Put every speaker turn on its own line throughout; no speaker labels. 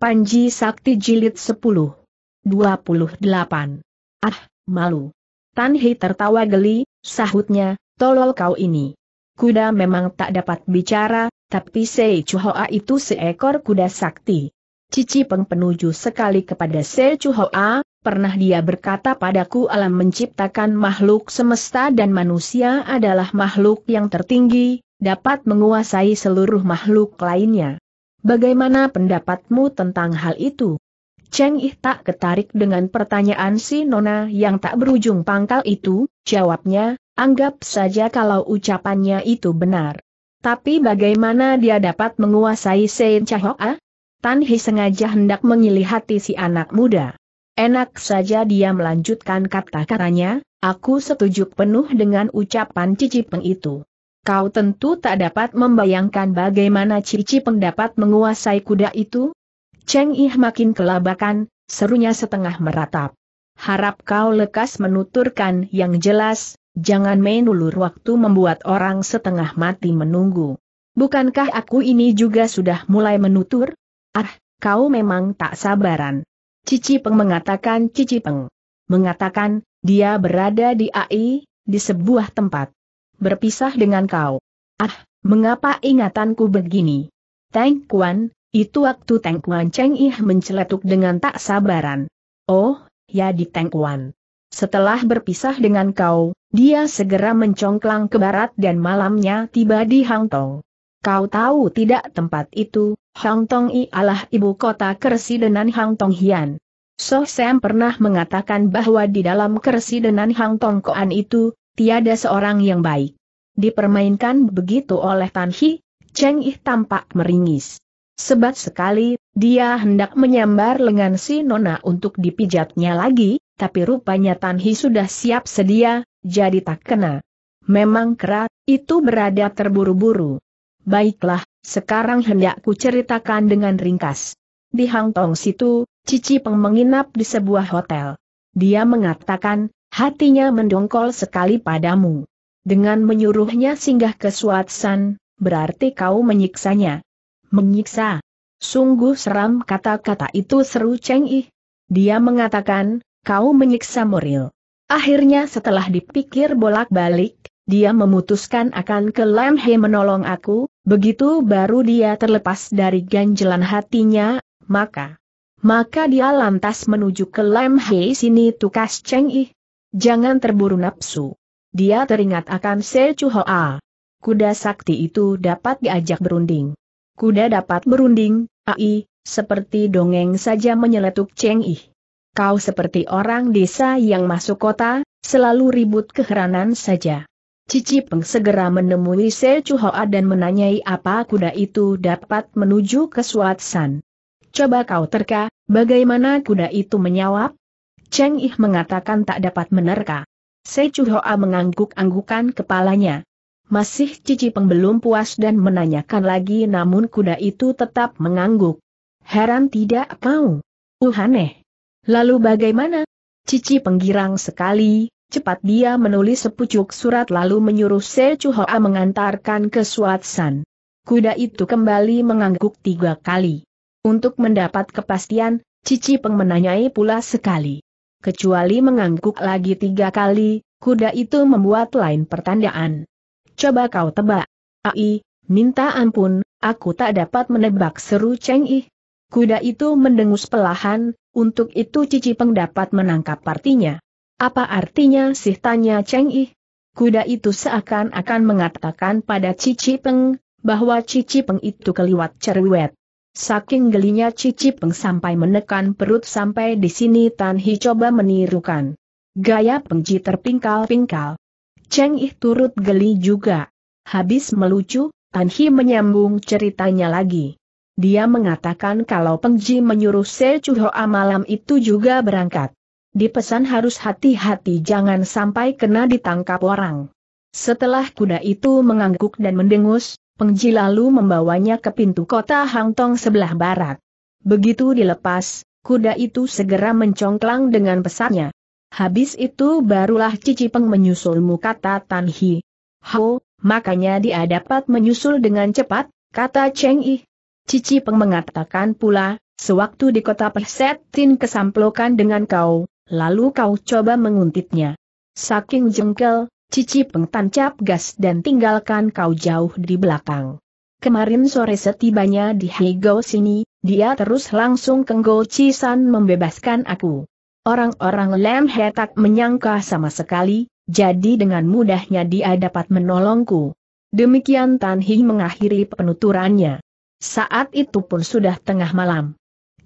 Panji Sakti Jilid 10. 28. Ah, malu. Tanhi tertawa geli, sahutnya, tolol kau ini. Kuda memang tak dapat bicara, tapi Sei Chuhoa itu seekor kuda sakti. Cici Peng penuju sekali kepada Sei Chuhoa, pernah dia berkata padaku alam menciptakan makhluk semesta dan manusia adalah makhluk yang tertinggi, dapat menguasai seluruh makhluk lainnya. Bagaimana pendapatmu tentang hal itu? Cheng Ih tak ketarik dengan pertanyaan si Nona yang tak berujung pangkal itu, jawabnya, anggap saja kalau ucapannya itu benar. Tapi bagaimana dia dapat menguasai Sein Chahoa? Ah? Tan Hi sengaja hendak mengilihati si anak muda. Enak saja dia melanjutkan kata-katanya, aku setuju penuh dengan ucapan Cici Peng itu. Kau tentu tak dapat membayangkan bagaimana Cici pendapat menguasai kuda itu? Cheng Ih makin kelabakan, serunya setengah meratap. Harap kau lekas menuturkan yang jelas, jangan main ulur waktu membuat orang setengah mati menunggu. Bukankah aku ini juga sudah mulai menutur? Ah, kau memang tak sabaran. Cici Peng mengatakan Cici Peng. Mengatakan, dia berada di AI, di sebuah tempat berpisah dengan kau. Ah, mengapa ingatanku begini? Tang Kuan, itu waktu Tang Kuan Cheng Ih menceletuk dengan tak sabaran. Oh, ya di Tang Kuan. Setelah berpisah dengan kau, dia segera mencongklang ke barat dan malamnya tiba di Hang Tong. Kau tahu tidak tempat itu, Hang Tong I ialah ibu kota keresidenan Hang Tong Hian. So Sam pernah mengatakan bahwa di dalam keresidenan Hang Tong Koan itu, tiada seorang yang baik. Dipermainkan begitu oleh Tan Hi, Cheng Ih tampak meringis. Sebat sekali, dia hendak menyambar lengan si Nona untuk dipijatnya lagi, tapi rupanya Tan Hi sudah siap sedia, jadi tak kena. Memang kerat, itu berada terburu-buru. Baiklah, sekarang hendak ku ceritakan dengan ringkas. Di Hang Tong situ, Cici Peng menginap di sebuah hotel. Dia mengatakan, Hatinya mendongkol sekali padamu. Dengan menyuruhnya singgah ke Suatsan, berarti kau menyiksanya. Menyiksa. Sungguh seram kata-kata itu seru Cheng Yi. Dia mengatakan, kau menyiksa Moril. Akhirnya setelah dipikir bolak-balik, dia memutuskan akan ke Lam He menolong aku, begitu baru dia terlepas dari ganjelan hatinya, maka. Maka dia lantas menuju ke Lam He sini tukas Cheng Yi. Jangan terburu nafsu. Dia teringat akan Se Kuda sakti itu dapat diajak berunding. Kuda dapat berunding, ai, seperti dongeng saja menyeletuk Cheng Ih. Kau seperti orang desa yang masuk kota, selalu ribut keheranan saja. Cici Peng segera menemui Se dan menanyai apa kuda itu dapat menuju ke Suatsan. Coba kau terka, bagaimana kuda itu menjawab? Cheng Ih mengatakan tak dapat menerka. Se Chu Hoa mengangguk-anggukan kepalanya. Masih Cici belum puas dan menanyakan lagi namun kuda itu tetap mengangguk. Heran tidak mau. Uhaneh. Lalu bagaimana? Cici penggirang sekali, cepat dia menulis sepucuk surat lalu menyuruh Se Chuhoa mengantarkan ke Suatsan. Kuda itu kembali mengangguk tiga kali. Untuk mendapat kepastian, Cici Peng menanyai pula sekali kecuali mengangguk lagi tiga kali, kuda itu membuat lain pertandaan. Coba kau tebak. Ai, minta ampun, aku tak dapat menebak seru Cheng Yi. Kuda itu mendengus pelahan, untuk itu Cici Peng dapat menangkap artinya. Apa artinya sih tanya Cheng Yi. Kuda itu seakan-akan mengatakan pada Cici Peng, bahwa Cici Peng itu keliwat cerewet. Saking gelinya Cici Peng sampai menekan perut sampai di sini Tan Hi coba menirukan. Gaya Pengji terpingkal-pingkal. Cheng Ih turut geli juga. Habis melucu, Tan Hi menyambung ceritanya lagi. Dia mengatakan kalau Pengji menyuruh Se Chuhoa malam itu juga berangkat. Dipesan harus hati-hati jangan sampai kena ditangkap orang. Setelah kuda itu mengangguk dan mendengus, Pengji lalu membawanya ke pintu kota Hang Tong sebelah barat. Begitu dilepas, kuda itu segera mencongklang dengan pesatnya. Habis itu barulah Cici Peng menyusulmu kata Tan Hi. Ho, makanya dia dapat menyusul dengan cepat, kata Cheng Ih. Cici Peng mengatakan pula, sewaktu di kota Persetin Tin kesamplokan dengan kau, lalu kau coba menguntitnya. Saking jengkel, Cici Peng tancap gas dan tinggalkan kau jauh di belakang. Kemarin sore setibanya di Heigo sini, dia terus langsung ke Ngo Cisan membebaskan aku. Orang-orang Lam He menyangka sama sekali, jadi dengan mudahnya dia dapat menolongku. Demikian Tan Hi mengakhiri penuturannya. Saat itu pun sudah tengah malam.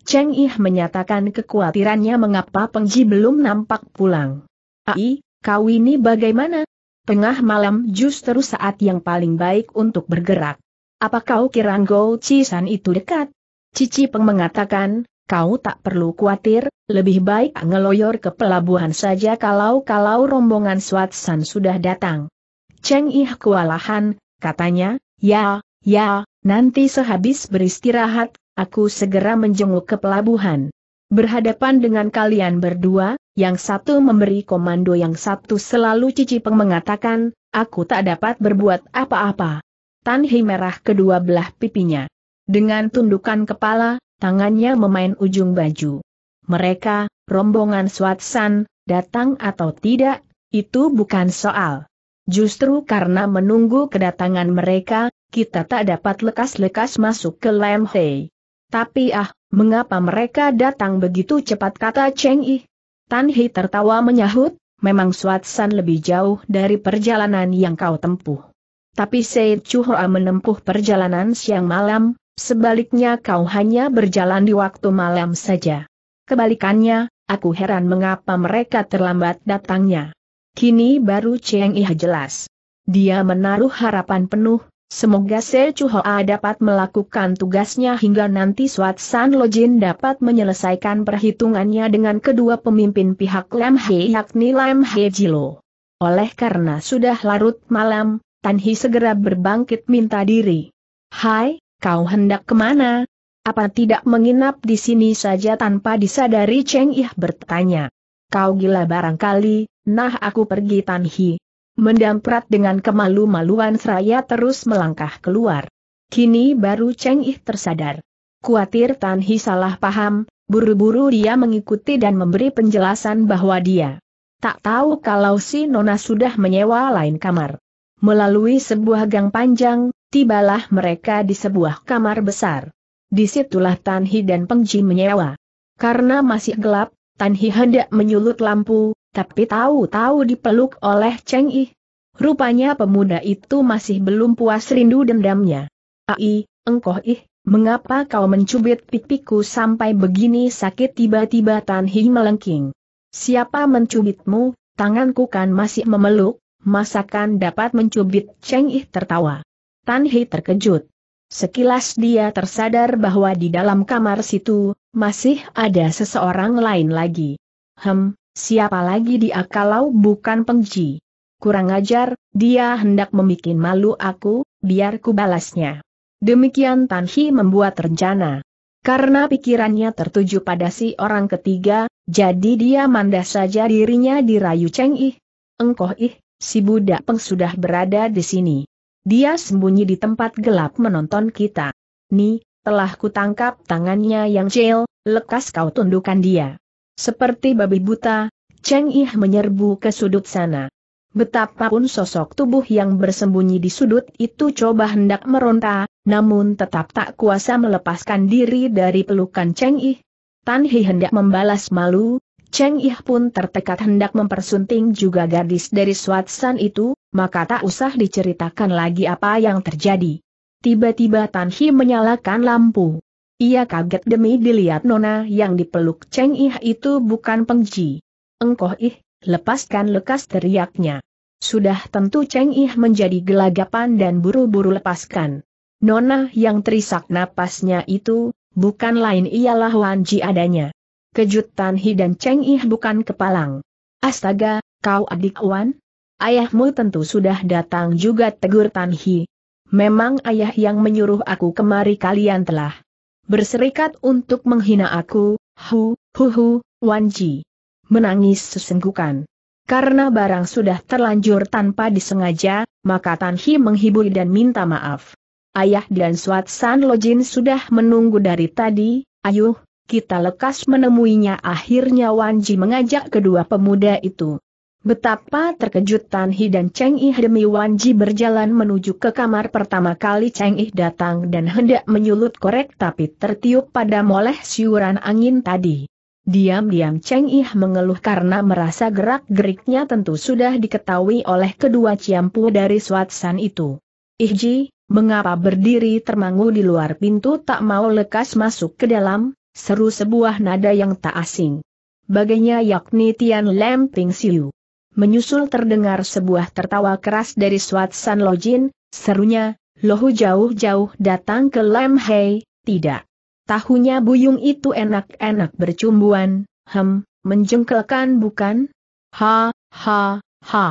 Cheng Ih menyatakan kekhawatirannya mengapa Pengji belum nampak pulang. Ai, kau ini bagaimana? Tengah malam justru saat yang paling baik untuk bergerak. Apa kau kira Go San itu dekat? Cici Peng mengatakan, kau tak perlu khawatir, lebih baik ngeloyor ke pelabuhan saja kalau-kalau rombongan San sudah datang. Cheng Ih kewalahan, katanya, ya, ya, nanti sehabis beristirahat, aku segera menjenguk ke pelabuhan berhadapan dengan kalian berdua, yang satu memberi komando yang satu selalu cici peng mengatakan, aku tak dapat berbuat apa-apa. Tan merah kedua belah pipinya. Dengan tundukan kepala, tangannya memain ujung baju. Mereka, rombongan Swatsan, datang atau tidak, itu bukan soal. Justru karena menunggu kedatangan mereka, kita tak dapat lekas-lekas masuk ke Lemhei. Tapi ah, Mengapa mereka datang begitu cepat kata Cheng Yi? Tan Hei tertawa menyahut, memang San lebih jauh dari perjalanan yang kau tempuh. Tapi Seid Chuhua menempuh perjalanan siang malam, sebaliknya kau hanya berjalan di waktu malam saja. Kebalikannya, aku heran mengapa mereka terlambat datangnya. Kini baru Cheng Yi jelas. Dia menaruh harapan penuh, Semoga Se Chu dapat melakukan tugasnya hingga nanti Suat San Lojin dapat menyelesaikan perhitungannya dengan kedua pemimpin pihak Lam He yakni Lam He Jilo. Oleh karena sudah larut malam, Tan Hi segera berbangkit minta diri. Hai, kau hendak kemana? Apa tidak menginap di sini saja tanpa disadari Cheng Ih bertanya. Kau gila barangkali, nah aku pergi Tan Hi, Mendamprat dengan kemalu-maluan seraya terus melangkah keluar. Kini baru Cheng Ih tersadar. Kuatir Tan Hi salah paham, buru-buru dia mengikuti dan memberi penjelasan bahwa dia tak tahu kalau si Nona sudah menyewa lain kamar. Melalui sebuah gang panjang, tibalah mereka di sebuah kamar besar. Disitulah Tan Hi dan Peng Ji menyewa. Karena masih gelap, Tan Hi hendak menyulut lampu, tapi tahu-tahu dipeluk oleh Cheng Yi. Rupanya pemuda itu masih belum puas rindu dendamnya. Ai, ah, engkau ih, mengapa kau mencubit pipiku sampai begini sakit tiba-tiba Tan Hi melengking. Siapa mencubitmu, tanganku kan masih memeluk, masakan dapat mencubit Cheng Yi tertawa. Tan Hi terkejut. Sekilas dia tersadar bahwa di dalam kamar situ, masih ada seseorang lain lagi. Hem, Siapa lagi dia kalau bukan pengji? Kurang ajar, dia hendak membuat malu aku, biar ku balasnya. Demikian Tan Hi membuat rencana. Karena pikirannya tertuju pada si orang ketiga, jadi dia mandah saja dirinya dirayu Cheng Ih. Engkoh Ih, si budak peng sudah berada di sini. Dia sembunyi di tempat gelap menonton kita. Nih, telah kutangkap tangannya yang jail, lekas kau tundukkan dia. Seperti babi buta, Cheng Ih menyerbu ke sudut sana. Betapapun sosok tubuh yang bersembunyi di sudut itu coba hendak meronta, namun tetap tak kuasa melepaskan diri dari pelukan Cheng Ih. Tan Hi hendak membalas malu, Cheng Ih pun tertekat hendak mempersunting juga gadis dari Swatsan itu, maka tak usah diceritakan lagi apa yang terjadi. Tiba-tiba Tan Hi menyalakan lampu. Ia kaget demi dilihat Nona yang dipeluk Cheng Ih itu bukan pengji. Engkoh ih, lepaskan lekas teriaknya. Sudah tentu Cheng Ih menjadi gelagapan dan buru-buru lepaskan. Nona yang terisak napasnya itu, bukan lain ialah Wan Ji adanya. Kejutan Hi dan Cheng Ih bukan kepalang. Astaga, kau adik Wan? Ayahmu tentu sudah datang juga tegur Tan Hi. Memang ayah yang menyuruh aku kemari kalian telah berserikat untuk menghina aku, hu, hu hu, Wan Ji. Menangis sesenggukan. Karena barang sudah terlanjur tanpa disengaja, maka Tan Hi menghibur dan minta maaf. Ayah dan Suat San Lojin sudah menunggu dari tadi, ayuh, kita lekas menemuinya akhirnya Wan Ji mengajak kedua pemuda itu. Betapa terkejut Tan Hi dan Cheng Ih demi Wan Ji berjalan menuju ke kamar pertama kali Cheng Ih datang dan hendak menyulut korek tapi tertiup pada moleh siuran angin tadi. Diam-diam Cheng Ih mengeluh karena merasa gerak-geriknya tentu sudah diketahui oleh kedua ciampu dari Swatsan itu. Ih Ji, mengapa berdiri termangu di luar pintu tak mau lekas masuk ke dalam, seru sebuah nada yang tak asing. Baginya yakni Tian Lemping Siu menyusul terdengar sebuah tertawa keras dari Swat San Lojin, serunya, lohu jauh-jauh datang ke Lam Hei, tidak. Tahunya buyung itu enak-enak bercumbuan, hem, menjengkelkan bukan? Ha, ha, ha.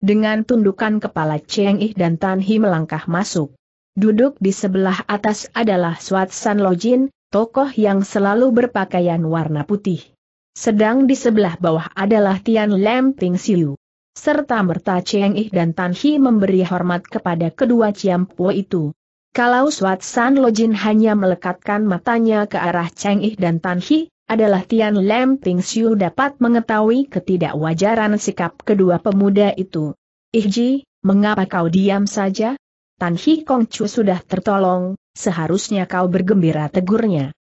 Dengan tundukan kepala Cheng Ih dan Tan Hi melangkah masuk. Duduk di sebelah atas adalah Swat San Lojin, tokoh yang selalu berpakaian warna putih. Sedang di sebelah bawah adalah Tian Lemping Ping Siu. Serta merta Cheng Ih dan Tan Hi memberi hormat kepada kedua Po itu. Kalau Suat San Lojin hanya melekatkan matanya ke arah Cheng Ih dan Tan Hi, adalah Tian Lemping Ping Siu dapat mengetahui ketidakwajaran sikap kedua pemuda itu. Ji, mengapa kau diam saja? Tan Hi Kong Chu sudah tertolong, seharusnya kau bergembira tegurnya.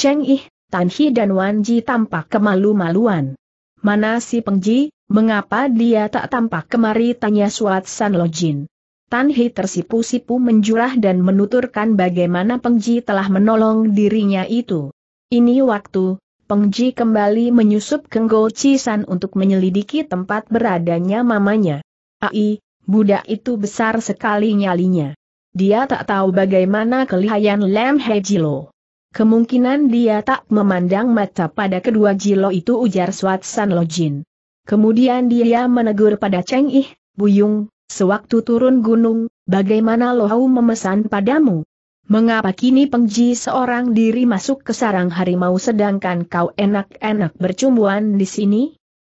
Cheng Ih, Tan Hi dan Wan Ji tampak kemalu-maluan. Mana si Pengji, mengapa dia tak tampak kemari tanya Suat San Lojin. Tan Hi tersipu-sipu menjurah dan menuturkan bagaimana Pengji telah menolong dirinya itu. Ini waktu, Pengji kembali menyusup ke Ngo San untuk menyelidiki tempat beradanya mamanya. Ai, budak itu besar sekali nyalinya. Dia tak tahu bagaimana kelihayan Lam Hejilo. Kemungkinan dia tak memandang mata pada kedua jilo itu ujar Swat San Lojin. Kemudian dia menegur pada Cheng Ih, Buyung, sewaktu turun gunung, bagaimana Lohau memesan padamu? Mengapa kini pengji seorang diri masuk ke sarang harimau sedangkan kau enak-enak bercumbuan di sini?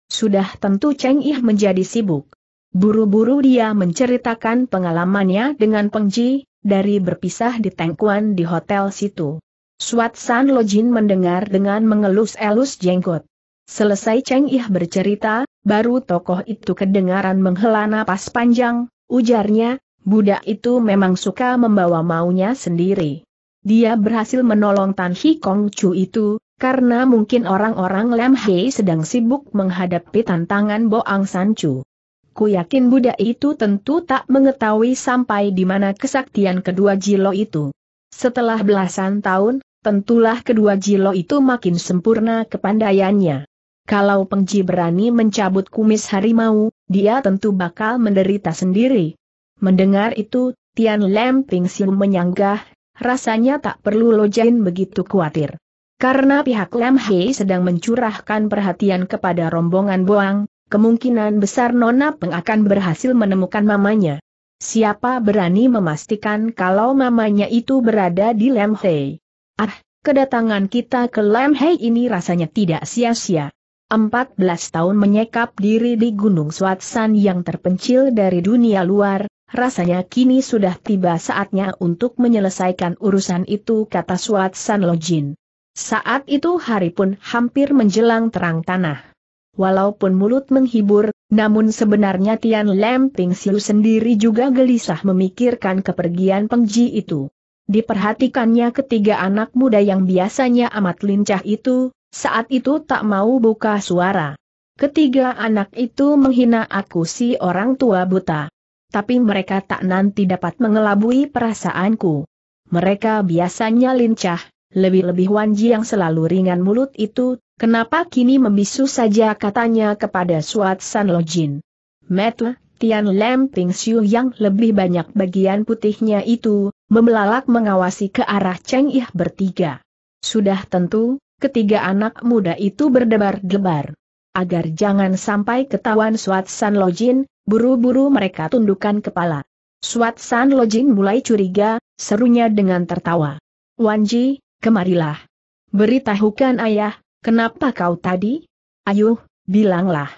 Sudah tentu Cheng Ih menjadi sibuk. Buru-buru dia menceritakan pengalamannya dengan pengji, dari berpisah di Tengkuan di hotel situ. Suat San Lojin mendengar dengan mengelus-elus jenggot. Selesai Cheng Ih bercerita, baru tokoh itu kedengaran menghela napas panjang, ujarnya, budak itu memang suka membawa maunya sendiri. Dia berhasil menolong Tan Hi Kong Chu itu, karena mungkin orang-orang Lam Hei sedang sibuk menghadapi tantangan Boang San Chu. Ku yakin budak itu tentu tak mengetahui sampai di mana kesaktian kedua Jilo itu. Setelah belasan tahun, tentulah kedua Jilo itu makin sempurna kepandaiannya. Kalau Pengji berani mencabut kumis harimau, dia tentu bakal menderita sendiri. Mendengar itu, Tian Lem Ping Siu menyanggah, rasanya tak perlu Lojain begitu khawatir. Karena pihak Lem Hei sedang mencurahkan perhatian kepada rombongan Boang, kemungkinan besar Nona Peng akan berhasil menemukan mamanya. Siapa berani memastikan kalau mamanya itu berada di Lemhei? Ah, kedatangan kita ke Lemhei ini rasanya tidak sia-sia. 14 tahun menyekap diri di Gunung Swatsan yang terpencil dari dunia luar, rasanya kini sudah tiba saatnya untuk menyelesaikan urusan itu kata Swatsan Lojin. Saat itu hari pun hampir menjelang terang tanah. Walaupun mulut menghibur, namun sebenarnya Tian Lemping Ping Siu sendiri juga gelisah memikirkan kepergian Pengji itu. Diperhatikannya ketiga anak muda yang biasanya amat lincah itu, saat itu tak mau buka suara. Ketiga anak itu menghina aku si orang tua buta. Tapi mereka tak nanti dapat mengelabui perasaanku. Mereka biasanya lincah, lebih-lebih Wanji yang selalu ringan mulut itu Kenapa kini membisu saja katanya kepada Suat San Lojin. Metu, Tian Lem Ping Siu yang lebih banyak bagian putihnya itu, memelalak mengawasi ke arah Cheng Ih bertiga. Sudah tentu, ketiga anak muda itu berdebar-debar. Agar jangan sampai ketahuan Suat San Lojin, buru-buru mereka tundukkan kepala. Suat San Lojin mulai curiga, serunya dengan tertawa. Wanji, kemarilah. Beritahukan ayah, kenapa kau tadi? Ayuh, bilanglah.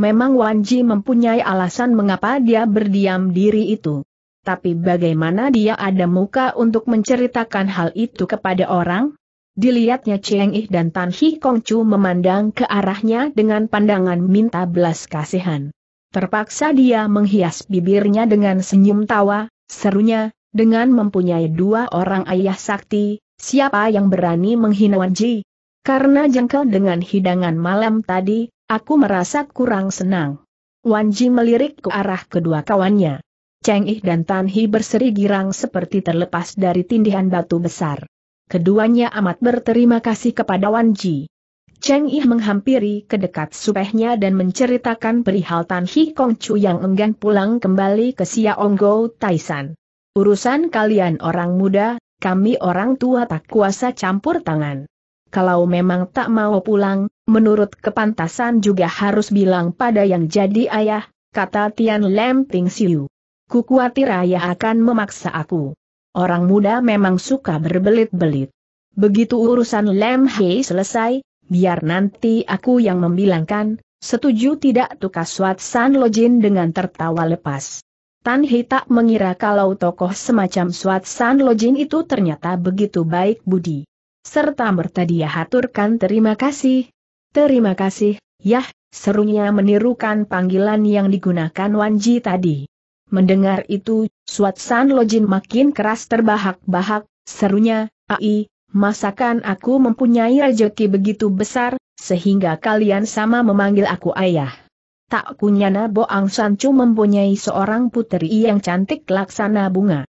Memang Wanji mempunyai alasan mengapa dia berdiam diri itu. Tapi bagaimana dia ada muka untuk menceritakan hal itu kepada orang? Dilihatnya Cheng Ih dan Tan Hi Kong Chu memandang ke arahnya dengan pandangan minta belas kasihan. Terpaksa dia menghias bibirnya dengan senyum tawa, serunya, dengan mempunyai dua orang ayah sakti, siapa yang berani menghina Wanji? Karena jengkel dengan hidangan malam tadi, aku merasa kurang senang. Wan Ji melirik ke arah kedua kawannya. Cheng Ih dan Tan Hi berseri girang seperti terlepas dari tindihan batu besar. Keduanya amat berterima kasih kepada Wan Ji. Cheng Ih menghampiri ke dekat supehnya dan menceritakan perihal Tan Hi Kong Chu yang enggan pulang kembali ke Ong Taisan. Urusan kalian orang muda, kami orang tua tak kuasa campur tangan kalau memang tak mau pulang, menurut kepantasan juga harus bilang pada yang jadi ayah, kata Tian Lem Ting Siu. Ku khawatir ayah akan memaksa aku. Orang muda memang suka berbelit-belit. Begitu urusan Lem Hei selesai, biar nanti aku yang membilangkan, setuju tidak tukas Suat San Lojin dengan tertawa lepas. Tan Hei tak mengira kalau tokoh semacam Suat San Lojin itu ternyata begitu baik budi serta dia haturkan terima kasih. Terima kasih, yah, serunya menirukan panggilan yang digunakan Wanji tadi. Mendengar itu, San Lojin makin keras terbahak-bahak, serunya, ai, masakan aku mempunyai rejeki begitu besar, sehingga kalian sama memanggil aku ayah. Tak kunyana Boang Sancu mempunyai seorang puteri yang cantik laksana bunga.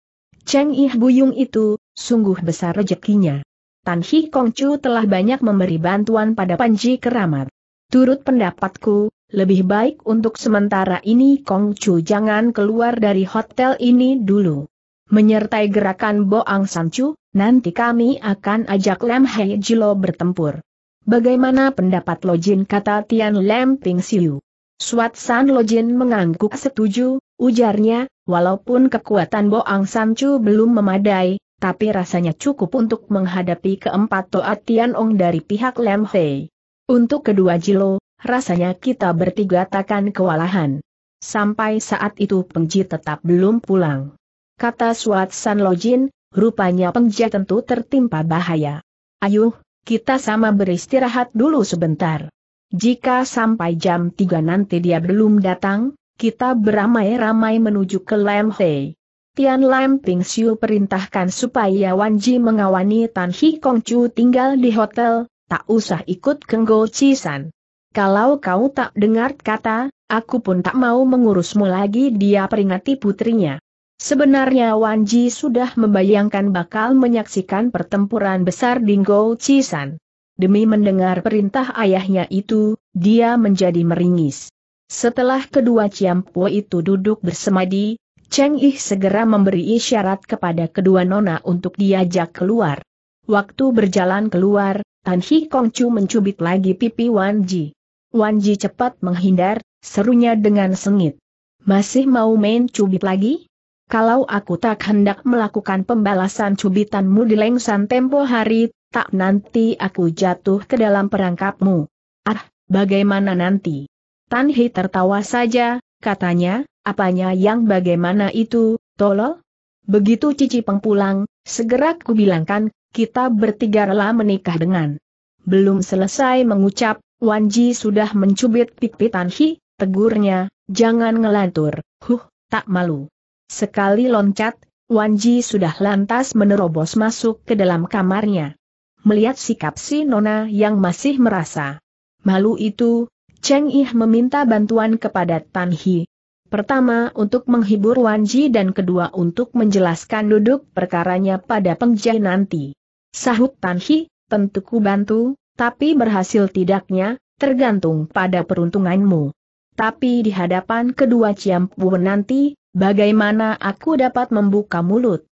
Cheng Ih Buyung itu, sungguh besar rejekinya. Tan Kong Chu telah banyak memberi bantuan pada Panji Keramat. Turut pendapatku, lebih baik untuk sementara ini Kong Chu jangan keluar dari hotel ini dulu. Menyertai gerakan Boang Chu, nanti kami akan ajak Lam Hei Jilo bertempur. Bagaimana pendapat Lojin kata Tian Lam Ping Siu? Suat San Lojin mengangguk setuju, ujarnya, walaupun kekuatan Boang Chu belum memadai, tapi rasanya cukup untuk menghadapi keempat Toa Tianong dari pihak Lem Fei. Untuk kedua Jilo, rasanya kita bertiga takkan kewalahan. Sampai saat itu Pengji tetap belum pulang. Kata Suat San Lojin, rupanya Pengji tentu tertimpa bahaya. Ayuh, kita sama beristirahat dulu sebentar. Jika sampai jam 3 nanti dia belum datang, kita beramai-ramai menuju ke Lem Fei. Tian Lam Ping Xiu perintahkan supaya Wan Ji mengawani Tan Hi Kong Chu tinggal di hotel, tak usah ikut ke Chi Cisan. Kalau kau tak dengar kata, aku pun tak mau mengurusmu lagi dia peringati putrinya. Sebenarnya Wan Ji sudah membayangkan bakal menyaksikan pertempuran besar di Chi Cisan. Demi mendengar perintah ayahnya itu, dia menjadi meringis. Setelah kedua Ciampo itu duduk bersemadi, Cheng Yi segera memberi isyarat kepada kedua nona untuk diajak keluar. Waktu berjalan keluar, Tan Hi Kong Chu mencubit lagi pipi Wan Ji. Wan Ji cepat menghindar, serunya dengan sengit. Masih mau main cubit lagi? Kalau aku tak hendak melakukan pembalasan cubitanmu di lengsan tempo hari, tak nanti aku jatuh ke dalam perangkapmu. Ah, bagaimana nanti? Tan Hi tertawa saja, katanya, Apanya yang bagaimana itu, tolol? Begitu Cici Peng pulang, segera kubilangkan, kita bertiga rela menikah dengan. Belum selesai mengucap, Wan Ji sudah mencubit pipi Tan Hi, tegurnya, jangan ngelantur, huh, tak malu. Sekali loncat, Wan Ji sudah lantas menerobos masuk ke dalam kamarnya. Melihat sikap si Nona yang masih merasa malu itu, Cheng Ih meminta bantuan kepada Tan Hi, Pertama untuk menghibur Wanji dan kedua untuk menjelaskan duduk perkaranya pada pengjai nanti. Sahut Tanhi, tentu ku bantu, tapi berhasil tidaknya, tergantung pada peruntunganmu. Tapi di hadapan kedua Ciam Ciampu nanti, bagaimana aku dapat membuka mulut?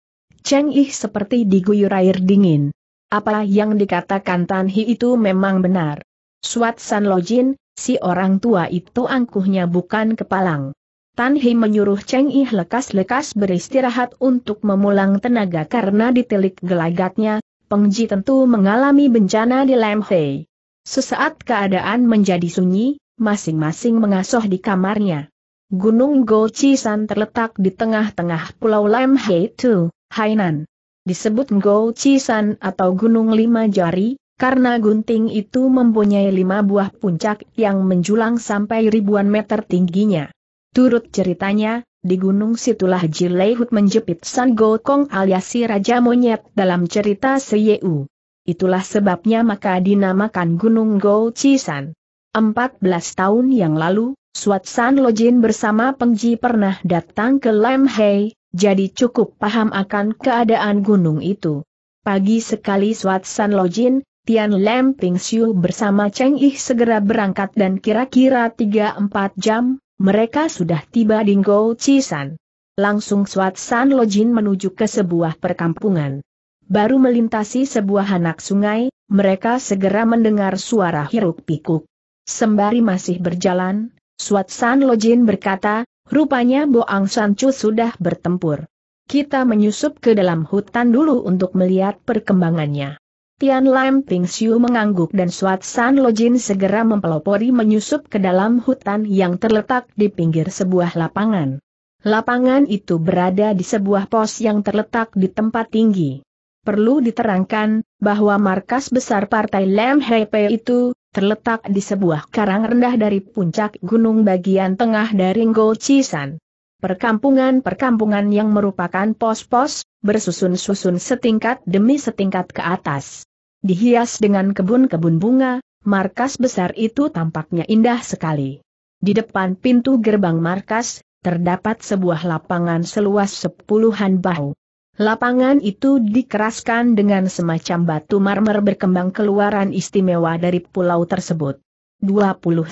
Cheng Ih seperti diguyur air dingin. Apa yang dikatakan Tanhi itu memang benar. Suat San Lojin, si orang tua itu angkuhnya bukan kepalang. Tan Hei menyuruh Cheng Ih lekas-lekas beristirahat untuk memulang tenaga karena ditilik gelagatnya, Peng Ji tentu mengalami bencana di Lam Hei. Sesaat keadaan menjadi sunyi, masing-masing mengasuh di kamarnya. Gunung Go San terletak di tengah-tengah pulau Lam Hei Tu, Hainan. Disebut Go San atau Gunung Lima Jari, karena gunting itu mempunyai lima buah puncak yang menjulang sampai ribuan meter tingginya. Turut ceritanya, di gunung situlah Jilehut menjepit San Gokong alias si Raja Monyet dalam cerita Seyeu. Itulah sebabnya maka dinamakan Gunung Go Chisan. 14 tahun yang lalu, Suat San Lojin bersama Pengji pernah datang ke Lam Hei, jadi cukup paham akan keadaan gunung itu. Pagi sekali Suat San Lojin, Tian Lam Ping Xiu bersama Cheng Yi segera berangkat dan kira-kira 3-4 jam, mereka sudah tiba di Ngou Chisan. Langsung Suat San Lojin menuju ke sebuah perkampungan. Baru melintasi sebuah anak sungai, mereka segera mendengar suara hiruk pikuk. Sembari masih berjalan, Suat San Lojin berkata, rupanya Boang Sancu sudah bertempur. Kita menyusup ke dalam hutan dulu untuk melihat perkembangannya. Tian Lam Ping Xiu mengangguk dan Suat San Lo Jin segera mempelopori menyusup ke dalam hutan yang terletak di pinggir sebuah lapangan. Lapangan itu berada di sebuah pos yang terletak di tempat tinggi. Perlu diterangkan, bahwa markas besar partai Lam Pei itu, terletak di sebuah karang rendah dari puncak gunung bagian tengah dari Ngolcisan. Perkampungan-perkampungan yang merupakan pos-pos, bersusun-susun setingkat demi setingkat ke atas dihias dengan kebun-kebun bunga, markas besar itu tampaknya indah sekali. Di depan pintu gerbang markas, terdapat sebuah lapangan seluas sepuluhan bahu. Lapangan itu dikeraskan dengan semacam batu marmer berkembang keluaran istimewa dari pulau tersebut. 29.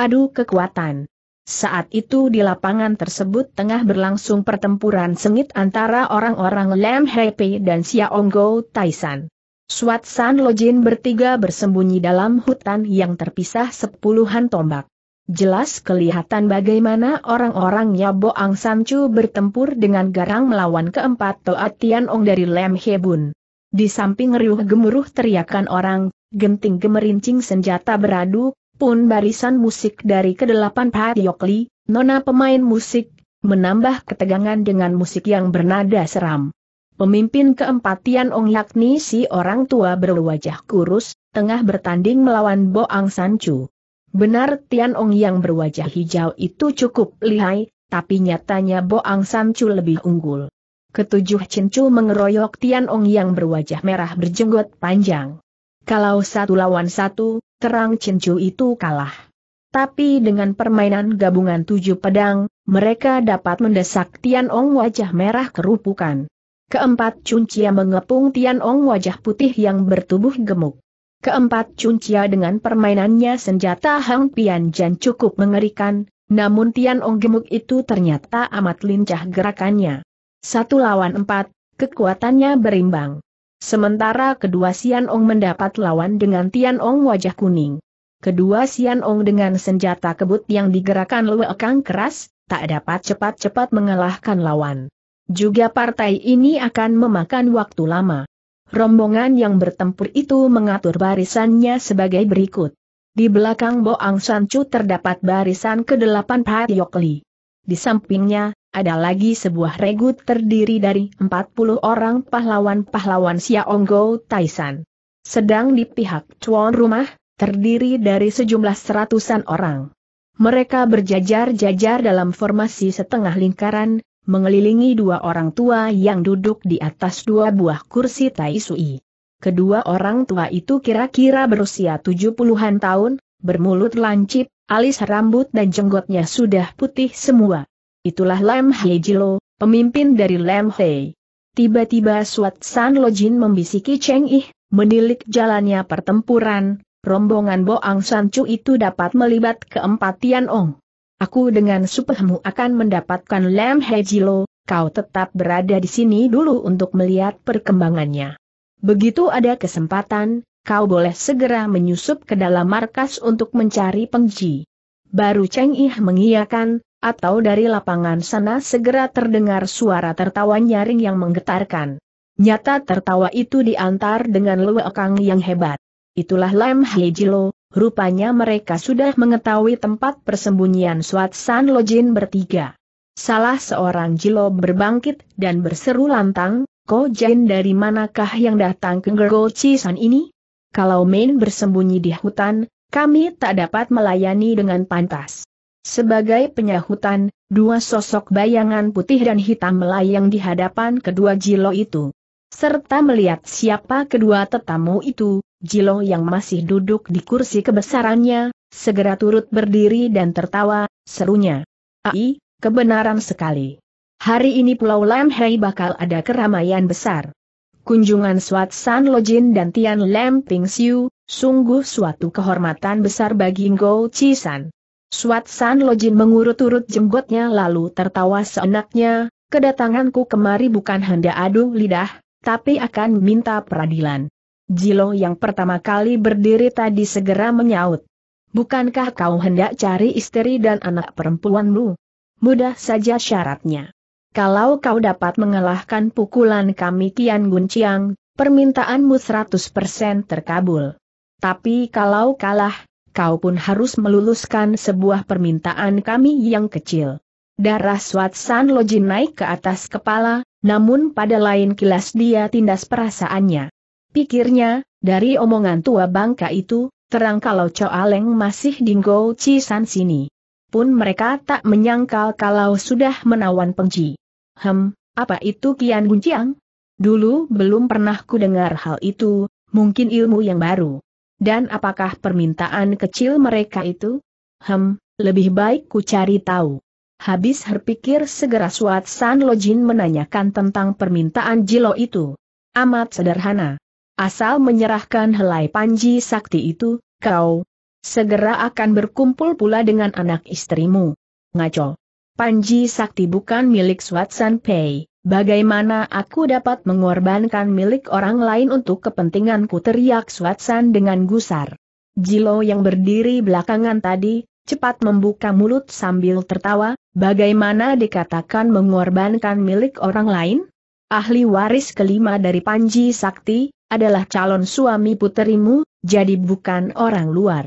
Adu kekuatan. Saat itu di lapangan tersebut tengah berlangsung pertempuran sengit antara orang-orang Lam Hepe dan Xiaonggo Taisan. Suat San Lojin bertiga bersembunyi dalam hutan yang terpisah sepuluhan tombak. Jelas kelihatan bagaimana orang orangnya Yabo Ang Chu bertempur dengan garang melawan keempat Toa Ong dari Lem Bun. Di samping riuh gemuruh teriakan orang, genting gemerincing senjata beradu, pun barisan musik dari kedelapan yokli, nona pemain musik, menambah ketegangan dengan musik yang bernada seram. Pemimpin keempat Tian Ong yakni si orang tua berwajah kurus, tengah bertanding melawan Boang Sancu. Benar Tian Ong yang berwajah hijau itu cukup lihai, tapi nyatanya Boang Sancu lebih unggul. Ketujuh Cincu mengeroyok Tian Ong yang berwajah merah berjenggot panjang. Kalau satu lawan satu, terang Cincu itu kalah. Tapi dengan permainan gabungan tujuh pedang, mereka dapat mendesak Tian Ong wajah merah kerupukan. Keempat cuncia mengepung Tian Ong wajah putih yang bertubuh gemuk. Keempat cuncia dengan permainannya senjata Hang Pian Jan cukup mengerikan, namun Tian Ong gemuk itu ternyata amat lincah gerakannya. Satu lawan empat, kekuatannya berimbang. Sementara kedua Sian Ong mendapat lawan dengan Tian Ong wajah kuning. Kedua Sian Ong dengan senjata kebut yang digerakkan lewekang keras, tak dapat cepat-cepat mengalahkan lawan. Juga partai ini akan memakan waktu lama. Rombongan yang bertempur itu mengatur barisannya sebagai berikut. Di belakang Boang Sancu terdapat barisan ke-8 Pat Yokli. Di sampingnya, ada lagi sebuah regu terdiri dari 40 orang pahlawan-pahlawan Xiaonggo Taisan. Sedang di pihak Chuan rumah, terdiri dari sejumlah seratusan orang. Mereka berjajar-jajar dalam formasi setengah lingkaran, mengelilingi dua orang tua yang duduk di atas dua buah kursi Tai Sui. Kedua orang tua itu kira-kira berusia 70-an tahun, bermulut lancip, alis rambut dan jenggotnya sudah putih semua. Itulah Lam Hei Jilo, pemimpin dari Lam Hei. Tiba-tiba Suat San Lojin membisiki Cheng Ih, menilik jalannya pertempuran, rombongan Boang San Chu itu dapat melibat keempat Tian Ong aku dengan supahamu akan mendapatkan Lam Hejilo, kau tetap berada di sini dulu untuk melihat perkembangannya. Begitu ada kesempatan, kau boleh segera menyusup ke dalam markas untuk mencari pengji. Baru Cheng Ih mengiyakan, atau dari lapangan sana segera terdengar suara tertawa nyaring yang menggetarkan. Nyata tertawa itu diantar dengan luekang yang hebat. Itulah Lam Hejilo, Rupanya mereka sudah mengetahui tempat persembunyian Suat San Lojin bertiga. Salah seorang jilo berbangkit dan berseru lantang, Ko Jin dari manakah yang datang ke Gergo San ini? Kalau Main bersembunyi di hutan, kami tak dapat melayani dengan pantas. Sebagai penyahutan, dua sosok bayangan putih dan hitam melayang di hadapan kedua jilo itu. Serta melihat siapa kedua tetamu itu, Jilo yang masih duduk di kursi kebesarannya, segera turut berdiri dan tertawa, serunya. Ai, kebenaran sekali. Hari ini Pulau Lam Hai bakal ada keramaian besar. Kunjungan Swat San Lojin dan Tian Lam Ping Siu, sungguh suatu kehormatan besar bagi Ngo Chi San. Swat San Lojin mengurut-urut jenggotnya lalu tertawa seenaknya, kedatanganku kemari bukan hendak adu lidah, tapi akan minta peradilan. Jilo yang pertama kali berdiri tadi segera menyaut. Bukankah kau hendak cari istri dan anak perempuanmu? Mudah saja syaratnya. Kalau kau dapat mengalahkan pukulan kami Kian Gunciang, permintaanmu 100% terkabul. Tapi kalau kalah, kau pun harus meluluskan sebuah permintaan kami yang kecil. Darah San Lojin naik ke atas kepala, namun pada lain kilas dia tindas perasaannya. Pikirnya, dari omongan tua bangka itu, terang kalau Aleng masih di Ngou San sini. Pun mereka tak menyangkal kalau sudah menawan pengji. Hem, apa itu Kian Gunciang? Dulu belum pernah ku dengar hal itu, mungkin ilmu yang baru. Dan apakah permintaan kecil mereka itu? Hem, lebih baik ku cari tahu. Habis berpikir segera Suat San Lojin menanyakan tentang permintaan Jilo itu. Amat sederhana. Asal menyerahkan helai panji sakti itu, kau segera akan berkumpul pula dengan anak istrimu. Ngaco. Panji sakti bukan milik Swatsan Pei, bagaimana aku dapat mengorbankan milik orang lain untuk kepentinganku teriak Swatsan dengan gusar. Jilo yang berdiri belakangan tadi, cepat membuka mulut sambil tertawa, bagaimana dikatakan mengorbankan milik orang lain? ahli waris kelima dari Panji Sakti, adalah calon suami puterimu, jadi bukan orang luar.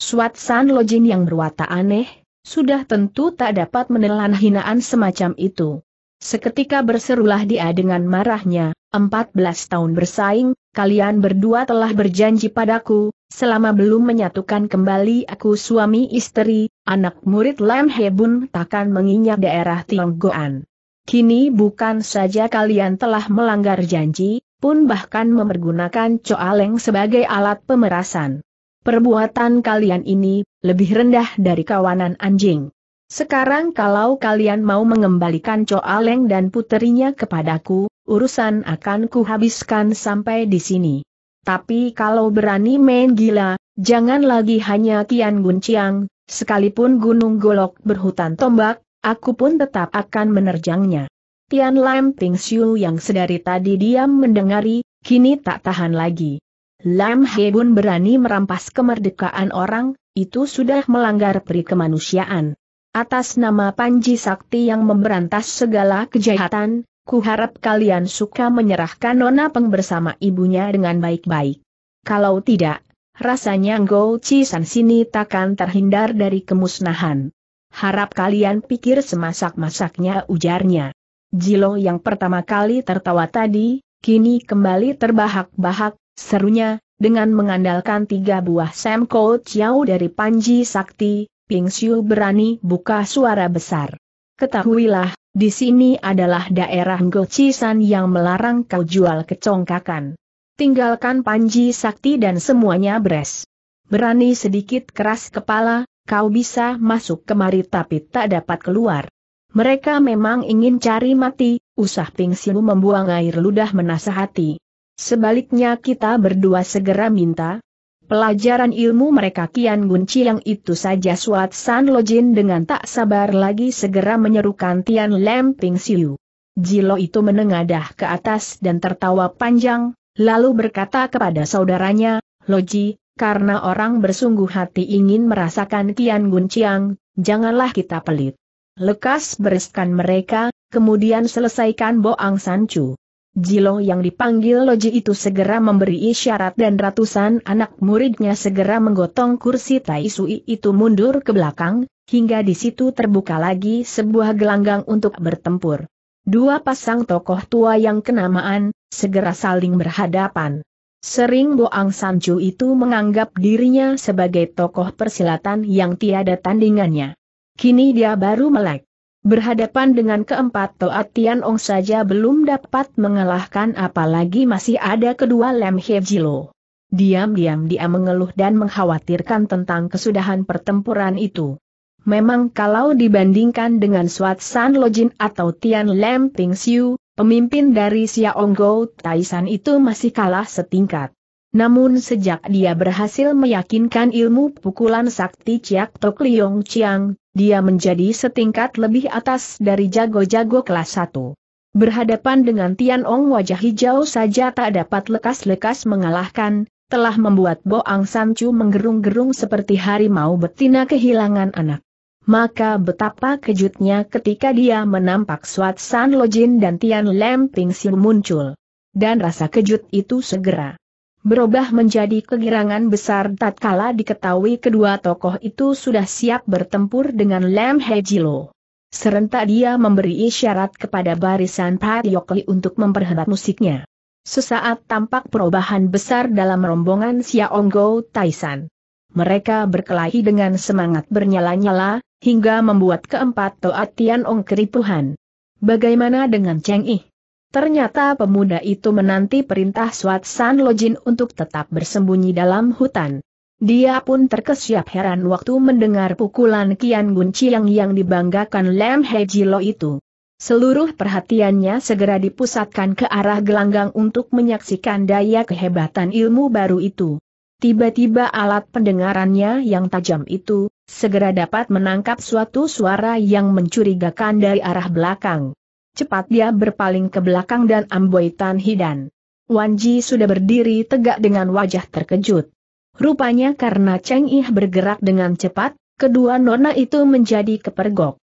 Suat san Lojin yang berwatak aneh, sudah tentu tak dapat menelan hinaan semacam itu. Seketika berserulah dia dengan marahnya, 14 tahun bersaing, kalian berdua telah berjanji padaku, selama belum menyatukan kembali aku suami istri, anak murid Lam Hebun takkan menginjak daerah Tionggoan. Kini bukan saja kalian telah melanggar janji, pun bahkan mempergunakan coaleng sebagai alat pemerasan. Perbuatan kalian ini lebih rendah dari kawanan anjing. Sekarang kalau kalian mau mengembalikan coaleng dan puterinya kepadaku, urusan akan kuhabiskan sampai di sini. Tapi kalau berani main gila, jangan lagi hanya Kian Gunciang, sekalipun Gunung Golok berhutan tombak, Aku pun tetap akan menerjangnya. Tian Lam Ping Xiu yang sedari tadi diam mendengari, kini tak tahan lagi. Lam He Bun berani merampas kemerdekaan orang, itu sudah melanggar peri kemanusiaan. Atas nama Panji Sakti yang memberantas segala kejahatan, kuharap kalian suka menyerahkan Nona Peng bersama ibunya dengan baik-baik. Kalau tidak, rasanya Ngou Chi San sini takkan terhindar dari kemusnahan. Harap kalian pikir semasak-masaknya ujarnya. Jilo yang pertama kali tertawa tadi, kini kembali terbahak-bahak, serunya, dengan mengandalkan tiga buah semko jauh dari Panji Sakti, Ping Xiu berani buka suara besar. Ketahuilah, di sini adalah daerah Gochisan yang melarang kau jual kecongkakan. Tinggalkan Panji Sakti dan semuanya beres. Berani sedikit keras kepala, kau bisa masuk kemari tapi tak dapat keluar. Mereka memang ingin cari mati, usah Ping membuang air ludah menasehati. Sebaliknya kita berdua segera minta, pelajaran ilmu mereka Kian gunci yang itu saja Suat San Lojin dengan tak sabar lagi segera menyerukan Tian Lem Ping Siu. Jilo itu menengadah ke atas dan tertawa panjang, lalu berkata kepada saudaranya, Loji, karena orang bersungguh hati ingin merasakan Kian gunciang, janganlah kita pelit. Lekas bereskan mereka, kemudian selesaikan Boang Sancu. Jilo yang dipanggil Loji itu segera memberi isyarat dan ratusan anak muridnya segera menggotong kursi Tai Sui itu mundur ke belakang, hingga di situ terbuka lagi sebuah gelanggang untuk bertempur. Dua pasang tokoh tua yang kenamaan, segera saling berhadapan. Sering Boang Sanju itu menganggap dirinya sebagai tokoh persilatan yang tiada tandingannya. Kini dia baru melek. Berhadapan dengan keempat Toa Tian Ong saja belum dapat mengalahkan apalagi masih ada kedua Lem He Jilo. Diam-diam dia mengeluh dan mengkhawatirkan tentang kesudahan pertempuran itu. Memang kalau dibandingkan dengan Swat San Lojin atau Tian Lem Ping Siu, Pemimpin dari Xiaonggou Taisan itu masih kalah setingkat. Namun sejak dia berhasil meyakinkan ilmu pukulan sakti Ciak Tok Liong Chiang, dia menjadi setingkat lebih atas dari jago-jago kelas 1. Berhadapan dengan Tian Ong wajah hijau saja tak dapat lekas-lekas mengalahkan, telah membuat Boang Sancu menggerung-gerung seperti harimau betina kehilangan anak maka betapa kejutnya ketika dia menampak Suat San Lojin dan Tian Lem Ping Siu muncul. Dan rasa kejut itu segera berubah menjadi kegirangan besar tatkala diketahui kedua tokoh itu sudah siap bertempur dengan Lem Hejilo. Serentak dia memberi isyarat kepada barisan Patyokli untuk memperhebat musiknya. Sesaat tampak perubahan besar dalam rombongan Xiaonggo Taisan. Mereka berkelahi dengan semangat bernyala-nyala, hingga membuat keempat Toat Tianong keripuhan. Bagaimana dengan Cheng Yi? Ternyata pemuda itu menanti perintah Suat San Lojin untuk tetap bersembunyi dalam hutan. Dia pun terkesiap heran waktu mendengar pukulan Kian Gun Chiang yang dibanggakan Lam He Jilo itu. Seluruh perhatiannya segera dipusatkan ke arah gelanggang untuk menyaksikan daya kehebatan ilmu baru itu. Tiba-tiba alat pendengarannya yang tajam itu, segera dapat menangkap suatu suara yang mencurigakan dari arah belakang. Cepat dia berpaling ke belakang dan Amboi Tan Hidan. Wan Ji sudah berdiri tegak dengan wajah terkejut. Rupanya karena Cheng Ih bergerak dengan cepat, kedua nona itu menjadi kepergok.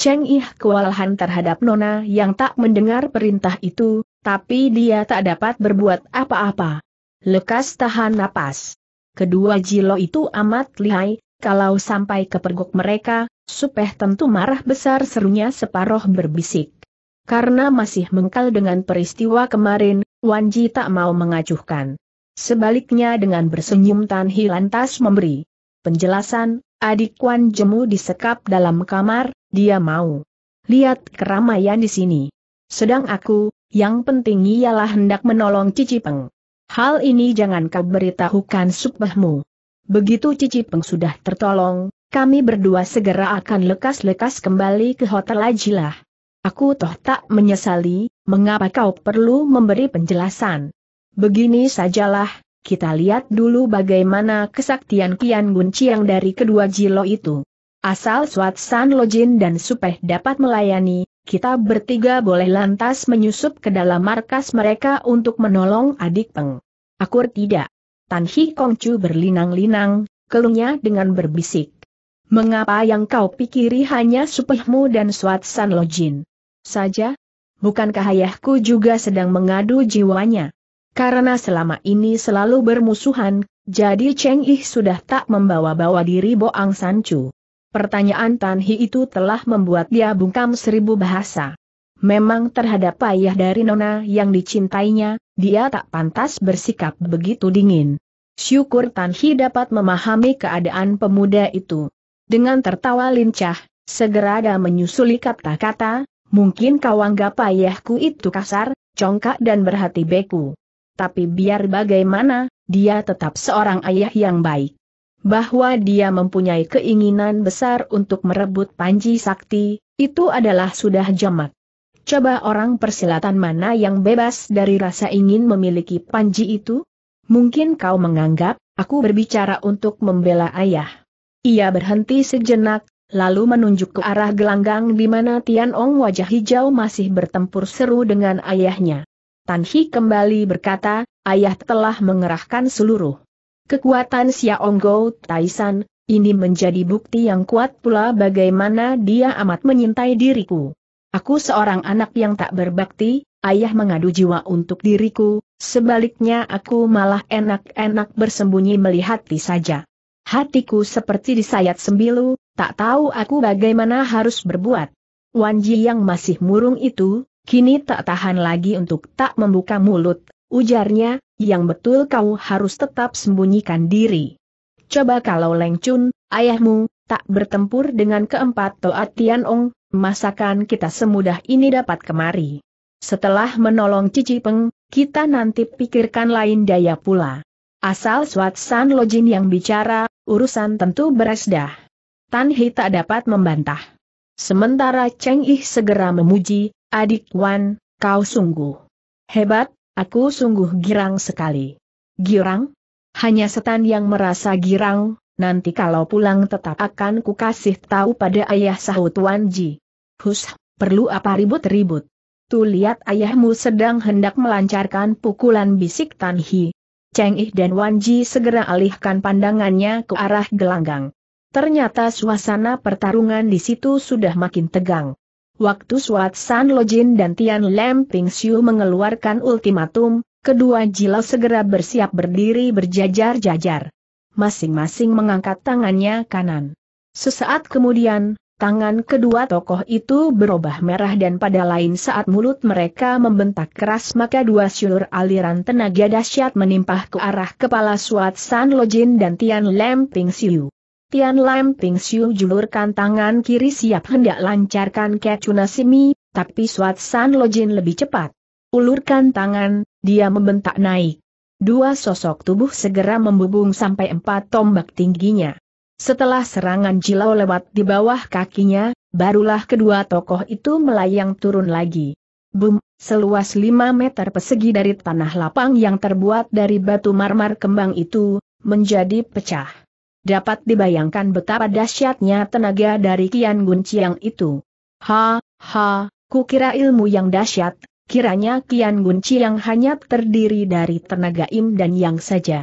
Cheng Ih kewalahan terhadap nona yang tak mendengar perintah itu, tapi dia tak dapat berbuat apa-apa. Lekas tahan napas. Kedua jilo itu amat lihai, kalau sampai ke kepergok mereka, Supeh tentu marah besar serunya separoh berbisik. Karena masih mengkal dengan peristiwa kemarin, Wanji tak mau mengacuhkan. Sebaliknya dengan bersenyum Tan Hi lantas memberi penjelasan, adik Wan Jemu disekap dalam kamar, dia mau. Lihat keramaian di sini. Sedang aku, yang penting ialah hendak menolong Cici Peng. Hal ini jangan kau beritahukan subahmu. Begitu Cici Peng sudah tertolong, kami berdua segera akan lekas-lekas kembali ke Hotel Ajilah. Aku toh tak menyesali, mengapa kau perlu memberi penjelasan. Begini sajalah, kita lihat dulu bagaimana kesaktian Kian Gun yang dari kedua Jilo itu. Asal Suat San Lojin dan Supeh dapat melayani, kita bertiga boleh lantas menyusup ke dalam markas mereka untuk menolong adik Peng. Akur tidak. Tan Hi Kong Chu berlinang-linang, keluhnya dengan berbisik. Mengapa yang kau pikiri hanya supehmu dan Suat San Jin? Saja? Bukankah ayahku juga sedang mengadu jiwanya? Karena selama ini selalu bermusuhan, jadi Cheng Yi sudah tak membawa-bawa diri Boang Chu. Pertanyaan Tan Hi itu telah membuat dia bungkam seribu bahasa. Memang terhadap ayah dari Nona yang dicintainya, dia tak pantas bersikap begitu dingin. Syukur Tanhi dapat memahami keadaan pemuda itu. Dengan tertawa lincah, segera ada menyusuli kata-kata, mungkin kau anggap ayahku itu kasar, congkak dan berhati beku. Tapi biar bagaimana, dia tetap seorang ayah yang baik. Bahwa dia mempunyai keinginan besar untuk merebut Panji Sakti, itu adalah sudah jamak. Coba orang persilatan mana yang bebas dari rasa ingin memiliki panji itu? Mungkin kau menganggap, aku berbicara untuk membela ayah. Ia berhenti sejenak, lalu menunjuk ke arah gelanggang di mana Tian Ong wajah hijau masih bertempur seru dengan ayahnya. Tan Hi kembali berkata, ayah telah mengerahkan seluruh kekuatan Go Taisan, ini menjadi bukti yang kuat pula bagaimana dia amat menyintai diriku. Aku seorang anak yang tak berbakti, ayah mengadu jiwa untuk diriku, sebaliknya aku malah enak-enak bersembunyi melihati saja. Hatiku seperti disayat sembilu, tak tahu aku bagaimana harus berbuat. Wanji yang masih murung itu, kini tak tahan lagi untuk tak membuka mulut, ujarnya, yang betul kau harus tetap sembunyikan diri. Coba kalau Leng Chun, ayahmu, tak bertempur dengan keempat Toa Tian Ong, masakan kita semudah ini dapat kemari. Setelah menolong Cici Peng, kita nanti pikirkan lain daya pula. Asal Swat San Lojin yang bicara, urusan tentu beres dah. Tan Hi tak dapat membantah. Sementara Cheng Ih segera memuji, adik Wan, kau sungguh hebat, aku sungguh girang sekali. Girang? Hanya setan yang merasa girang, nanti kalau pulang tetap akan kukasih tahu pada ayah sahut Wan Ji. Hus, perlu apa ribut-ribut? Tu lihat ayahmu sedang hendak melancarkan pukulan bisik Tan Hi. Cheng Ih dan Wan Ji segera alihkan pandangannya ke arah gelanggang. Ternyata suasana pertarungan di situ sudah makin tegang. Waktu Suat San Lojin dan Tian Lam Ping Siu mengeluarkan ultimatum, kedua jilau segera bersiap berdiri berjajar-jajar. Masing-masing mengangkat tangannya kanan. Sesaat kemudian, Tangan kedua tokoh itu berubah merah dan pada lain saat mulut mereka membentak keras maka dua syulur aliran tenaga dahsyat menimpah ke arah kepala Suat San Lojin dan Tian Lam Ping Siu. Tian Lam Ping Siu julurkan tangan kiri siap hendak lancarkan Kecuna Simi, tapi Suat San Lojin lebih cepat. Ulurkan tangan, dia membentak naik. Dua sosok tubuh segera membubung sampai empat tombak tingginya. Setelah serangan jilau lewat di bawah kakinya, barulah kedua tokoh itu melayang turun lagi. Bum, seluas 5 meter persegi dari tanah lapang yang terbuat dari batu marmar kembang itu, menjadi pecah. Dapat dibayangkan betapa dahsyatnya tenaga dari Kian Gunciang yang itu. Ha, ha, kukira ilmu yang dahsyat, kiranya Kian gunci yang hanya terdiri dari tenaga Im dan Yang saja.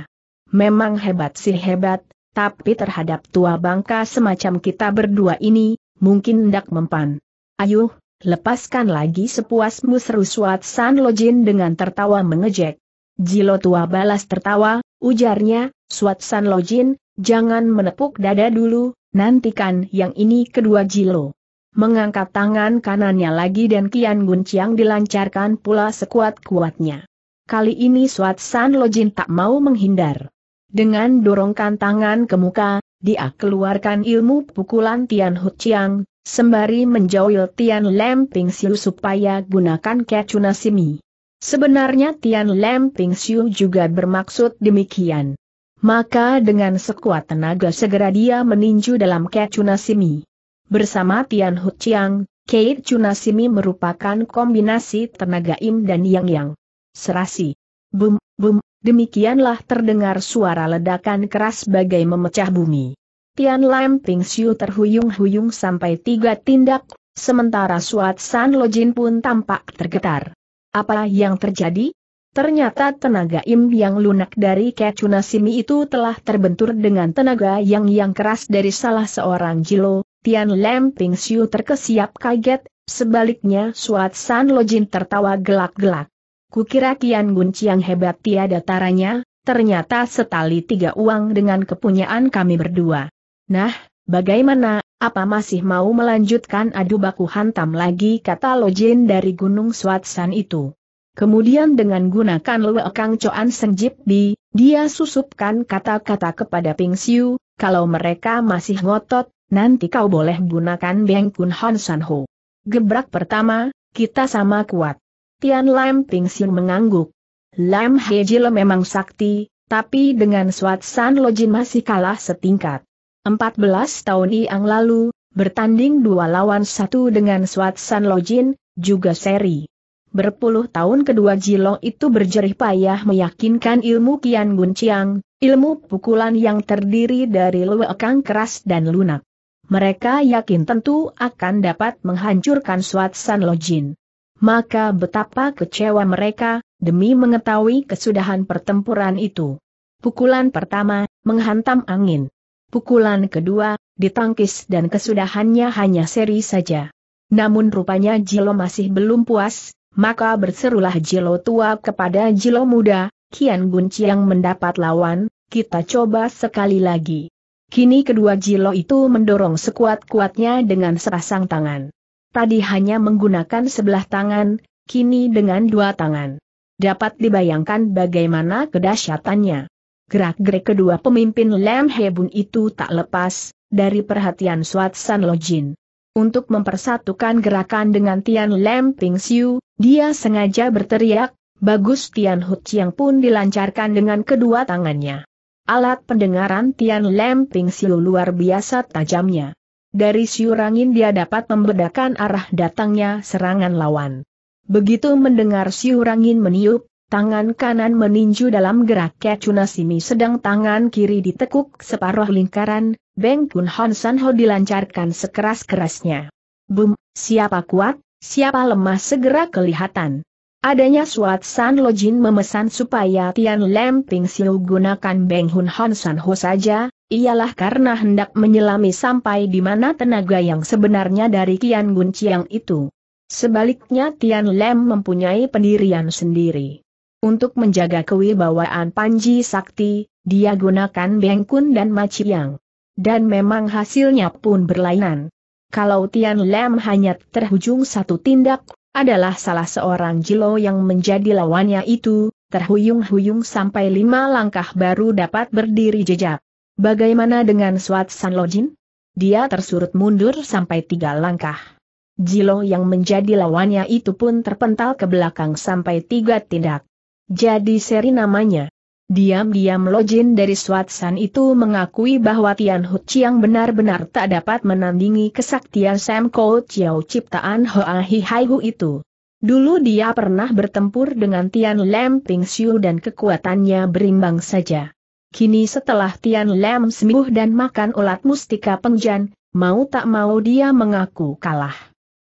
Memang hebat sih hebat, tapi terhadap tua bangka semacam kita berdua ini, mungkin hendak mempan. Ayuh, lepaskan lagi sepuasmu seru Suat San Lojin dengan tertawa mengejek. Jilo tua balas tertawa, ujarnya, Suat San Lojin, jangan menepuk dada dulu, nantikan yang ini kedua Jilo. Mengangkat tangan kanannya lagi dan Kian Gunciang dilancarkan pula sekuat-kuatnya. Kali ini Suat San Lojin tak mau menghindar. Dengan dorongkan tangan ke muka, dia keluarkan ilmu pukulan Tian Hu Chiang, sembari menjauhil Tian Lem Ping Siu supaya gunakan kecunasimi. Sebenarnya Tian Lem Ping Siu juga bermaksud demikian. Maka dengan sekuat tenaga segera dia meninju dalam kecunasimi. Bersama Tian Hu Chiang, Kate Chunasimi merupakan kombinasi tenaga im dan yang-yang. Serasi. Bum, bum, demikianlah terdengar suara ledakan keras bagai memecah bumi. Tian Lam Ping Siu terhuyung-huyung sampai tiga tindak, sementara Suat San Lo Jin pun tampak tergetar. Apa yang terjadi? Ternyata tenaga Im yang lunak dari Kecuna Simi itu telah terbentur dengan tenaga yang yang keras dari salah seorang Jilo, Tian Lam Ping Siu terkesiap kaget, sebaliknya Suat San Lo Jin tertawa gelak-gelak. Kukira Kian Gun Chiang hebat tiada taranya, ternyata setali tiga uang dengan kepunyaan kami berdua. Nah, bagaimana, apa masih mau melanjutkan adu baku hantam lagi kata Lojin dari Gunung Swatsan itu. Kemudian dengan gunakan Lue Kang Coan Seng Di, dia susupkan kata-kata kepada Ping Siu, kalau mereka masih ngotot, nanti kau boleh gunakan Beng Kun Hon San Ho. Gebrak pertama, kita sama kuat. Tian Lam Ping mengangguk. Lam Hejil memang sakti, tapi dengan Suat San Lojin masih kalah setingkat. 14 tahun yang lalu, bertanding dua lawan satu dengan Suat San Lojin, juga seri. Berpuluh tahun kedua Jilong itu berjerih payah meyakinkan ilmu Kian Gun Chiang, ilmu pukulan yang terdiri dari lewekang keras dan lunak. Mereka yakin tentu akan dapat menghancurkan Suat San Lojin maka betapa kecewa mereka, demi mengetahui kesudahan pertempuran itu. Pukulan pertama, menghantam angin. Pukulan kedua, ditangkis dan kesudahannya hanya seri saja. Namun rupanya Jilo masih belum puas, maka berserulah Jilo tua kepada Jilo muda, Kian Gunci yang mendapat lawan, kita coba sekali lagi. Kini kedua Jilo itu mendorong sekuat-kuatnya dengan sepasang tangan tadi hanya menggunakan sebelah tangan, kini dengan dua tangan. Dapat dibayangkan bagaimana kedahsyatannya. Gerak-gerik kedua pemimpin Lam Hebun itu tak lepas, dari perhatian Suat San Lojin. Untuk mempersatukan gerakan dengan Tian Lam Ping Siu, dia sengaja berteriak, bagus Tian Hu Chiang pun dilancarkan dengan kedua tangannya. Alat pendengaran Tian Lam Ping Siu luar biasa tajamnya. Dari siurangin dia dapat membedakan arah datangnya serangan lawan. Begitu mendengar siurangin meniup, tangan kanan meninju dalam gerak Kecunasimi sedang tangan kiri ditekuk separuh lingkaran, Beng Kun Hon San Ho dilancarkan sekeras-kerasnya. Bum, siapa kuat, siapa lemah segera kelihatan. Adanya Suat San Jin memesan supaya Tian Lemping Siu gunakan Beng Hun Hon San Ho saja, ialah karena hendak menyelami sampai di mana tenaga yang sebenarnya dari Kian Gun Chiang itu. Sebaliknya Tian Lem mempunyai pendirian sendiri. Untuk menjaga kewibawaan Panji Sakti, dia gunakan Bengkun dan Maciang. Dan memang hasilnya pun berlainan. Kalau Tian Lem hanya terhujung satu tindak, adalah salah seorang jilo yang menjadi lawannya itu, terhuyung-huyung sampai lima langkah baru dapat berdiri jejak. Bagaimana dengan Swat San Lojin? Dia tersurut mundur sampai tiga langkah. Jilo yang menjadi lawannya itu pun terpental ke belakang sampai tiga tindak. Jadi seri namanya. Diam-diam Lojin dari Swat San itu mengakui bahwa Tian Hu Chiang benar-benar tak dapat menandingi kesaktian Sam Ko Chiao ciptaan Hoa Hi Hai Hu itu. Dulu dia pernah bertempur dengan Tian Lam Ping Xiu dan kekuatannya berimbang saja. Kini setelah Tian Lam sembuh dan makan ulat mustika pengjan, mau tak mau dia mengaku kalah.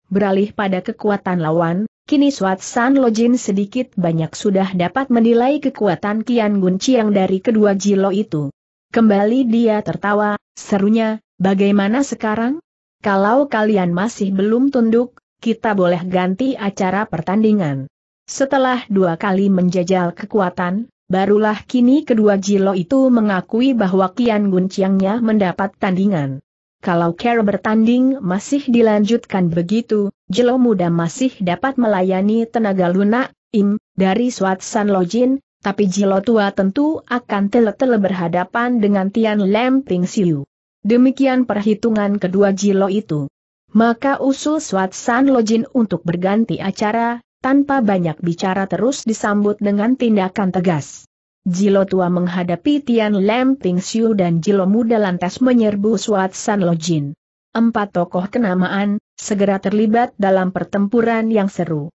Beralih pada kekuatan lawan, kini Suat San Lojin sedikit banyak sudah dapat menilai kekuatan Kian Gun Chiang dari kedua Jilo itu. Kembali dia tertawa, serunya, bagaimana sekarang? Kalau kalian masih belum tunduk, kita boleh ganti acara pertandingan. Setelah dua kali menjajal kekuatan, Barulah kini kedua Jilo itu mengakui bahwa Kian Gunciangnya mendapat tandingan. Kalau Kerr bertanding masih dilanjutkan begitu, Jilo muda masih dapat melayani tenaga lunak, Im, dari Swatsan Lojin, tapi Jilo tua tentu akan tele-tele berhadapan dengan Tian Lam Ping Siu. Demikian perhitungan kedua Jilo itu. Maka usul Swatsan Lojin untuk berganti acara, tanpa banyak bicara terus disambut dengan tindakan tegas. Jilo tua menghadapi Tian Lam Ping Xiu dan Jilo muda lantas menyerbu Suat San Lo Jin. Empat tokoh kenamaan, segera terlibat dalam pertempuran yang seru.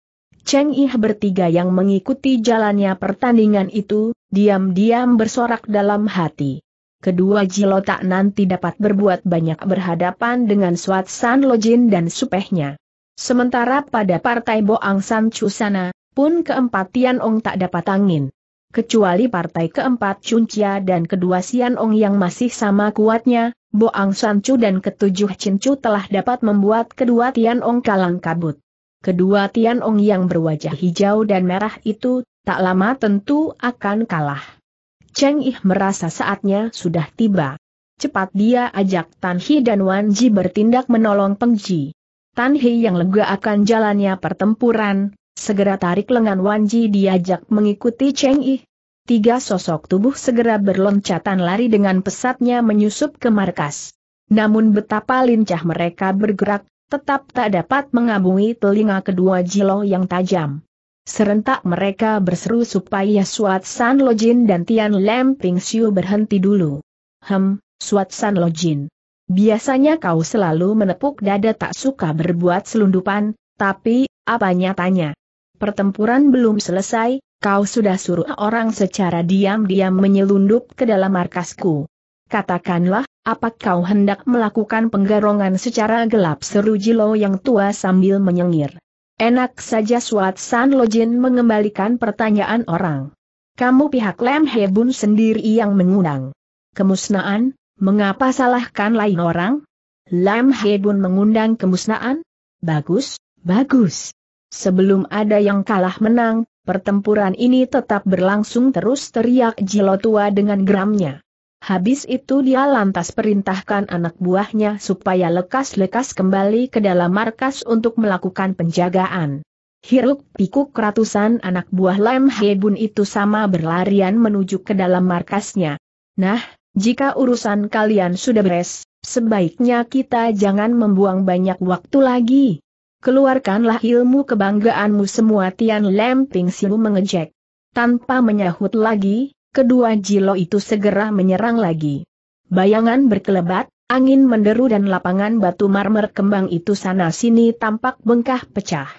Cheng Ih bertiga yang mengikuti jalannya pertandingan itu, diam-diam bersorak dalam hati. Kedua Jilo tak nanti dapat berbuat banyak berhadapan dengan Suat San Lo Jin dan supehnya. Sementara pada partai Boang San Chusana, pun keempat Tian Ong tak dapat angin. Kecuali partai keempat Chun Chia dan kedua Sian Ong yang masih sama kuatnya, Boang San Chu dan ketujuh Chin Chu telah dapat membuat kedua Tian Ong kalang kabut. Kedua Tian Ong yang berwajah hijau dan merah itu, tak lama tentu akan kalah. Cheng Ih merasa saatnya sudah tiba. Cepat dia ajak Tan Hi dan Wan Ji bertindak menolong Peng Ji. Tan Hei yang lega akan jalannya pertempuran, segera tarik lengan Wan Ji diajak mengikuti Cheng Yi. Tiga sosok tubuh segera berloncatan lari dengan pesatnya menyusup ke markas. Namun betapa lincah mereka bergerak, tetap tak dapat mengabungi telinga kedua jilo yang tajam. Serentak mereka berseru supaya Suat San Lojin dan Tian Lem Ping Siu berhenti dulu. Hem, Suat San Lojin. Biasanya kau selalu menepuk dada tak suka berbuat selundupan, tapi, apa nyatanya? Pertempuran belum selesai, kau sudah suruh orang secara diam-diam menyelundup ke dalam markasku. Katakanlah, apa kau hendak melakukan penggarongan secara gelap seru Jilo yang tua sambil menyengir. Enak saja Suat San Lojin mengembalikan pertanyaan orang. Kamu pihak Lem Hebun sendiri yang mengundang. Kemusnaan, Mengapa salahkan lain orang? Lam Hebun mengundang kemusnahan. Bagus, bagus. Sebelum ada yang kalah menang, pertempuran ini tetap berlangsung terus teriak Jilo tua dengan geramnya. Habis itu dia lantas perintahkan anak buahnya supaya lekas-lekas kembali ke dalam markas untuk melakukan penjagaan. Hiruk pikuk ratusan anak buah Lam Hebun itu sama berlarian menuju ke dalam markasnya. Nah, jika urusan kalian sudah beres, sebaiknya kita jangan membuang banyak waktu lagi. Keluarkanlah ilmu kebanggaanmu semua Tian Lemping Ping Siu mengejek. Tanpa menyahut lagi, kedua jilo itu segera menyerang lagi. Bayangan berkelebat, angin menderu dan lapangan batu marmer kembang itu sana-sini tampak bengkah pecah.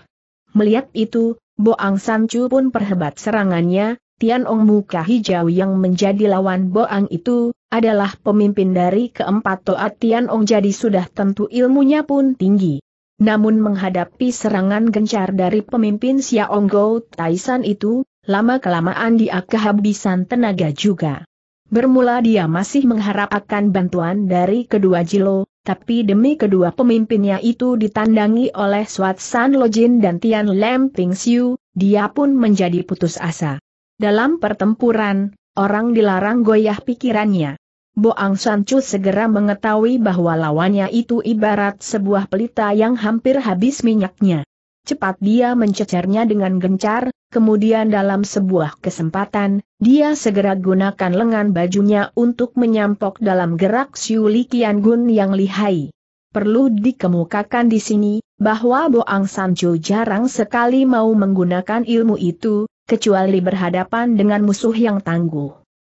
Melihat itu, Boang Sancu pun perhebat serangannya, Tian Ong Muka Hijau yang menjadi lawan Boang itu, adalah pemimpin dari keempat Toat Tianong jadi sudah tentu ilmunya pun tinggi. Namun menghadapi serangan gencar dari pemimpin Gou Taisan itu, lama-kelamaan dia kehabisan tenaga juga. Bermula dia masih mengharapkan bantuan dari kedua Jilo, tapi demi kedua pemimpinnya itu ditandangi oleh Swat San Lojin dan Tian Lem Ping Siu, dia pun menjadi putus asa. Dalam pertempuran, orang dilarang goyah pikirannya. Boang Sancu segera mengetahui bahwa lawannya itu ibarat sebuah pelita yang hampir habis minyaknya. Cepat dia mencecernya dengan gencar, kemudian dalam sebuah kesempatan, dia segera gunakan lengan bajunya untuk menyampok dalam gerak Kian Gun yang lihai. Perlu dikemukakan di sini, bahwa Boang Sancu jarang sekali mau menggunakan ilmu itu, kecuali berhadapan dengan musuh yang tangguh.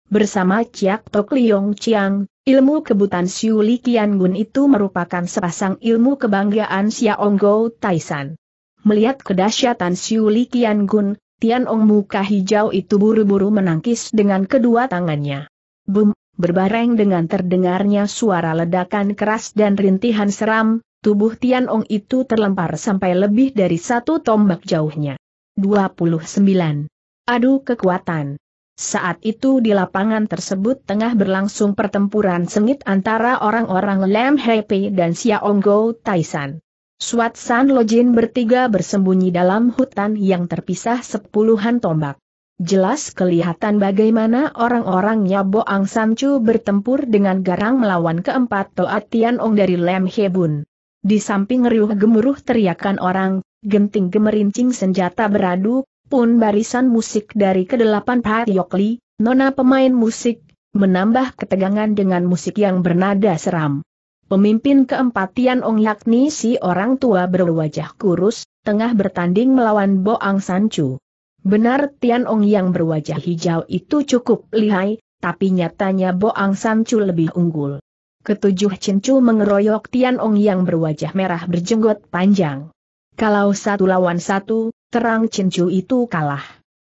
Bersama Ciak Tok Liong Chiang, ilmu kebutan Siu Li Kian Gun itu merupakan sepasang ilmu kebanggaan Gou Taishan. Melihat kedahsyatan Siu Li Kian Gun, Tian Ong muka hijau itu buru-buru menangkis dengan kedua tangannya. Bum, berbareng dengan terdengarnya suara ledakan keras dan rintihan seram, tubuh Tian Ong itu terlempar sampai lebih dari satu tombak jauhnya. 29. Adu kekuatan. Saat itu di lapangan tersebut tengah berlangsung pertempuran sengit antara orang-orang Lam Hepe dan Xiaonggo Taisan. Suat San Lojin bertiga bersembunyi dalam hutan yang terpisah sepuluhan tombak. Jelas kelihatan bagaimana orang-orangnya Bo Ang San Chu bertempur dengan garang melawan keempat Toa Ong dari Lam Hebun. Di samping riuh gemuruh teriakan orang, genting gemerincing senjata beradu, pun barisan musik dari kedelapan Yokli, nona pemain musik, menambah ketegangan dengan musik yang bernada seram. Pemimpin keempat Tian Ong yakni si orang tua berwajah kurus, tengah bertanding melawan Boang Sancu. Benar Tian Ong yang berwajah hijau itu cukup lihai, tapi nyatanya Boang Sancu lebih unggul. Ketujuh Cincu mengeroyok Tian Ong yang berwajah merah berjenggot panjang. Kalau satu lawan satu, terang Cincu itu kalah.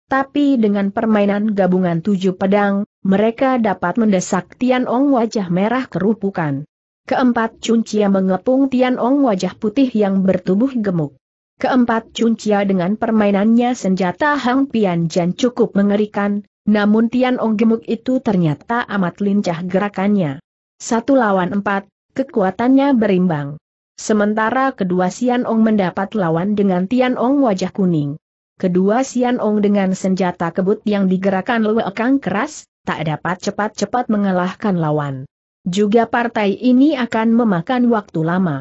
Tapi dengan permainan gabungan tujuh pedang, mereka dapat mendesak Tian Ong wajah merah kerupukan. Keempat cuncia mengepung Tian Ong wajah putih yang bertubuh gemuk. Keempat cuncia dengan permainannya senjata Hang Pian Jan cukup mengerikan, namun Tian Ong gemuk itu ternyata amat lincah gerakannya. Satu lawan empat, kekuatannya berimbang. Sementara kedua Sian Ong mendapat lawan dengan Tian Ong wajah kuning. Kedua Sian Ong dengan senjata kebut yang digerakkan lewekang keras, tak dapat cepat-cepat mengalahkan lawan. Juga partai ini akan memakan waktu lama.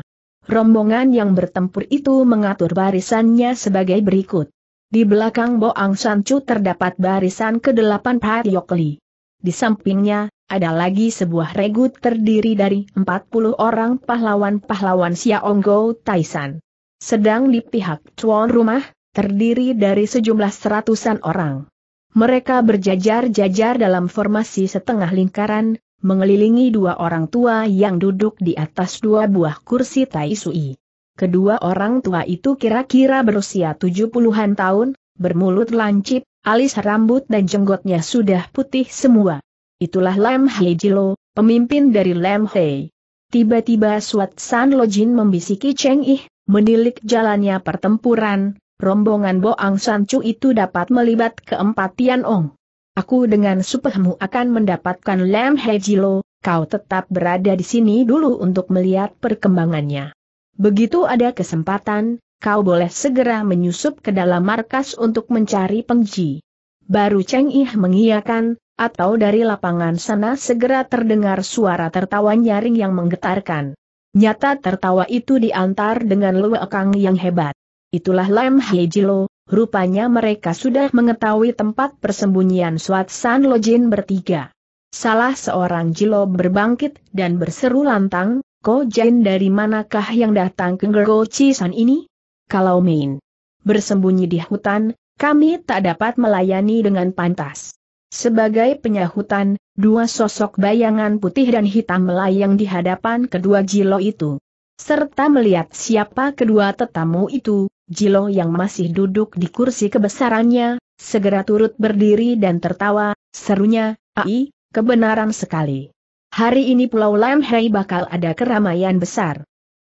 Rombongan yang bertempur itu mengatur barisannya sebagai berikut. Di belakang Boang Sancu terdapat barisan ke-8 Yoke Yokli. Di sampingnya, ada lagi sebuah regu terdiri dari 40 orang pahlawan-pahlawan Xiaonggo Taishan. Sedang di pihak tuan rumah, terdiri dari sejumlah seratusan orang. Mereka berjajar-jajar dalam formasi setengah lingkaran, mengelilingi dua orang tua yang duduk di atas dua buah kursi Taisui. Kedua orang tua itu kira-kira berusia tujuh puluhan tahun, bermulut lancip, alis rambut dan jenggotnya sudah putih semua. Itulah Lem Hei Jilo, pemimpin dari Lem Hei. Tiba-tiba Suat San Lojin membisiki Cheng Ih, menilik jalannya pertempuran, rombongan Boang Chu itu dapat melibat keempat Tian Ong. Aku dengan supahmu akan mendapatkan Lem Jilo. kau tetap berada di sini dulu untuk melihat perkembangannya. Begitu ada kesempatan, kau boleh segera menyusup ke dalam markas untuk mencari pengji. Baru Cheng Ih mengiyakan, atau dari lapangan sana segera terdengar suara tertawa nyaring yang menggetarkan. Nyata tertawa itu diantar dengan lewekang yang hebat. Itulah Lam Jilo. rupanya mereka sudah mengetahui tempat persembunyian Suat San Lo Jin bertiga. Salah seorang Jilo berbangkit dan berseru lantang, Ko Jin dari manakah yang datang ke Gergo San ini? kalau main bersembunyi di hutan, kami tak dapat melayani dengan pantas. Sebagai penyahutan, dua sosok bayangan putih dan hitam melayang di hadapan kedua Jilo itu. Serta melihat siapa kedua tetamu itu, Jilo yang masih duduk di kursi kebesarannya, segera turut berdiri dan tertawa, serunya, Ai, kebenaran sekali. Hari ini Pulau Lamhei bakal ada keramaian besar.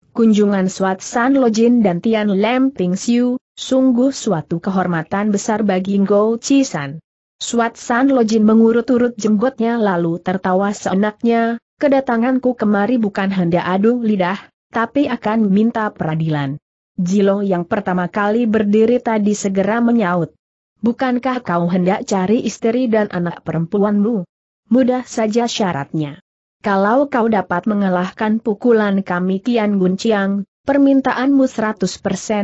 Kunjungan Suat San Lojin dan Tian Lam Ping Siu, sungguh suatu kehormatan besar bagi Ngo Chi San. Suat San Lojin mengurut-urut jenggotnya lalu tertawa seenaknya, kedatanganku kemari bukan hendak adu lidah, tapi akan minta peradilan. Jilo yang pertama kali berdiri tadi segera menyaut. Bukankah kau hendak cari istri dan anak perempuanmu? Mudah saja syaratnya. Kalau kau dapat mengalahkan pukulan kami Kian Gunciang, permintaanmu 100%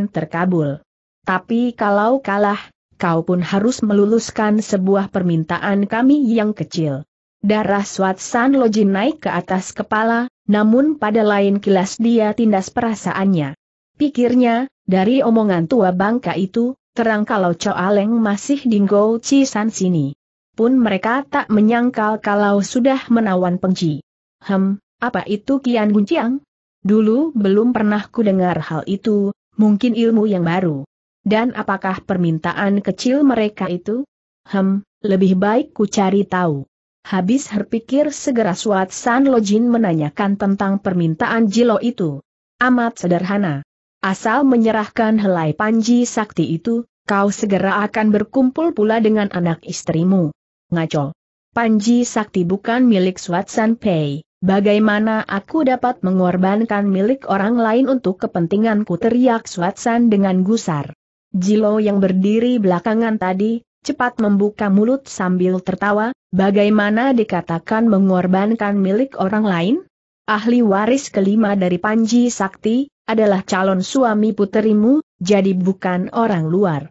terkabul. Tapi kalau kalah, kau pun harus meluluskan sebuah permintaan kami yang kecil. Darah Swat San lojin naik ke atas kepala, namun pada lain kilas dia tindas perasaannya. Pikirnya, dari omongan tua bangka itu, terang kalau Cho Aleng masih di Chi San sini pun mereka tak menyangkal kalau sudah menawan pengji. Hem, apa itu Kian Gunciang? Dulu belum pernah ku dengar hal itu, mungkin ilmu yang baru. Dan apakah permintaan kecil mereka itu? Hem, lebih baik ku cari tahu. Habis berpikir segera Suat San Lojin menanyakan tentang permintaan Jilo itu. Amat sederhana. Asal menyerahkan helai panji sakti itu, kau segera akan berkumpul pula dengan anak istrimu ngaco. Panji sakti bukan milik Swatsan Pei, bagaimana aku dapat mengorbankan milik orang lain untuk kepentinganku teriak Swatsan dengan gusar. Jilo yang berdiri belakangan tadi, cepat membuka mulut sambil tertawa, bagaimana dikatakan mengorbankan milik orang lain? Ahli waris kelima dari Panji Sakti, adalah calon suami puterimu, jadi bukan orang luar.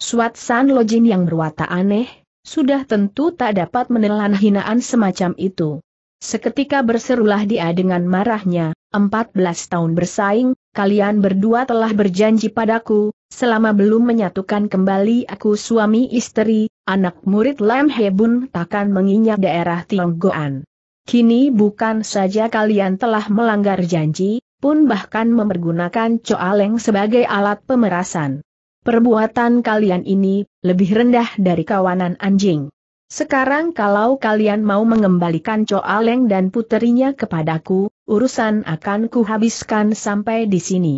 Swat San Lojin yang berwata aneh, sudah tentu tak dapat menelan hinaan semacam itu. Seketika berserulah dia dengan marahnya, 14 tahun bersaing, kalian berdua telah berjanji padaku, selama belum menyatukan kembali aku suami istri, anak murid Lam Hebun takkan menginjak daerah Tionggoan. Kini bukan saja kalian telah melanggar janji, pun bahkan mempergunakan coaleng sebagai alat pemerasan. Perbuatan kalian ini, lebih rendah dari kawanan anjing. Sekarang kalau kalian mau mengembalikan Coaleng dan puterinya kepadaku, urusan akan kuhabiskan sampai di sini.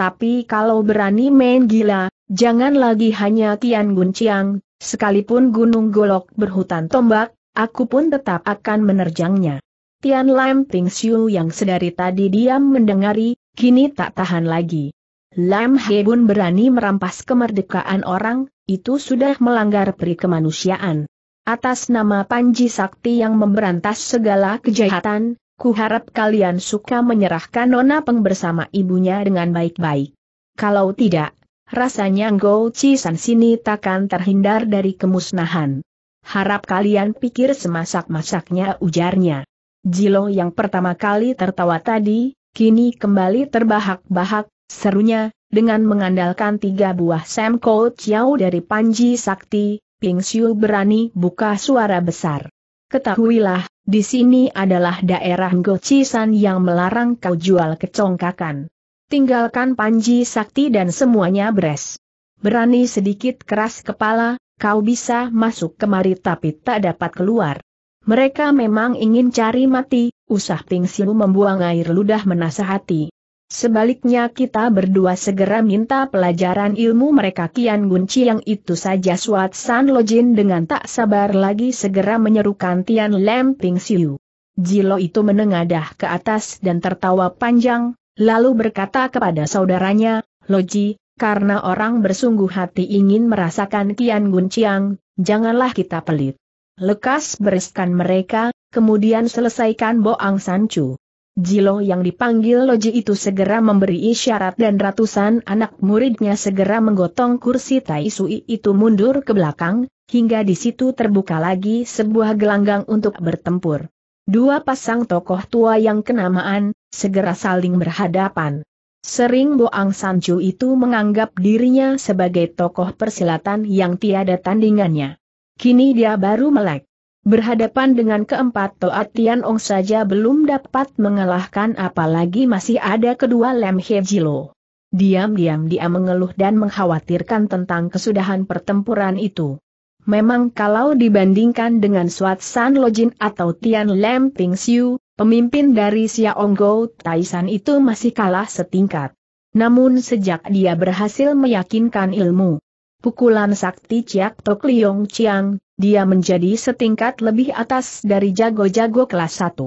Tapi kalau berani main gila, jangan lagi hanya Tian Gunciang, sekalipun Gunung Golok berhutan tombak, aku pun tetap akan menerjangnya. Tian Lam Ping Xiu yang sedari tadi diam mendengari, kini tak tahan lagi. Lam Bun berani merampas kemerdekaan orang, itu sudah melanggar peri kemanusiaan. Atas nama Panji Sakti yang memberantas segala kejahatan, kuharap kalian suka menyerahkan Nona Peng bersama ibunya dengan baik-baik. Kalau tidak, rasanya Ngo Chi San sini takkan terhindar dari kemusnahan. Harap kalian pikir semasak-masaknya ujarnya. Jilo yang pertama kali tertawa tadi, kini kembali terbahak-bahak, Serunya, dengan mengandalkan tiga buah Sam Kou Chiao dari Panji Sakti, Ping Xiu berani buka suara besar. Ketahuilah, di sini adalah daerah Ngocisan yang melarang kau jual kecongkakan. Tinggalkan Panji Sakti dan semuanya beres. Berani sedikit keras kepala, kau bisa masuk kemari tapi tak dapat keluar. Mereka memang ingin cari mati, usah Ping Xiu membuang air ludah menasehati. Sebaliknya kita berdua segera minta pelajaran ilmu mereka Kian Gunci yang itu saja Suat San Lojin dengan tak sabar lagi segera menyerukan Tian Lem Ping Siu. Jilo itu menengadah ke atas dan tertawa panjang, lalu berkata kepada saudaranya, Loji, karena orang bersungguh hati ingin merasakan Kian Gunciang, janganlah kita pelit. Lekas bereskan mereka, kemudian selesaikan Boang Sancu. Jilo yang dipanggil Loji itu segera memberi isyarat dan ratusan anak muridnya segera menggotong kursi Tai Sui itu mundur ke belakang, hingga di situ terbuka lagi sebuah gelanggang untuk bertempur. Dua pasang tokoh tua yang kenamaan, segera saling berhadapan. Sering Boang Sanju itu menganggap dirinya sebagai tokoh persilatan yang tiada tandingannya. Kini dia baru melek. Berhadapan dengan keempat Toa Tian Ong saja belum dapat mengalahkan apalagi masih ada kedua Lem He Jilo. Diam-diam dia mengeluh dan mengkhawatirkan tentang kesudahan pertempuran itu. Memang kalau dibandingkan dengan Suat San Lojin atau Tian Lem Ting Siu, pemimpin dari Xiaonggo Taisan itu masih kalah setingkat. Namun sejak dia berhasil meyakinkan ilmu, pukulan sakti Ciak Tok Liong Chiang, dia menjadi setingkat lebih atas dari jago-jago kelas 1.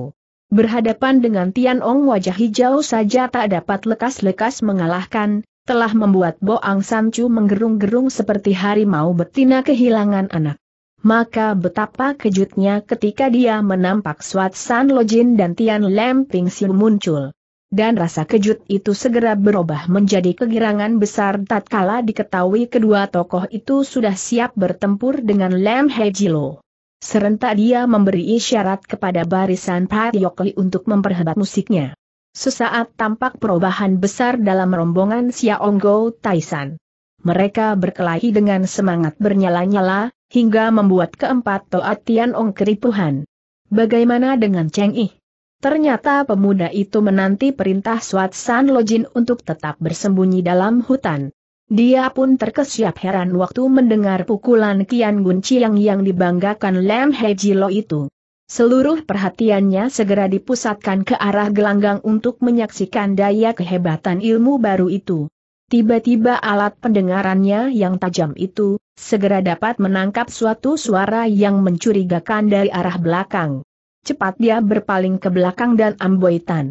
Berhadapan dengan Tian Ong wajah hijau saja tak dapat lekas-lekas mengalahkan, telah membuat Bo Boang Sancu menggerung-gerung seperti harimau betina kehilangan anak. Maka betapa kejutnya ketika dia menampak Swat San Lojin dan Tian Lam Ping Siu muncul dan rasa kejut itu segera berubah menjadi kegirangan besar tatkala diketahui kedua tokoh itu sudah siap bertempur dengan Lam Hejilo. Serentak dia memberi isyarat kepada barisan Patyokli untuk memperhebat musiknya. Sesaat tampak perubahan besar dalam rombongan Xiaonggo Taisan. Mereka berkelahi dengan semangat bernyala-nyala, hingga membuat keempat Toa Ong keripuhan. Bagaimana dengan Cheng Yi? Ternyata pemuda itu menanti perintah Suat San Lojin untuk tetap bersembunyi dalam hutan. Dia pun terkesiap heran waktu mendengar pukulan Kian Gun Chiang yang dibanggakan Lam He itu. Seluruh perhatiannya segera dipusatkan ke arah gelanggang untuk menyaksikan daya kehebatan ilmu baru itu. Tiba-tiba alat pendengarannya yang tajam itu, segera dapat menangkap suatu suara yang mencurigakan dari arah belakang cepat dia berpaling ke belakang dan amboitan. Tan.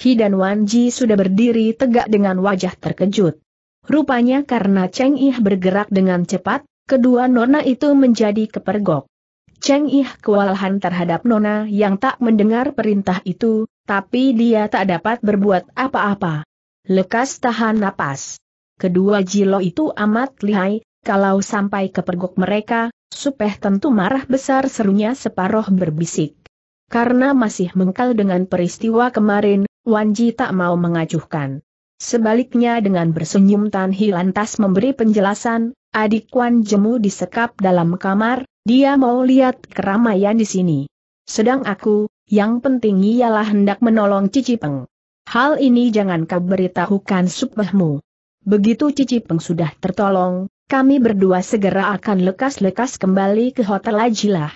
Hi dan Wan Ji sudah berdiri tegak dengan wajah terkejut. Rupanya karena Cheng Ih bergerak dengan cepat, kedua nona itu menjadi kepergok. Cheng Ih kewalahan terhadap nona yang tak mendengar perintah itu, tapi dia tak dapat berbuat apa-apa. Lekas tahan napas. Kedua jilo itu amat lihai, kalau sampai kepergok mereka, Supeh tentu marah besar serunya separoh berbisik. Karena masih mengkal dengan peristiwa kemarin, Wanji tak mau mengacuhkan. Sebaliknya dengan bersenyum Tan Hi lantas memberi penjelasan, adik Wan Jemu disekap dalam kamar, dia mau lihat keramaian di sini. Sedang aku, yang penting ialah hendak menolong Cici Peng. Hal ini jangan kau beritahukan subahmu. Begitu Cici Peng sudah tertolong, kami berdua segera akan lekas-lekas kembali ke Hotel Ajilah.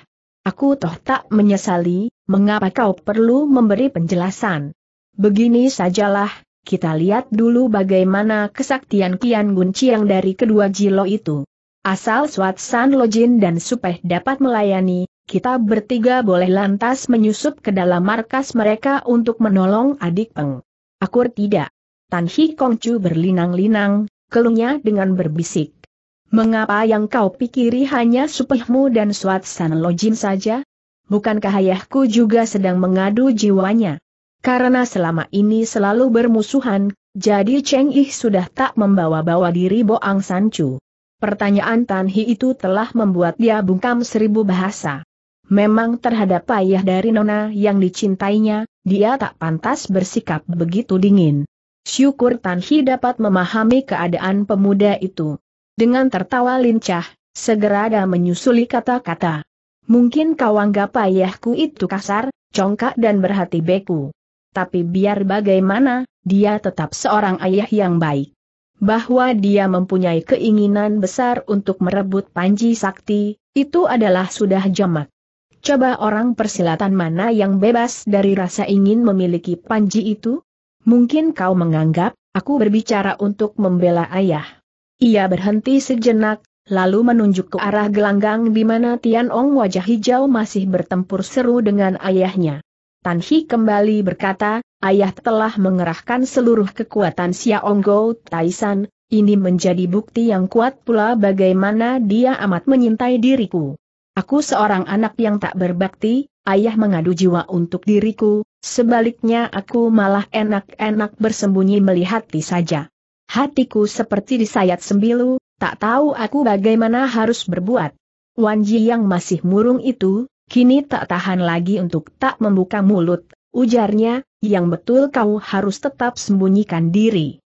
Aku toh tak menyesali, mengapa kau perlu memberi penjelasan. Begini sajalah, kita lihat dulu bagaimana kesaktian Kian Gun yang dari kedua Jilo itu. Asal Swat San Lojin dan Supeh dapat melayani, kita bertiga boleh lantas menyusup ke dalam markas mereka untuk menolong adik Peng. Akur tidak. Tan Hi Kongcu berlinang-linang, kelungnya dengan berbisik. Mengapa yang kau pikiri hanya supihmu dan suatsan lojin saja? Bukankah ayahku juga sedang mengadu jiwanya? Karena selama ini selalu bermusuhan, jadi Cheng Ih sudah tak membawa-bawa diri Boang Chu. Pertanyaan Tan Hi itu telah membuat dia bungkam seribu bahasa. Memang terhadap ayah dari Nona yang dicintainya, dia tak pantas bersikap begitu dingin. Syukur Tan Hi dapat memahami keadaan pemuda itu. Dengan tertawa lincah, segera ada menyusuli kata-kata. Mungkin kau anggap ayahku itu kasar, congkak dan berhati beku. Tapi biar bagaimana, dia tetap seorang ayah yang baik. Bahwa dia mempunyai keinginan besar untuk merebut Panji Sakti, itu adalah sudah jamak. Coba orang persilatan mana yang bebas dari rasa ingin memiliki Panji itu? Mungkin kau menganggap, aku berbicara untuk membela ayah. Ia berhenti sejenak, lalu menunjuk ke arah gelanggang di mana Tian Ong wajah hijau masih bertempur seru dengan ayahnya. Tan Hi kembali berkata, ayah telah mengerahkan seluruh kekuatan Xiaonggo Taisan, ini menjadi bukti yang kuat pula bagaimana dia amat menyintai diriku. Aku seorang anak yang tak berbakti, ayah mengadu jiwa untuk diriku, sebaliknya aku malah enak-enak bersembunyi melihat melihati saja. Hatiku seperti disayat sembilu, tak tahu aku bagaimana harus berbuat. Wan Ji yang masih murung itu, kini tak tahan lagi untuk tak membuka mulut, ujarnya, yang betul kau harus tetap sembunyikan diri.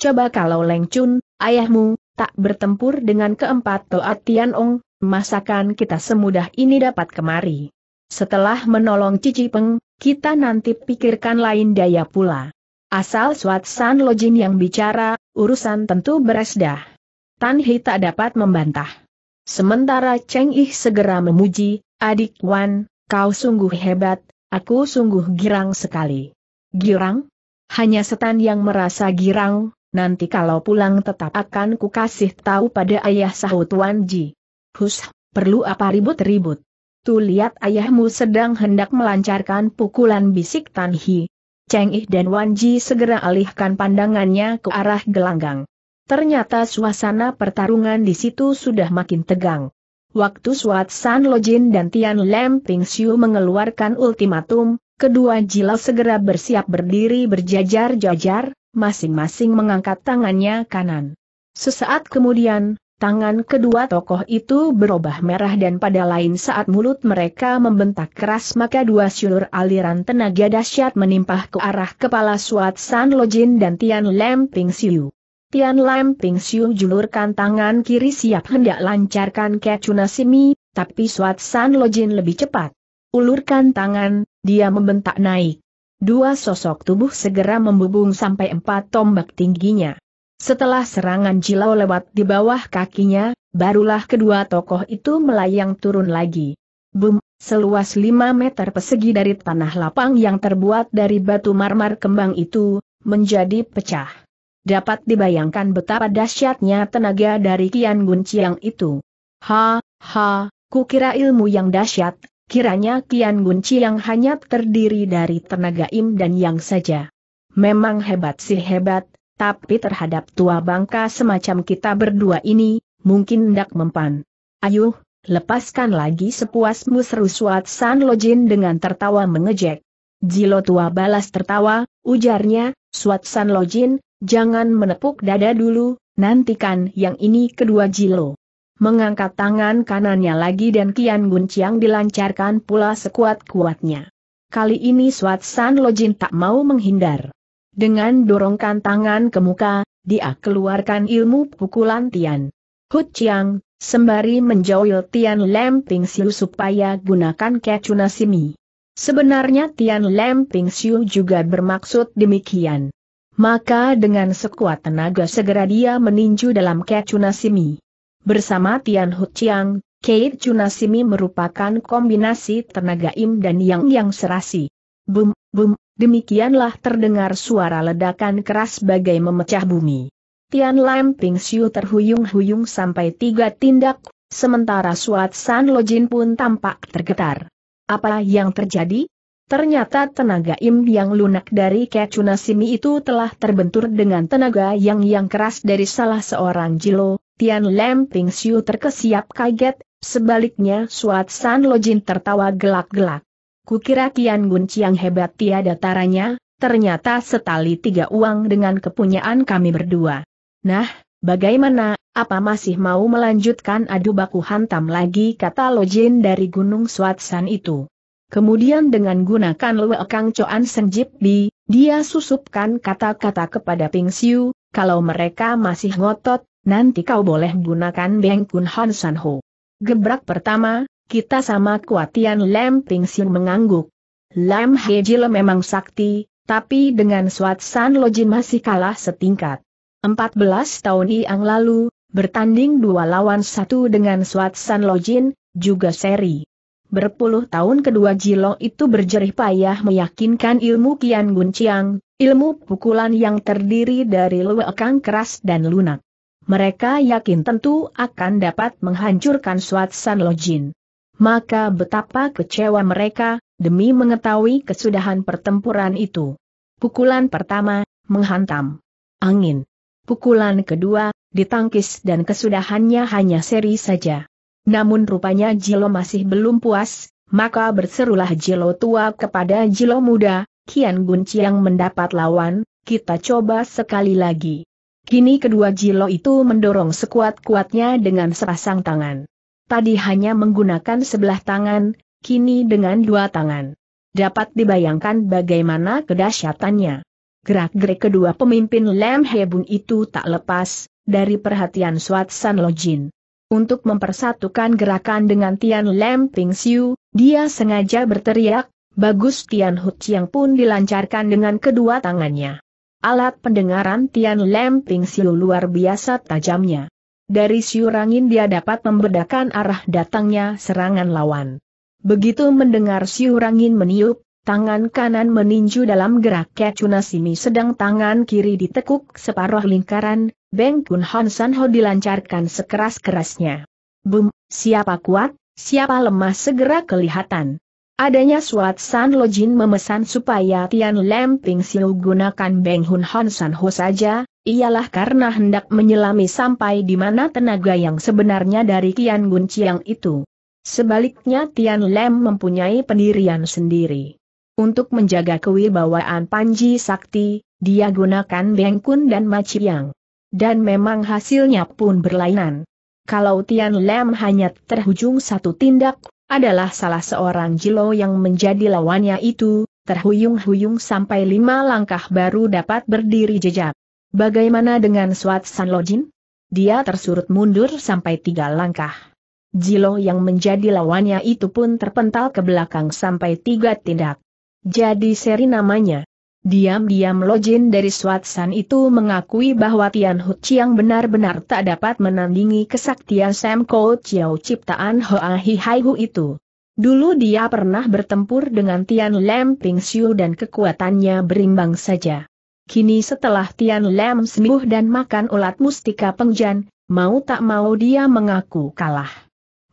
Coba kalau Leng Chun, ayahmu, tak bertempur dengan keempat Tian Ong, masakan kita semudah ini dapat kemari. Setelah menolong Cici Peng, kita nanti pikirkan lain daya pula. Asal Swatsan Lojin yang bicara, urusan tentu beres dah. Tan Hi tak dapat membantah. Sementara Cheng Yi segera memuji, adik Wan, kau sungguh hebat, aku sungguh girang sekali. Girang? Hanya setan yang merasa girang, nanti kalau pulang tetap akan kukasih tahu pada ayah sahut Wan Ji. Hus, perlu apa ribut-ribut? Tu lihat ayahmu sedang hendak melancarkan pukulan bisik Tan Hi, Cheng Ih dan Wan Ji segera alihkan pandangannya ke arah gelanggang. Ternyata suasana pertarungan di situ sudah makin tegang. Waktu Suat San Lojin dan Tian Lem Ping Xiu mengeluarkan ultimatum, kedua jilau segera bersiap berdiri berjajar-jajar, masing-masing mengangkat tangannya kanan. Sesaat kemudian, Tangan kedua tokoh itu berubah merah dan pada lain saat mulut mereka membentak keras maka dua syulur aliran tenaga dahsyat menimpah ke arah kepala Suat San Lojin dan Tian Lam Ping Siu. Tian Lam Ping Siu julurkan tangan kiri siap hendak lancarkan Kecuna Simi, tapi Suat San Lojin lebih cepat. Ulurkan tangan, dia membentak naik. Dua sosok tubuh segera membubung sampai empat tombak tingginya. Setelah serangan jilau lewat di bawah kakinya, barulah kedua tokoh itu melayang turun lagi. Bum, seluas 5 meter persegi dari tanah lapang yang terbuat dari batu marmar kembang itu, menjadi pecah. Dapat dibayangkan betapa dahsyatnya tenaga dari Kian Gunciang itu. Ha, ha, kukira ilmu yang dahsyat, kiranya Kian Gunciang hanya terdiri dari tenaga im dan yang saja. Memang hebat sih hebat, tapi terhadap tua bangka semacam kita berdua ini, mungkin hendak mempan. Ayuh, lepaskan lagi sepuasmu seru Suat San Lojin dengan tertawa mengejek. Jilo tua balas tertawa, ujarnya, Suat San Lojin, jangan menepuk dada dulu, nantikan yang ini kedua Jilo. Mengangkat tangan kanannya lagi dan Kian Gunciang dilancarkan pula sekuat-kuatnya. Kali ini Suat San Lojin tak mau menghindar. Dengan dorongkan tangan ke muka, dia keluarkan ilmu pukulan Tian. Hu Chiang, sembari menjauhi Tian Lam Ping Siu supaya gunakan kecuna simi. Sebenarnya Tian Lam Ping Siu juga bermaksud demikian. Maka dengan sekuat tenaga segera dia meninju dalam kecuna simi. Bersama Tian Hu Chiang, Kate Cunasimi merupakan kombinasi tenaga im dan yang yang serasi. Bum, bum, Demikianlah terdengar suara ledakan keras bagai memecah bumi. Tian Lam Ping Siu terhuyung-huyung sampai tiga tindak, sementara Suat San Lojin pun tampak tergetar. Apa yang terjadi? Ternyata tenaga Im yang lunak dari Kecuna Simi itu telah terbentur dengan tenaga yang yang keras dari salah seorang Jilo, Tian Lam Ping Siu terkesiap kaget, sebaliknya Suat San Lojin tertawa gelak-gelak. Kukira Kian Gun Chiang hebat tiada taranya, ternyata setali tiga uang dengan kepunyaan kami berdua. Nah, bagaimana, apa masih mau melanjutkan adu baku hantam lagi kata Lojin dari Gunung Swatsan itu. Kemudian dengan gunakan Lue Kang Coan dia susupkan kata-kata kepada Ping Siu, kalau mereka masih ngotot, nanti kau boleh gunakan Beng Kun Han San Ho. Gebrak pertama, kita sama Kuatian Lam Ping mengangguk. Lam Hejil memang sakti, tapi dengan Suat San Lojin masih kalah setingkat. 14 tahun yang lalu, bertanding dua lawan satu dengan Suat San Lojin, juga seri. Berpuluh tahun kedua Jilong itu berjerih payah meyakinkan ilmu Kian Gun ilmu pukulan yang terdiri dari luekang keras dan lunak. Mereka yakin tentu akan dapat menghancurkan Suat San Lojin maka betapa kecewa mereka, demi mengetahui kesudahan pertempuran itu. Pukulan pertama, menghantam angin. Pukulan kedua, ditangkis dan kesudahannya hanya seri saja. Namun rupanya Jilo masih belum puas, maka berserulah Jilo tua kepada Jilo muda, Kian Gunci yang mendapat lawan, kita coba sekali lagi. Kini kedua Jilo itu mendorong sekuat-kuatnya dengan sepasang tangan tadi hanya menggunakan sebelah tangan, kini dengan dua tangan. Dapat dibayangkan bagaimana kedahsyatannya. Gerak-gerik kedua pemimpin Lam Hebun itu tak lepas, dari perhatian Swat San Lojin. Untuk mempersatukan gerakan dengan Tian Lam Ping Siu, dia sengaja berteriak, bagus Tian Hu Chiang pun dilancarkan dengan kedua tangannya. Alat pendengaran Tian Lam Ping Siu luar biasa tajamnya. Dari siurangin dia dapat membedakan arah datangnya serangan lawan. Begitu mendengar siurangin meniup, tangan kanan meninju dalam gerak Kecunasimi sedang tangan kiri ditekuk separuh lingkaran, Beng Kun Han San Ho dilancarkan sekeras-kerasnya. Bum, siapa kuat, siapa lemah segera kelihatan. Adanya suat San Lojin memesan supaya Tian Lemping Siu gunakan Beng Hun Hon San Ho saja, ialah karena hendak menyelami sampai di mana tenaga yang sebenarnya dari Tian Gun Chiang itu. Sebaliknya Tian Lem mempunyai pendirian sendiri. Untuk menjaga kewibawaan Panji Sakti, dia gunakan Beng Kun dan Ma Chiang. Dan memang hasilnya pun berlainan. Kalau Tian Lem hanya terhujung satu tindak, adalah salah seorang jilo yang menjadi lawannya itu, terhuyung-huyung sampai lima langkah baru dapat berdiri jejak. Bagaimana dengan Swat San Lojin? Dia tersurut mundur sampai tiga langkah. Jilo yang menjadi lawannya itu pun terpental ke belakang sampai tiga tindak. Jadi seri namanya. Diam-diam Lo Jin dari Swatsan itu mengakui bahwa Tian Hu Chiang benar-benar tak dapat menandingi kesaktian Sam Ko Chiao ciptaan Hoa Hi Hai Hu itu. Dulu dia pernah bertempur dengan Tian Lam Ping Xiu dan kekuatannya berimbang saja. Kini setelah Tian Lam sembuh dan makan ulat mustika pengjan, mau tak mau dia mengaku kalah.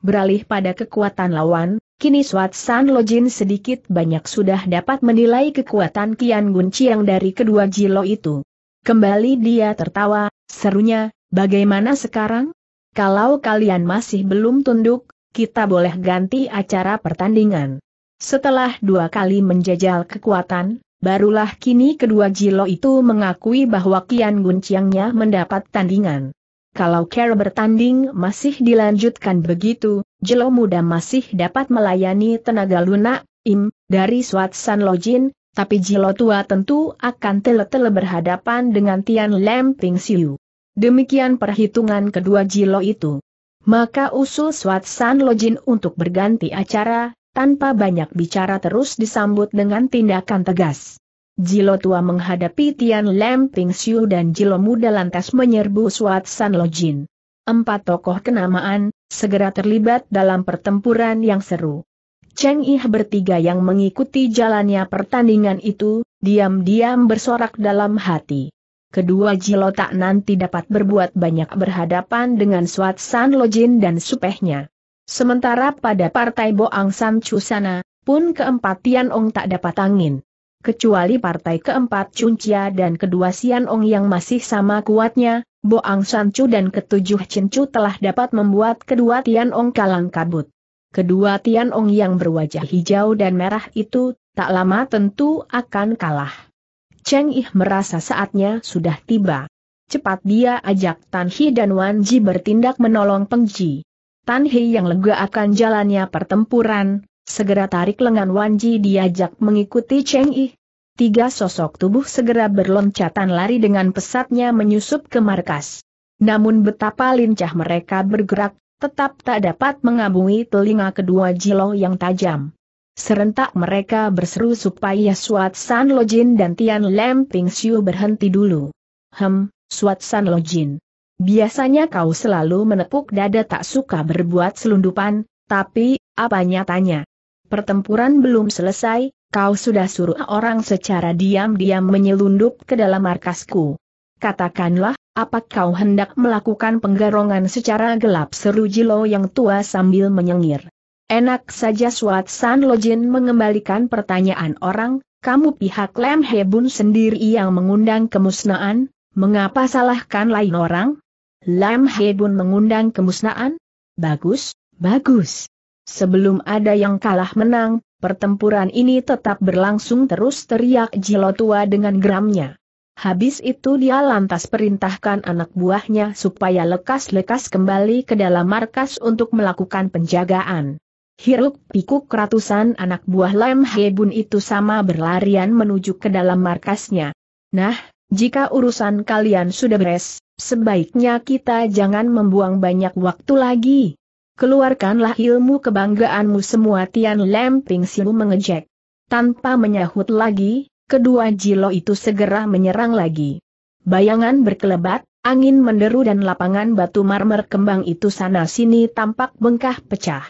Beralih pada kekuatan lawan, kini Swat San Lojin sedikit banyak sudah dapat menilai kekuatan Kian Gun Chiang dari kedua Jilo itu. Kembali dia tertawa, serunya, bagaimana sekarang? Kalau kalian masih belum tunduk, kita boleh ganti acara pertandingan. Setelah dua kali menjajal kekuatan, barulah kini kedua Jilo itu mengakui bahwa Kian Gun Chiangnya mendapat tandingan. Kalau Kerr bertanding masih dilanjutkan begitu, Jelo muda masih dapat melayani tenaga lunak, Im, dari San Lojin, tapi Jelo tua tentu akan tele-tele berhadapan dengan Tian Lam Ping Siu. Demikian perhitungan kedua Jilo itu. Maka usul San Lojin untuk berganti acara, tanpa banyak bicara terus disambut dengan tindakan tegas. Jilo tua menghadapi Tian Lemping Xiu dan Jilo muda lantas menyerbu Suat San Lojin. Empat tokoh kenamaan, segera terlibat dalam pertempuran yang seru. Cheng Ih bertiga yang mengikuti jalannya pertandingan itu, diam-diam bersorak dalam hati. Kedua Jilo tak nanti dapat berbuat banyak berhadapan dengan Suat San Lojin dan supehnya. Sementara pada partai Boang San Chusana, pun keempat Tian Ong tak dapat angin kecuali partai keempat Chun Chia dan kedua Sian Ong yang masih sama kuatnya, Boang Chu dan ketujuh Chu telah dapat membuat kedua Tian Ong kalang kabut. Kedua Tian Ong yang berwajah hijau dan merah itu, tak lama tentu akan kalah. Cheng Ih merasa saatnya sudah tiba. Cepat dia ajak Tan Hi dan Wan Ji bertindak menolong Peng Ji. Tan Hi yang lega akan jalannya pertempuran, Segera tarik lengan Wanji diajak mengikuti Cheng Yi. Tiga sosok tubuh segera berloncatan lari dengan pesatnya menyusup ke markas. Namun betapa lincah mereka bergerak, tetap tak dapat mengabui telinga kedua Jilo yang tajam. Serentak mereka berseru supaya Suat San Lojin dan Tian Lem Ping Siu berhenti dulu. Hem, Suat San Lojin. Biasanya kau selalu menepuk dada tak suka berbuat selundupan, tapi, apa nyatanya? Pertempuran belum selesai, kau sudah suruh orang secara diam-diam menyelundup ke dalam markasku. Katakanlah, apa kau hendak melakukan penggarongan secara gelap seru Jilo yang tua sambil menyengir. Enak saja Suat San Lojin mengembalikan pertanyaan orang, kamu pihak Lem Hebun sendiri yang mengundang kemusnahan, mengapa salahkan lain orang? Lem Hebun mengundang kemusnahan? Bagus, bagus. Sebelum ada yang kalah menang, pertempuran ini tetap berlangsung terus teriak Jilo tua dengan geramnya. Habis itu dia lantas perintahkan anak buahnya supaya lekas-lekas kembali ke dalam markas untuk melakukan penjagaan. Hiruk pikuk ratusan anak buah Lem Hebun itu sama berlarian menuju ke dalam markasnya. Nah, jika urusan kalian sudah beres, sebaiknya kita jangan membuang banyak waktu lagi keluarkanlah ilmu kebanggaanmu semua Tian Lem Ping Siu mengejek. Tanpa menyahut lagi, kedua jilo itu segera menyerang lagi. Bayangan berkelebat, angin menderu dan lapangan batu marmer kembang itu sana-sini tampak bengkah pecah.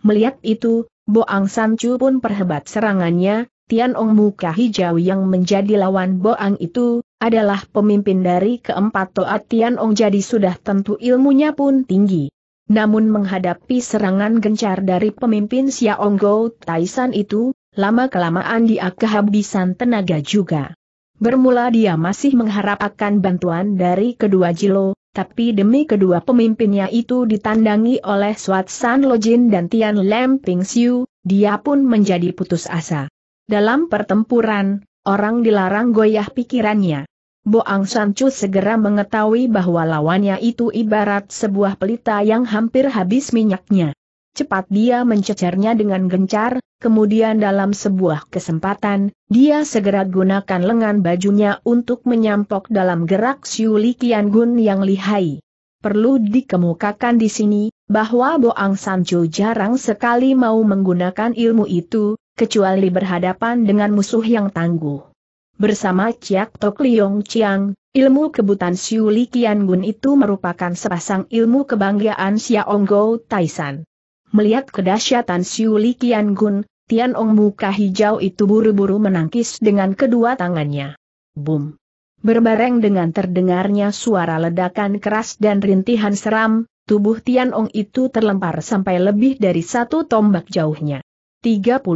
Melihat itu, Boang Sancu pun perhebat serangannya, Tian Ong Muka Hijau yang menjadi lawan Boang itu, adalah pemimpin dari keempat toat Tian Ong jadi sudah tentu ilmunya pun tinggi. Namun menghadapi serangan gencar dari pemimpin Xiaonggo Taisan itu, lama-kelamaan dia kehabisan tenaga juga. Bermula dia masih mengharapkan bantuan dari kedua Jilo, tapi demi kedua pemimpinnya itu ditandangi oleh Suat San Lojin dan Tian Lam Ping Siu, dia pun menjadi putus asa. Dalam pertempuran, orang dilarang goyah pikirannya. Boang Sancu segera mengetahui bahwa lawannya itu ibarat sebuah pelita yang hampir habis minyaknya. Cepat dia mencecernya dengan gencar, kemudian dalam sebuah kesempatan, dia segera gunakan lengan bajunya untuk menyampok dalam gerak Siuli Kian Gun yang lihai. Perlu dikemukakan di sini, bahwa Boang Sancu jarang sekali mau menggunakan ilmu itu, kecuali berhadapan dengan musuh yang tangguh bersama Ciak Tok Liong Chiang, ilmu kebutan Siu Li Kian Gun itu merupakan sepasang ilmu kebanggaan Xiaonggo Taisan. Melihat kedahsyatan Siu Li Kian Gun, Tian Ong muka hijau itu buru-buru menangkis dengan kedua tangannya. Boom! Berbareng dengan terdengarnya suara ledakan keras dan rintihan seram, tubuh Tian Ong itu terlempar sampai lebih dari satu tombak jauhnya. 30.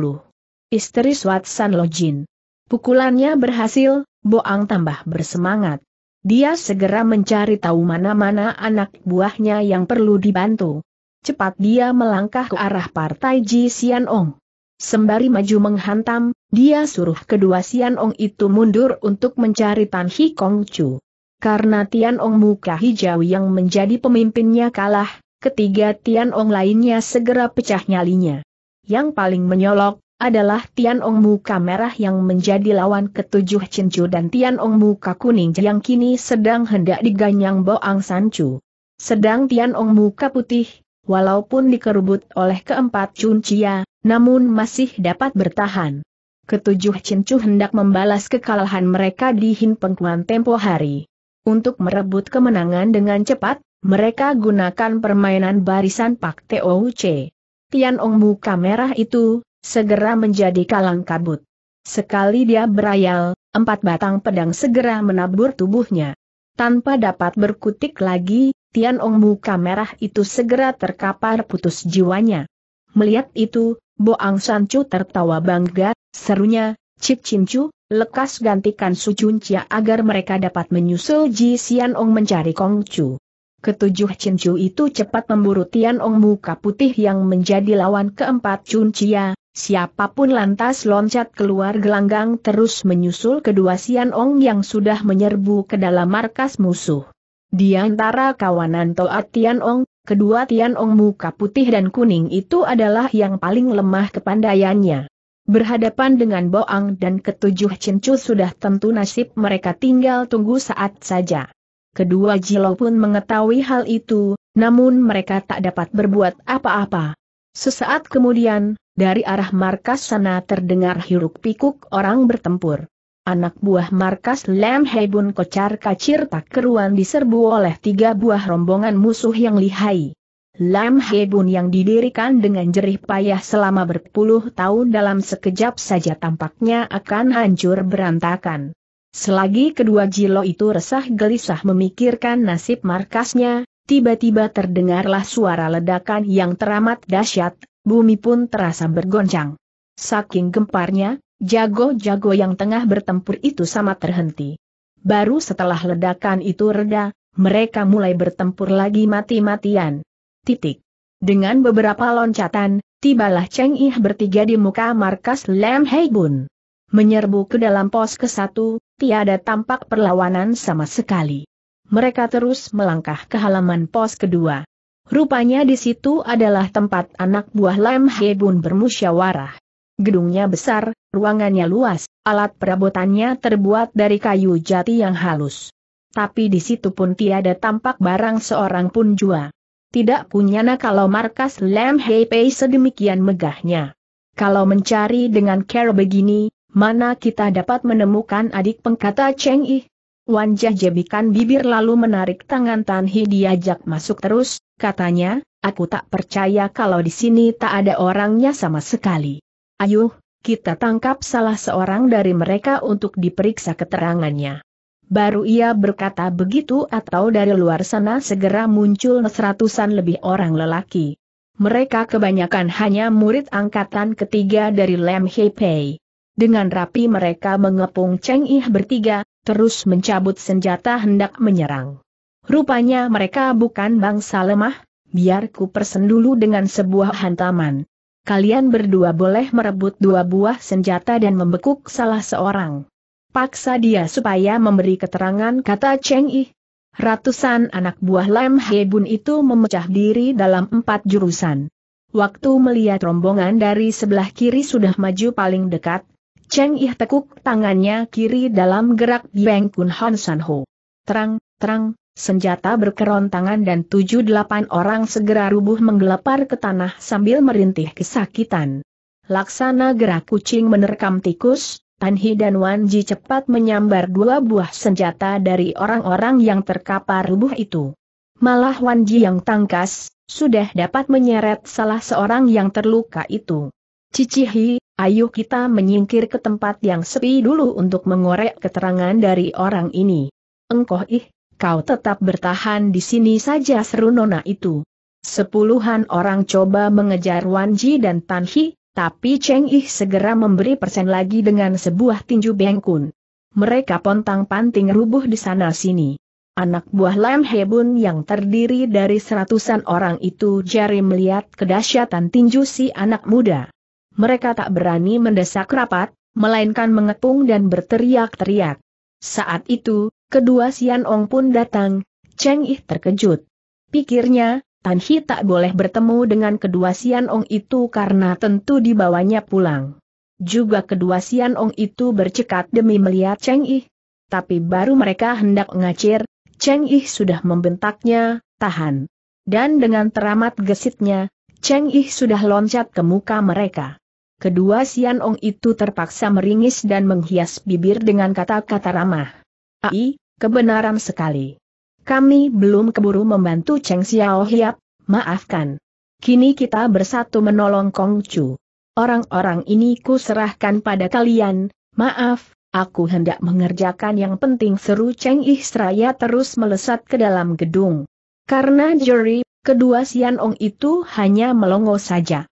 Istri Swat San Lojin Pukulannya berhasil, Boang tambah bersemangat. Dia segera mencari tahu mana-mana anak buahnya yang perlu dibantu. Cepat dia melangkah ke arah partai Ji Xianong. Sembari maju menghantam, dia suruh kedua Xianong itu mundur untuk mencari Tan Hikong Chu. Karena Tian Tianong muka hijau yang menjadi pemimpinnya kalah, ketiga Tian Tianong lainnya segera pecah nyalinya. Yang paling menyolok, adalah Tian Ong Muka Merah yang menjadi lawan ketujuh Cincu dan Tian Ong Muka Kuning yang kini sedang hendak diganyang Boang Chu. Sedang Tian Ong Muka Putih, walaupun dikerubut oleh keempat Cuncia, namun masih dapat bertahan. Ketujuh Cincu hendak membalas kekalahan mereka di Hin Pengkuan tempo hari. Untuk merebut kemenangan dengan cepat, mereka gunakan permainan barisan Pak TOC. Tian Ong Muka Merah itu segera menjadi kalang kabut. Sekali dia berayal, empat batang pedang segera menabur tubuhnya. Tanpa dapat berkutik lagi, Tian Ong muka merah itu segera terkapar putus jiwanya. Melihat itu, Boang Sancu tertawa bangga, serunya, Cip Cincu, lekas gantikan Su Cuncia agar mereka dapat menyusul Ji Sian Ong mencari Kong Chu. Ketujuh Cincu itu cepat memburu Tian Ong muka putih yang menjadi lawan keempat Cuncia, Siapapun lantas loncat keluar gelanggang terus menyusul kedua Sian Ong yang sudah menyerbu ke dalam markas musuh. Di antara kawanan Toat Tian Ong, kedua Tian Ong muka putih dan kuning itu adalah yang paling lemah kepandaiannya. Berhadapan dengan Boang dan ketujuh Cincu sudah tentu nasib mereka tinggal tunggu saat saja. Kedua Jilo pun mengetahui hal itu, namun mereka tak dapat berbuat apa-apa. Sesaat kemudian, dari arah markas sana terdengar hiruk pikuk orang bertempur. Anak buah markas Lam Hebun kocar kacir tak keruan diserbu oleh tiga buah rombongan musuh yang lihai. Lam Hebun yang didirikan dengan jerih payah selama berpuluh tahun dalam sekejap saja tampaknya akan hancur berantakan. Selagi kedua jilo itu resah gelisah memikirkan nasib markasnya, tiba-tiba terdengarlah suara ledakan yang teramat dahsyat, Bumi pun terasa bergoncang. Saking gemparnya, jago-jago yang tengah bertempur itu sama terhenti. Baru setelah ledakan itu reda, mereka mulai bertempur lagi mati-matian. Titik. Dengan beberapa loncatan, tibalah Cheng Ih bertiga di muka markas Lam Bun. Menyerbu ke dalam pos ke satu, tiada tampak perlawanan sama sekali. Mereka terus melangkah ke halaman pos kedua. Rupanya di situ adalah tempat anak buah Lam Hebun bermusyawarah. Gedungnya besar, ruangannya luas, alat perabotannya terbuat dari kayu jati yang halus. Tapi di situ pun tiada tampak barang seorang pun jua. Tidak punyana kalau markas Lam Pei sedemikian megahnya. Kalau mencari dengan care begini, mana kita dapat menemukan adik pengkata Cheng Yi? Wan jebikan bibir lalu menarik tangan Tan Hi diajak masuk terus, katanya, aku tak percaya kalau di sini tak ada orangnya sama sekali. Ayuh, kita tangkap salah seorang dari mereka untuk diperiksa keterangannya. Baru ia berkata begitu atau dari luar sana segera muncul seratusan lebih orang lelaki. Mereka kebanyakan hanya murid angkatan ketiga dari Lam Hei Pei. Dengan rapi mereka mengepung Cheng Ih bertiga, terus mencabut senjata hendak menyerang. Rupanya mereka bukan bangsa lemah, biar ku persen dulu dengan sebuah hantaman. Kalian berdua boleh merebut dua buah senjata dan membekuk salah seorang. Paksa dia supaya memberi keterangan kata Cheng Yi. Ratusan anak buah Lam Bun itu memecah diri dalam empat jurusan. Waktu melihat rombongan dari sebelah kiri sudah maju paling dekat, Cheng Ih tekuk tangannya kiri dalam gerak Bieng Kun Han San Ho. Terang, terang, senjata berkerontangan dan tujuh delapan orang segera rubuh menggelepar ke tanah sambil merintih kesakitan. Laksana gerak kucing menerkam tikus, Tan Hi dan Wan Ji cepat menyambar dua buah senjata dari orang-orang yang terkapar rubuh itu. Malah Wan Ji yang tangkas, sudah dapat menyeret salah seorang yang terluka itu. Cicihi, Ayo kita menyingkir ke tempat yang sepi dulu untuk mengorek keterangan dari orang ini. Engkau ih, kau tetap bertahan di sini saja seru nona itu. Sepuluhan orang coba mengejar Wan Ji dan Tan Hi, tapi Cheng Ih segera memberi persen lagi dengan sebuah tinju bengkun. Mereka pontang-panting rubuh di sana-sini. Anak buah Lam Hebun yang terdiri dari seratusan orang itu jari melihat kedahsyatan tinju si anak muda mereka tak berani mendesak rapat, melainkan mengepung dan berteriak-teriak. Saat itu, kedua Sian Ong pun datang, Cheng Yi terkejut. Pikirnya, Tan Hi tak boleh bertemu dengan kedua Sian Ong itu karena tentu dibawanya pulang. Juga kedua Sian Ong itu bercekat demi melihat Cheng Yi. Tapi baru mereka hendak ngacir, Cheng Yi sudah membentaknya, tahan. Dan dengan teramat gesitnya, Cheng Yi sudah loncat ke muka mereka. Kedua Sian Ong itu terpaksa meringis dan menghias bibir dengan kata-kata ramah. Ai, kebenaran sekali. Kami belum keburu membantu Cheng Xiao Hiap, maafkan. Kini kita bersatu menolong Kong Chu. Orang-orang ini ku serahkan pada kalian, maaf, aku hendak mengerjakan yang penting seru Cheng Ihsraya terus melesat ke dalam gedung. Karena juri, kedua Sian Ong itu hanya melongo saja.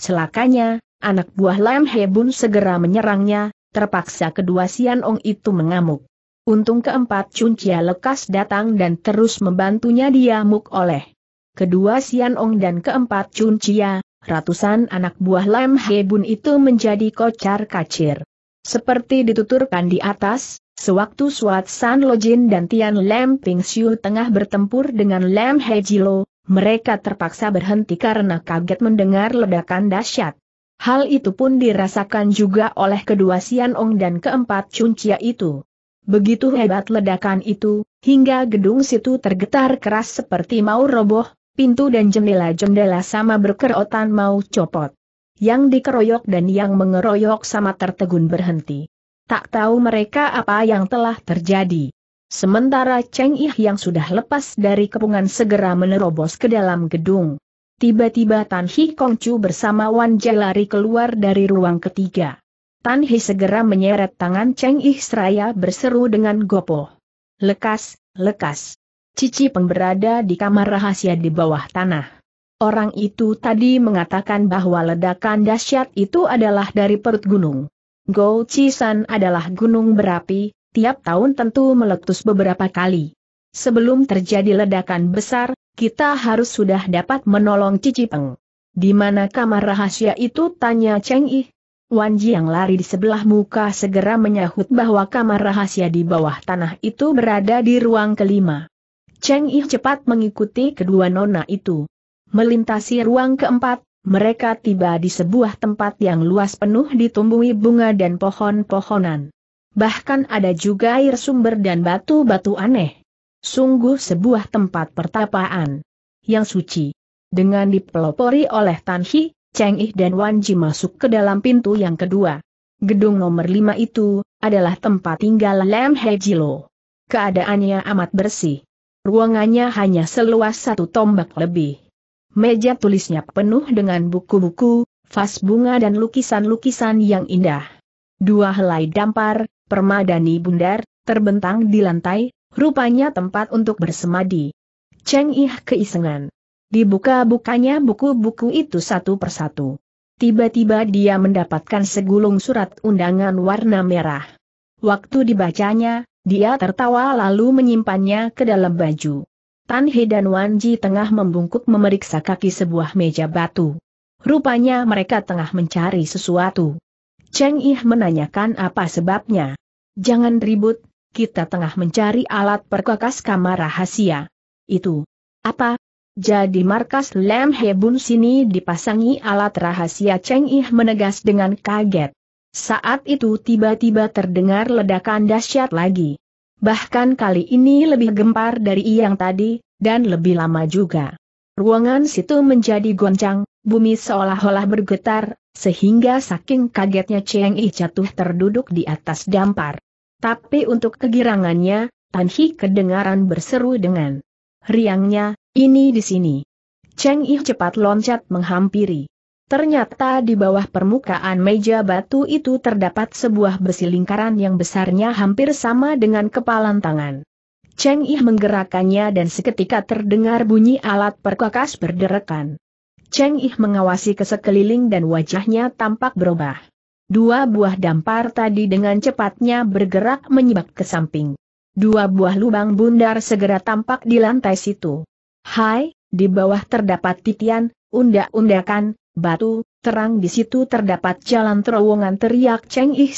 Celakanya, Anak buah Lam Hebun segera menyerangnya, terpaksa kedua Sian Ong itu mengamuk. Untung keempat Chun Chia lekas datang dan terus membantunya diamuk oleh kedua Sian Ong dan keempat Chun Chia. ratusan anak buah Lam Hebun itu menjadi kocar kacir. Seperti dituturkan di atas, Sewaktu Suat San Lojin dan Tian Lam Ping Siu tengah bertempur dengan Lam He Jilo, mereka terpaksa berhenti karena kaget mendengar ledakan dahsyat. Hal itu pun dirasakan juga oleh kedua Sian Ong dan keempat Cuncia itu. Begitu hebat ledakan itu, hingga gedung situ tergetar keras seperti mau roboh, pintu dan jendela-jendela sama berkerotan mau copot. Yang dikeroyok dan yang mengeroyok sama tertegun berhenti. Tak tahu mereka apa yang telah terjadi. Sementara Cheng Ih yang sudah lepas dari kepungan segera menerobos ke dalam gedung. Tiba-tiba Tan Hi Kong Chu bersama Wan Jie lari keluar dari ruang ketiga. Tan Hi segera menyeret tangan Cheng Ih Seraya berseru dengan gopoh. Lekas, lekas. Cici Peng berada di kamar rahasia di bawah tanah. Orang itu tadi mengatakan bahwa ledakan dahsyat itu adalah dari perut gunung. Go San adalah gunung berapi, tiap tahun tentu meletus beberapa kali. Sebelum terjadi ledakan besar, kita harus sudah dapat menolong Cici Peng. Di mana kamar rahasia itu tanya Cheng Yi. Wan Ji yang lari di sebelah muka segera menyahut bahwa kamar rahasia di bawah tanah itu berada di ruang kelima. Cheng Yi cepat mengikuti kedua nona itu. Melintasi ruang keempat, mereka tiba di sebuah tempat yang luas penuh ditumbuhi bunga dan pohon-pohonan. Bahkan ada juga air sumber dan batu-batu aneh. Sungguh sebuah tempat pertapaan yang suci. Dengan dipelopori oleh Tan Hi, Cheng Ih dan Wan Ji masuk ke dalam pintu yang kedua. Gedung nomor lima itu adalah tempat tinggal Lam He Jilo. Keadaannya amat bersih. Ruangannya hanya seluas satu tombak lebih. Meja tulisnya penuh dengan buku-buku, vas bunga dan lukisan-lukisan yang indah. Dua helai dampar, permadani bundar, terbentang di lantai, Rupanya tempat untuk bersemadi. Cheng Ih keisengan. Dibuka-bukanya buku-buku itu satu persatu. Tiba-tiba dia mendapatkan segulung surat undangan warna merah. Waktu dibacanya, dia tertawa lalu menyimpannya ke dalam baju. Tan He dan Wan Ji tengah membungkuk memeriksa kaki sebuah meja batu. Rupanya mereka tengah mencari sesuatu. Cheng Ih menanyakan apa sebabnya. Jangan ribut, kita tengah mencari alat perkakas kamar rahasia. Itu. Apa? Jadi markas Lam Hebun sini dipasangi alat rahasia Cheng Ih menegas dengan kaget. Saat itu tiba-tiba terdengar ledakan dahsyat lagi. Bahkan kali ini lebih gempar dari yang tadi, dan lebih lama juga. Ruangan situ menjadi goncang, bumi seolah-olah bergetar, sehingga saking kagetnya Cheng Ih jatuh terduduk di atas dampar. Tapi untuk kegirangannya, Tan Hi kedengaran berseru dengan riangnya, ini di sini. Cheng Yi cepat loncat menghampiri. Ternyata di bawah permukaan meja batu itu terdapat sebuah besi lingkaran yang besarnya hampir sama dengan kepalan tangan. Cheng Yi menggerakkannya dan seketika terdengar bunyi alat perkakas berderekan. Cheng Yi mengawasi ke sekeliling dan wajahnya tampak berubah. Dua buah dampar tadi dengan cepatnya bergerak menyebak ke samping. Dua buah lubang bundar segera tampak di lantai situ. Hai, di bawah terdapat titian, undak-undakan, batu, terang di situ terdapat jalan terowongan teriak Cheng Ih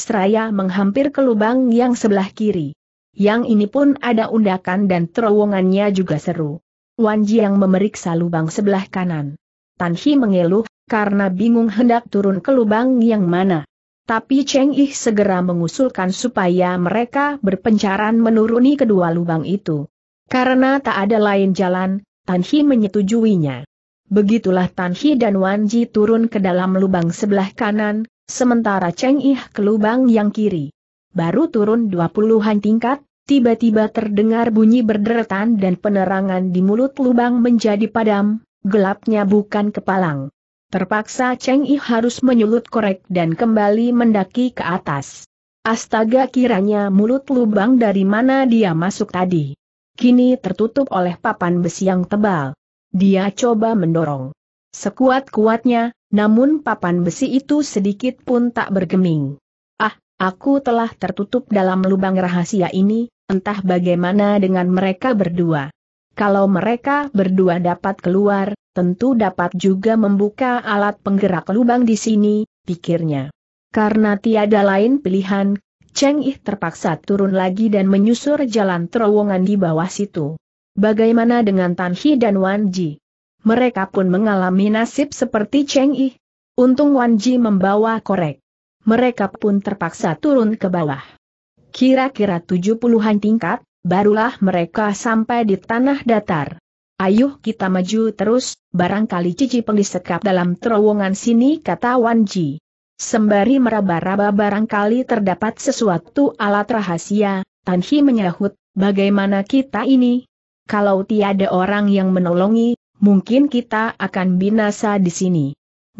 menghampir ke lubang yang sebelah kiri. Yang ini pun ada undakan dan terowongannya juga seru. Wan Ji yang memeriksa lubang sebelah kanan. Tan Hi mengeluh, karena bingung hendak turun ke lubang yang mana. Tapi Cheng Yi segera mengusulkan supaya mereka berpencaran menuruni kedua lubang itu. Karena tak ada lain jalan, Tan Hi menyetujuinya. Begitulah Tan Hi dan Wan Ji turun ke dalam lubang sebelah kanan, sementara Cheng Yi ke lubang yang kiri. Baru turun dua puluhan tingkat, tiba-tiba terdengar bunyi berderetan dan penerangan di mulut lubang menjadi padam, gelapnya bukan kepalang. Terpaksa Cheng Yi harus menyulut korek dan kembali mendaki ke atas. Astaga kiranya mulut lubang dari mana dia masuk tadi. Kini tertutup oleh papan besi yang tebal. Dia coba mendorong. Sekuat-kuatnya, namun papan besi itu sedikit pun tak bergeming. Ah, aku telah tertutup dalam lubang rahasia ini, entah bagaimana dengan mereka berdua. Kalau mereka berdua dapat keluar, tentu dapat juga membuka alat penggerak lubang di sini, pikirnya. Karena tiada lain pilihan, Cheng Yi terpaksa turun lagi dan menyusur jalan terowongan di bawah situ. Bagaimana dengan Tan Hi dan Wan Ji? Mereka pun mengalami nasib seperti Cheng Yi Untung Wan Ji membawa korek. Mereka pun terpaksa turun ke bawah. Kira-kira tujuh puluhan tingkat, barulah mereka sampai di tanah datar. Ayuh kita maju terus, barangkali Cici Pengli sekap dalam terowongan sini kata Wan Ji. Sembari meraba-raba barangkali terdapat sesuatu alat rahasia, Tan Hi menyahut, bagaimana kita ini? Kalau tiada orang yang menolongi, mungkin kita akan binasa di sini.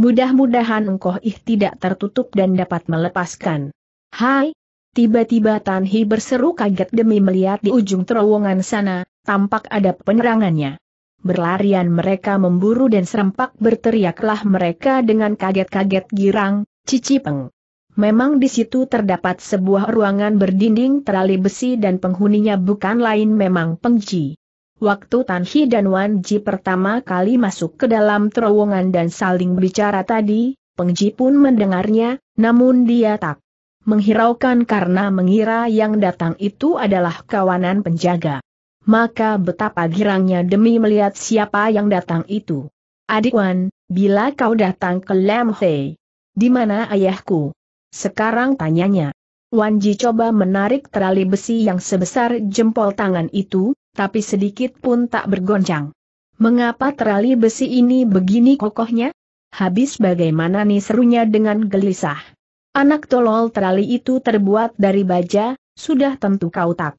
Mudah-mudahan engkau ih tidak tertutup dan dapat melepaskan. Hai! Tiba-tiba Tan Hi berseru kaget demi melihat di ujung terowongan sana, tampak ada penerangannya berlarian mereka memburu dan serempak berteriaklah mereka dengan kaget-kaget girang, Cici Peng. Memang di situ terdapat sebuah ruangan berdinding terali besi dan penghuninya bukan lain memang Pengji. Waktu Tan Hi dan Wan Ji pertama kali masuk ke dalam terowongan dan saling bicara tadi, Pengji pun mendengarnya, namun dia tak menghiraukan karena mengira yang datang itu adalah kawanan penjaga maka betapa girangnya demi melihat siapa yang datang itu. Adik Wan, bila kau datang ke Lam di mana ayahku? Sekarang tanyanya. Wan Ji coba menarik terali besi yang sebesar jempol tangan itu, tapi sedikit pun tak bergoncang. Mengapa terali besi ini begini kokohnya? Habis bagaimana nih serunya dengan gelisah. Anak tolol terali itu terbuat dari baja, sudah tentu kau tak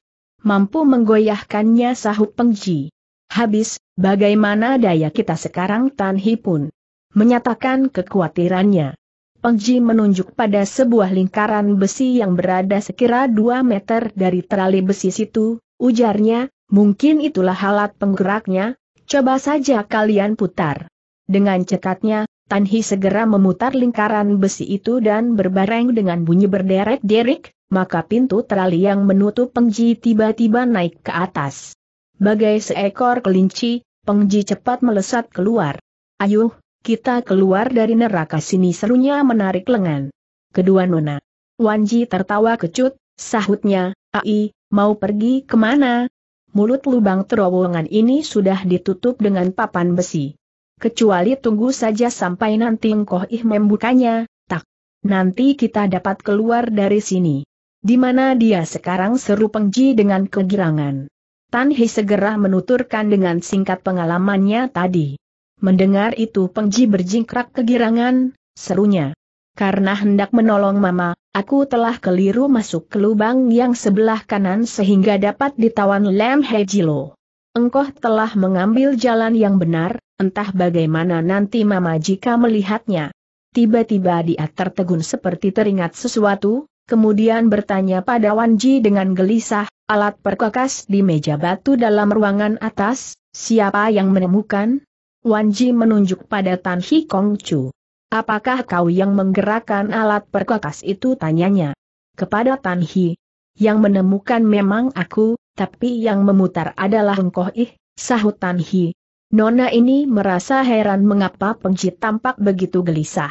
mampu menggoyahkannya sahut pengji. Habis, bagaimana daya kita sekarang Tan Hi pun menyatakan kekhawatirannya. Pengji menunjuk pada sebuah lingkaran besi yang berada sekira 2 meter dari terali besi situ, ujarnya, mungkin itulah alat penggeraknya, coba saja kalian putar. Dengan cekatnya, Tan Hi segera memutar lingkaran besi itu dan berbareng dengan bunyi berderet-derik, maka pintu terali yang menutup Pengji tiba-tiba naik ke atas. Bagai seekor kelinci, Pengji cepat melesat keluar. Ayuh, kita keluar dari neraka sini serunya menarik lengan. Kedua nona. Wanji tertawa kecut, sahutnya, Ai, mau pergi kemana? Mulut lubang terowongan ini sudah ditutup dengan papan besi kecuali tunggu saja sampai nanti Engkoh Ih membukanya, tak. Nanti kita dapat keluar dari sini. Di mana dia sekarang seru pengji dengan kegirangan. Tan Hei segera menuturkan dengan singkat pengalamannya tadi. Mendengar itu pengji berjingkrak kegirangan, serunya. Karena hendak menolong mama, aku telah keliru masuk ke lubang yang sebelah kanan sehingga dapat ditawan Lem Hejilo. Engkau telah mengambil jalan yang benar, Entah bagaimana nanti Mama jika melihatnya. Tiba-tiba dia tertegun seperti teringat sesuatu, kemudian bertanya pada Wanji dengan gelisah, alat perkakas di meja batu dalam ruangan atas, siapa yang menemukan? Wanji menunjuk pada Tan Hi Kong Chu. Apakah kau yang menggerakkan alat perkakas itu tanyanya? Kepada Tan Hi. Yang menemukan memang aku, tapi yang memutar adalah engkoh ih, sahut Tan Hi. Nona ini merasa heran mengapa Pengji tampak begitu gelisah.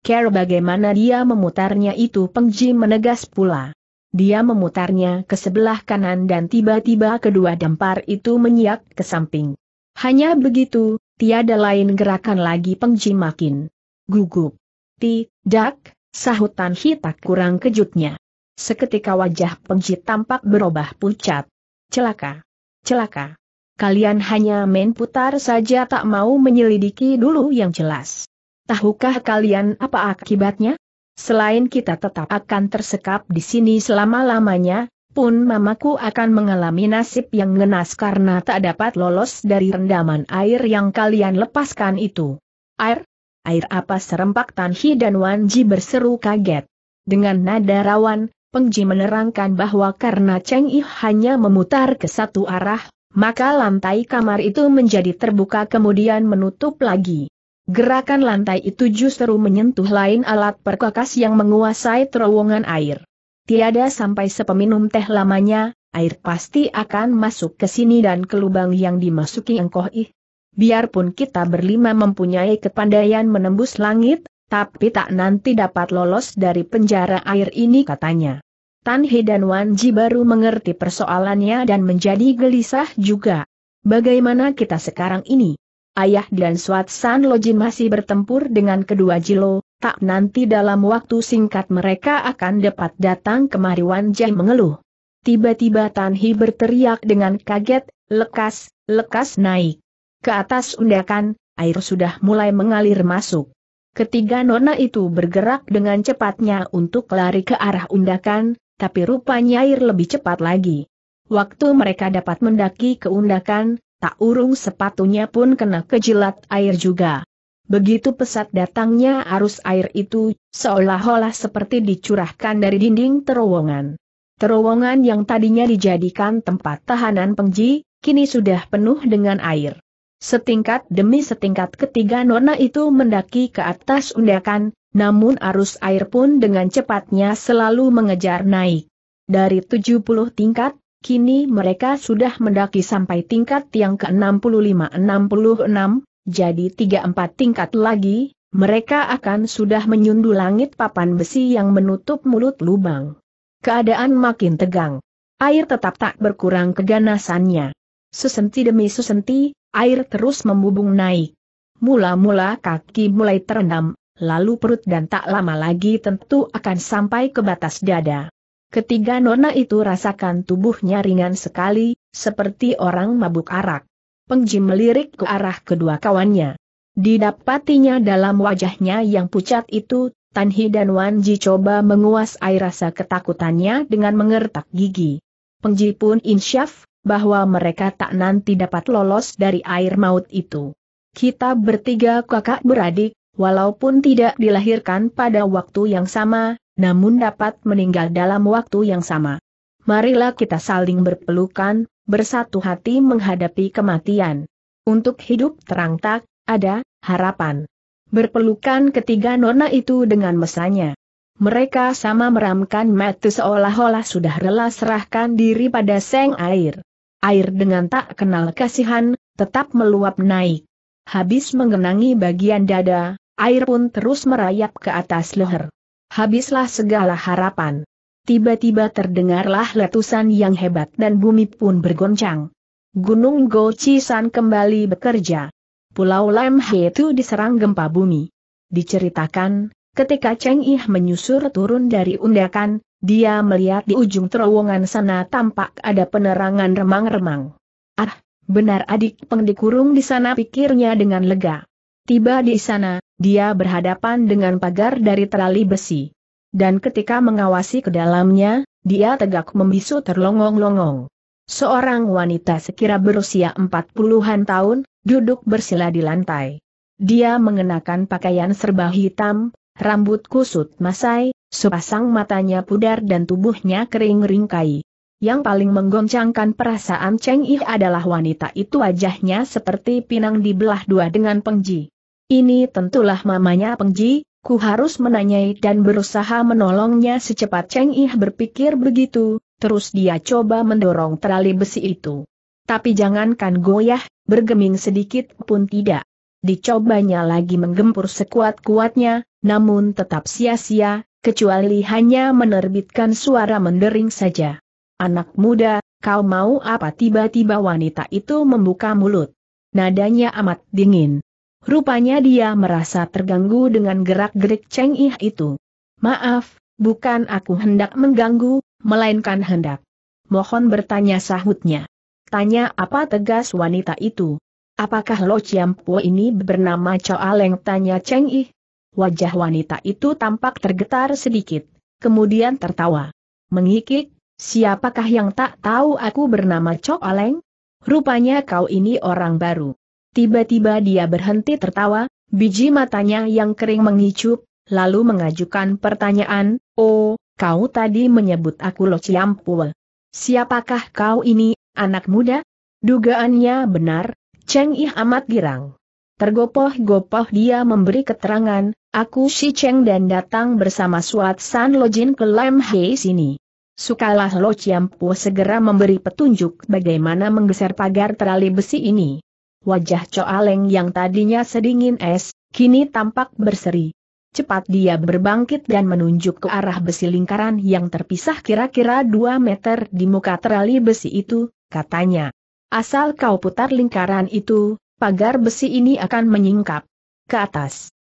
Care bagaimana dia memutarnya itu Pengji menegas pula. Dia memutarnya ke sebelah kanan dan tiba-tiba kedua dampar itu menyiak ke samping. Hanya begitu, tiada lain gerakan lagi Pengji makin gugup. Tidak, sahutan hitak kurang kejutnya. Seketika wajah Pengji tampak berubah pucat. Celaka. Celaka kalian hanya main putar saja tak mau menyelidiki dulu yang jelas. Tahukah kalian apa akibatnya? Selain kita tetap akan tersekap di sini selama-lamanya, pun mamaku akan mengalami nasib yang ngenas karena tak dapat lolos dari rendaman air yang kalian lepaskan itu. Air? Air apa serempak Tanhi dan Wanji berseru kaget. Dengan nada rawan, Pengji menerangkan bahwa karena Cheng Yi hanya memutar ke satu arah, maka lantai kamar itu menjadi terbuka kemudian menutup lagi. Gerakan lantai itu justru menyentuh lain alat perkakas yang menguasai terowongan air. Tiada sampai sepeminum teh lamanya, air pasti akan masuk ke sini dan ke lubang yang dimasuki engkoh ih. Biarpun kita berlima mempunyai kepandaian menembus langit, tapi tak nanti dapat lolos dari penjara air ini katanya. Tan He dan Wan Ji baru mengerti persoalannya dan menjadi gelisah juga. Bagaimana kita sekarang ini? Ayah dan Suat San Lojin masih bertempur dengan kedua Jilo, tak nanti dalam waktu singkat mereka akan dapat datang kemari Wan Jai mengeluh. Tiba-tiba Tan He berteriak dengan kaget, lekas, lekas naik. Ke atas undakan, air sudah mulai mengalir masuk. Ketiga nona itu bergerak dengan cepatnya untuk lari ke arah undakan, tapi rupanya air lebih cepat lagi. Waktu mereka dapat mendaki keundakan, tak urung sepatunya pun kena kejilat air juga. Begitu pesat datangnya arus air itu, seolah-olah seperti dicurahkan dari dinding terowongan. Terowongan yang tadinya dijadikan tempat tahanan pengji, kini sudah penuh dengan air. Setingkat demi setingkat ketiga Nona itu mendaki ke atas undakan, namun arus air pun dengan cepatnya selalu mengejar naik. Dari 70 tingkat, kini mereka sudah mendaki sampai tingkat yang ke-65-66, jadi 3-4 tingkat lagi, mereka akan sudah menyundul langit papan besi yang menutup mulut lubang. Keadaan makin tegang. Air tetap tak berkurang keganasannya. Sesenti demi sesenti, air terus membubung naik. Mula-mula kaki mulai terendam, lalu perut dan tak lama lagi tentu akan sampai ke batas dada. Ketiga nona itu rasakan tubuhnya ringan sekali, seperti orang mabuk arak. Pengji melirik ke arah kedua kawannya. Didapatinya dalam wajahnya yang pucat itu, Tan Hi dan Wan Ji coba menguasai rasa ketakutannya dengan mengertak gigi. Pengji pun insyaf, bahwa mereka tak nanti dapat lolos dari air maut itu. Kita bertiga kakak beradik, Walaupun tidak dilahirkan pada waktu yang sama, namun dapat meninggal dalam waktu yang sama. Marilah kita saling berpelukan, bersatu hati menghadapi kematian. Untuk hidup terang tak, ada, harapan. Berpelukan ketiga nona itu dengan mesanya. Mereka sama meramkan mata seolah-olah sudah rela serahkan diri pada seng air. Air dengan tak kenal kasihan, tetap meluap naik. Habis mengenangi bagian dada, Air pun terus merayap ke atas leher. Habislah segala harapan. Tiba-tiba terdengarlah letusan yang hebat dan bumi pun bergoncang. Gunung Gochisan kembali bekerja. Pulau Lemhe itu diserang gempa bumi. Diceritakan, ketika Cheng Ih menyusur turun dari undakan, dia melihat di ujung terowongan sana tampak ada penerangan remang-remang. Ah, benar adik peng dikurung di sana pikirnya dengan lega. Tiba di sana, dia berhadapan dengan pagar dari terali besi. Dan ketika mengawasi ke dalamnya, dia tegak membisu terlongong-longong. Seorang wanita sekira berusia empat puluhan tahun, duduk bersila di lantai. Dia mengenakan pakaian serba hitam, rambut kusut masai, sepasang matanya pudar dan tubuhnya kering ringkai. Yang paling menggoncangkan perasaan Cheng Yi adalah wanita itu wajahnya seperti pinang dibelah dua dengan pengji. Ini tentulah mamanya Pengji, ku harus menanyai dan berusaha menolongnya secepat Cheng Ih berpikir begitu, terus dia coba mendorong terali besi itu. Tapi jangankan goyah, bergeming sedikit pun tidak. Dicobanya lagi menggempur sekuat-kuatnya, namun tetap sia-sia, kecuali hanya menerbitkan suara mendering saja. Anak muda, kau mau apa tiba-tiba wanita itu membuka mulut. Nadanya amat dingin. Rupanya dia merasa terganggu dengan gerak-gerik Cheng Ih itu. Maaf, bukan aku hendak mengganggu, melainkan hendak. Mohon bertanya sahutnya. Tanya apa tegas wanita itu. Apakah Lo Po ini bernama Choa Aleng? tanya Cheng Ih? Wajah wanita itu tampak tergetar sedikit, kemudian tertawa. Mengikik, siapakah yang tak tahu aku bernama Choa Aleng? Rupanya kau ini orang baru. Tiba-tiba dia berhenti tertawa, biji matanya yang kering mengicup, lalu mengajukan pertanyaan, Oh, kau tadi menyebut aku Lo Ciampul. Siapakah kau ini, anak muda? Dugaannya benar, Cheng Ih amat girang. Tergopoh-gopoh dia memberi keterangan, aku si Cheng dan datang bersama Suat San Lojin ke Lam Hei sini. Sukalah Lo Ciampu segera memberi petunjuk bagaimana menggeser pagar terali besi ini wajah Coaleng yang tadinya sedingin es, kini tampak berseri. Cepat dia berbangkit dan menunjuk ke arah besi lingkaran yang terpisah kira-kira 2 meter di muka terali besi itu, katanya. Asal kau putar lingkaran itu, pagar besi ini akan menyingkap ke atas.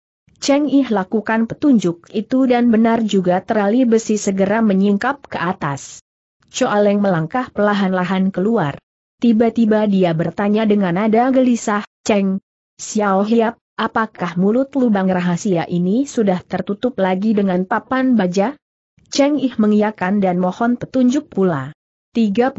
Cheng Yi lakukan petunjuk itu dan benar juga terali besi segera menyingkap ke atas. Coaleng melangkah perlahan-lahan keluar. Tiba-tiba dia bertanya dengan nada gelisah, Ceng, Xiao Hiap, apakah mulut lubang rahasia ini sudah tertutup lagi dengan papan baja? Cheng Ih mengiyakan dan mohon petunjuk pula. 30.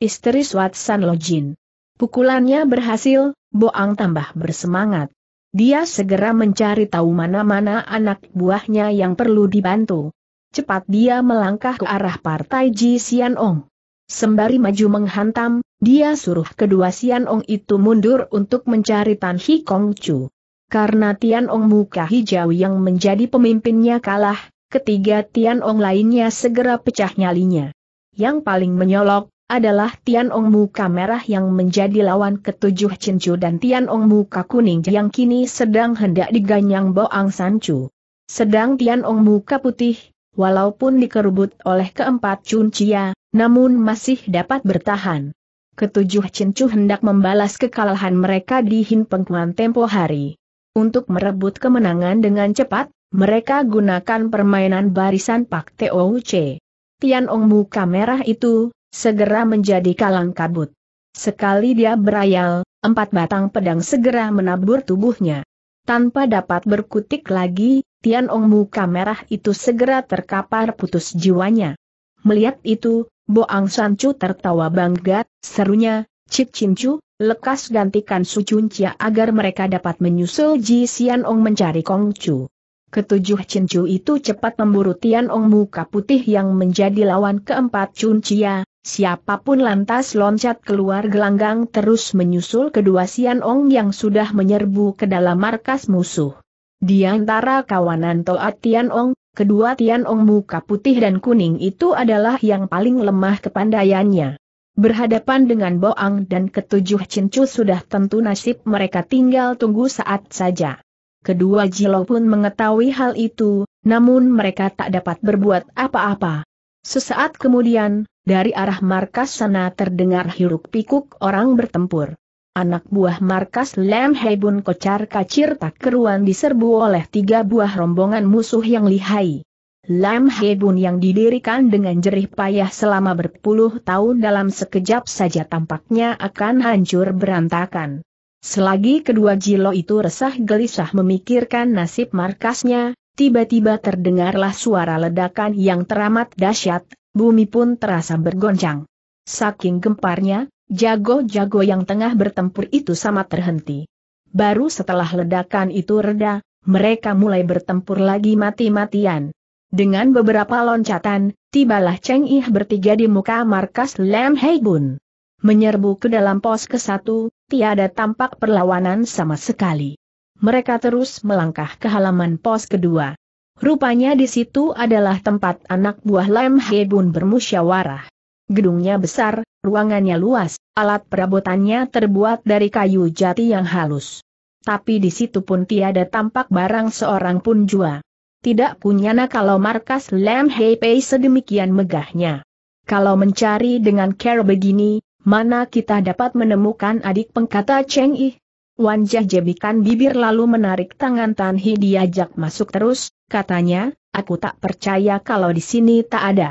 Istri San Lo Jin. Pukulannya berhasil, Boang tambah bersemangat. Dia segera mencari tahu mana-mana anak buahnya yang perlu dibantu. Cepat dia melangkah ke arah partai Ji Xianong. Sembari maju menghantam, dia suruh kedua Sian Ong itu mundur untuk mencari Tan Hi Kong Chu. Karena Tian Ong muka hijau yang menjadi pemimpinnya kalah, ketiga Tian Ong lainnya segera pecah nyalinya. Yang paling menyolok, adalah Tian Ong Muka Merah yang menjadi lawan ketujuh Cincu dan Tian Ong Muka Kuning yang kini sedang hendak diganyang Boang Sancu. Sedang Tian Ong Muka Putih, walaupun dikerubut oleh keempat cuncia, namun masih dapat bertahan. Ketujuh cincu hendak membalas kekalahan mereka di hin Hinpengkuan tempo hari. Untuk merebut kemenangan dengan cepat, mereka gunakan permainan barisan Pak TOC. Tian Ong muka merah itu, segera menjadi kalang kabut. Sekali dia berayal, empat batang pedang segera menabur tubuhnya. Tanpa dapat berkutik lagi, Tian Ong muka merah itu segera terkapar putus jiwanya. Melihat itu, Boang Sancu tertawa bangga, serunya, Cip Cincu, lekas gantikan Su Cuncia agar mereka dapat menyusul Ji Sian Ong mencari Kong Chu. Ketujuh Cincu itu cepat memburu Tian Ong muka putih yang menjadi lawan keempat Cuncia, Siapapun lantas loncat keluar gelanggang terus menyusul kedua Sian Ong yang sudah menyerbu ke dalam markas musuh. Di antara kawanan Toat Tian Ong, kedua Tian Ong muka putih dan kuning itu adalah yang paling lemah kepandaiannya. Berhadapan dengan Boang dan ketujuh Cincu sudah tentu nasib mereka tinggal tunggu saat saja. Kedua Jilo pun mengetahui hal itu, namun mereka tak dapat berbuat apa-apa. Sesaat kemudian, dari arah markas sana terdengar hiruk pikuk orang bertempur. Anak buah markas Lam Hebun kocar kacir tak keruan diserbu oleh tiga buah rombongan musuh yang lihai. Lam Hebun yang didirikan dengan jerih payah selama berpuluh tahun dalam sekejap saja tampaknya akan hancur berantakan. Selagi kedua jilo itu resah gelisah memikirkan nasib markasnya, tiba-tiba terdengarlah suara ledakan yang teramat dahsyat, Bumi pun terasa bergoncang. Saking gemparnya, jago-jago yang tengah bertempur itu sama terhenti. Baru setelah ledakan itu reda, mereka mulai bertempur lagi mati-matian. Dengan beberapa loncatan, tibalah Cheng Ih bertiga di muka markas Lam Bun. Menyerbu ke dalam pos ke satu, tiada tampak perlawanan sama sekali. Mereka terus melangkah ke halaman pos kedua. Rupanya di situ adalah tempat anak buah Lem Bun bermusyawarah. Gedungnya besar, ruangannya luas, alat perabotannya terbuat dari kayu jati yang halus. Tapi di situ pun tiada tampak barang seorang pun jua. Tidak kunyana kalau markas Lam Pei sedemikian megahnya. Kalau mencari dengan care begini, mana kita dapat menemukan adik pengkata Cheng Yi? Wanjah jebikan bibir lalu menarik tangan Tan Hi diajak masuk terus, katanya, aku tak percaya kalau di sini tak ada.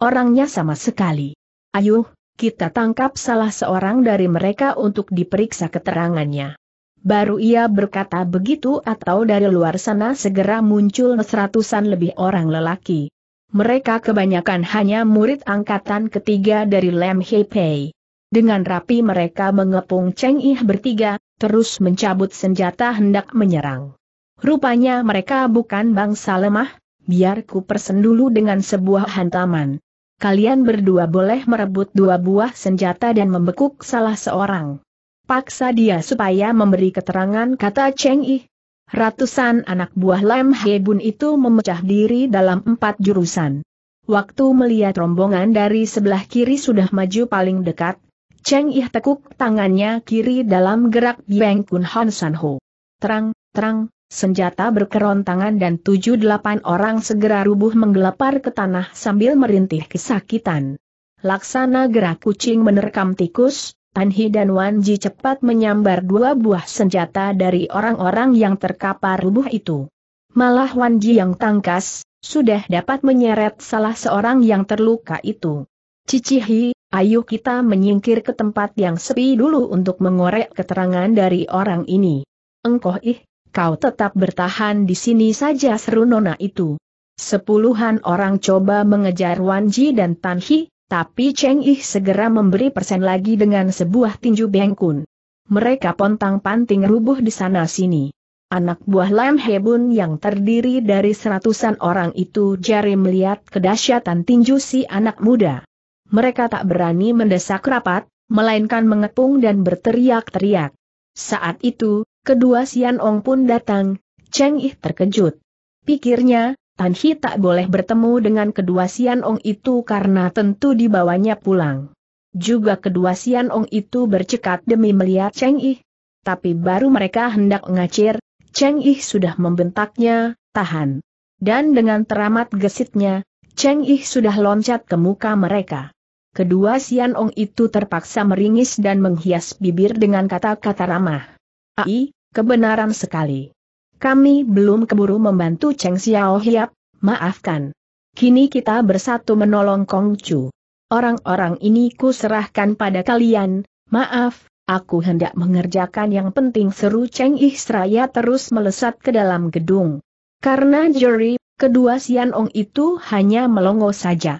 Orangnya sama sekali. Ayuh, kita tangkap salah seorang dari mereka untuk diperiksa keterangannya. Baru ia berkata begitu atau dari luar sana segera muncul seratusan lebih orang lelaki. Mereka kebanyakan hanya murid angkatan ketiga dari Lam Hepei. Dengan rapi mereka mengepung Cheng Ih bertiga, terus mencabut senjata hendak menyerang. Rupanya mereka bukan bangsa lemah, biar ku persen dulu dengan sebuah hantaman. Kalian berdua boleh merebut dua buah senjata dan membekuk salah seorang. Paksa dia supaya memberi keterangan kata Cheng Yi. Ratusan anak buah Lam Bun itu memecah diri dalam empat jurusan. Waktu melihat rombongan dari sebelah kiri sudah maju paling dekat, Cheng Yi tekuk tangannya kiri dalam gerak Bieng Kun Han San Ho. Terang, terang, senjata berkerontangan dan tujuh delapan orang segera rubuh menggelepar ke tanah sambil merintih kesakitan. Laksana gerak kucing menerkam tikus, Tanhi dan Wanji cepat menyambar dua buah senjata dari orang-orang yang terkapar rubuh itu. Malah Wanji yang tangkas, sudah dapat menyeret salah seorang yang terluka itu. Cicihi, ayo kita menyingkir ke tempat yang sepi dulu untuk mengorek keterangan dari orang ini. Engkau ih, kau tetap bertahan di sini saja seru nona itu. Sepuluhan orang coba mengejar Wan Ji dan Tan Hi, tapi Cheng Yi segera memberi persen lagi dengan sebuah tinju bengkun. Mereka pontang-panting rubuh di sana-sini. Anak buah Lam Bun yang terdiri dari seratusan orang itu jari melihat kedahsyatan tinju si anak muda. Mereka tak berani mendesak rapat, melainkan mengepung dan berteriak-teriak. Saat itu, Kedua Sian Ong pun datang, Cheng Yi terkejut. Pikirnya, Tan Hi tak boleh bertemu dengan kedua Sian Ong itu karena tentu dibawanya pulang. Juga kedua Sian Ong itu bercekat demi melihat Cheng Yi. Tapi baru mereka hendak ngacir, Cheng Yi sudah membentaknya, tahan. Dan dengan teramat gesitnya, Cheng Yi sudah loncat ke muka mereka. Kedua Sian Ong itu terpaksa meringis dan menghias bibir dengan kata-kata ramah. Ai, kebenaran sekali. Kami belum keburu membantu Cheng Xiao Hiap, maafkan. Kini kita bersatu menolong Kong Chu. Orang-orang ini ku serahkan pada kalian, maaf, aku hendak mengerjakan yang penting seru Cheng Israya terus melesat ke dalam gedung. Karena juri, kedua Sian Ong itu hanya melongo saja.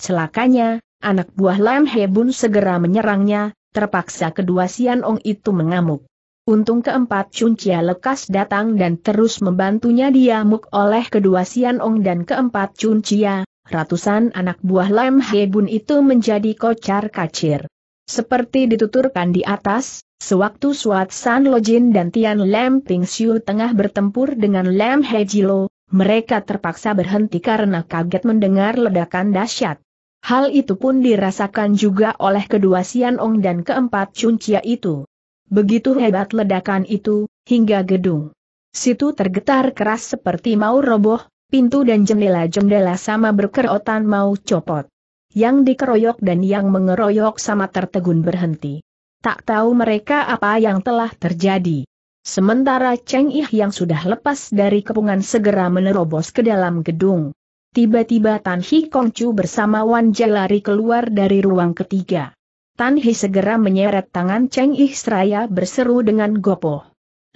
Celakanya, anak buah Lam Hebun segera menyerangnya, terpaksa kedua Sian Ong itu mengamuk. Untung keempat cuncia lekas datang dan terus membantunya diamuk oleh kedua Sian Ong dan keempat cuncia, ratusan anak buah Lam Hebun itu menjadi kocar kacir. Seperti dituturkan di atas, Sewaktu Suat San Lojin dan Tian Lam Ping Siu tengah bertempur dengan Lam Hejilo, mereka terpaksa berhenti karena kaget mendengar ledakan dahsyat. Hal itu pun dirasakan juga oleh kedua Sian Ong dan keempat Cuncia itu. Begitu hebat ledakan itu, hingga gedung. Situ tergetar keras seperti mau roboh, pintu dan jendela-jendela sama berkerotan mau copot. Yang dikeroyok dan yang mengeroyok sama tertegun berhenti. Tak tahu mereka apa yang telah terjadi. Sementara Cheng Ih yang sudah lepas dari kepungan segera menerobos ke dalam gedung. Tiba-tiba Tan Hi Kong Chu bersama Wan Jai lari keluar dari ruang ketiga. Tan Hi segera menyeret tangan Cheng Ih seraya berseru dengan gopoh.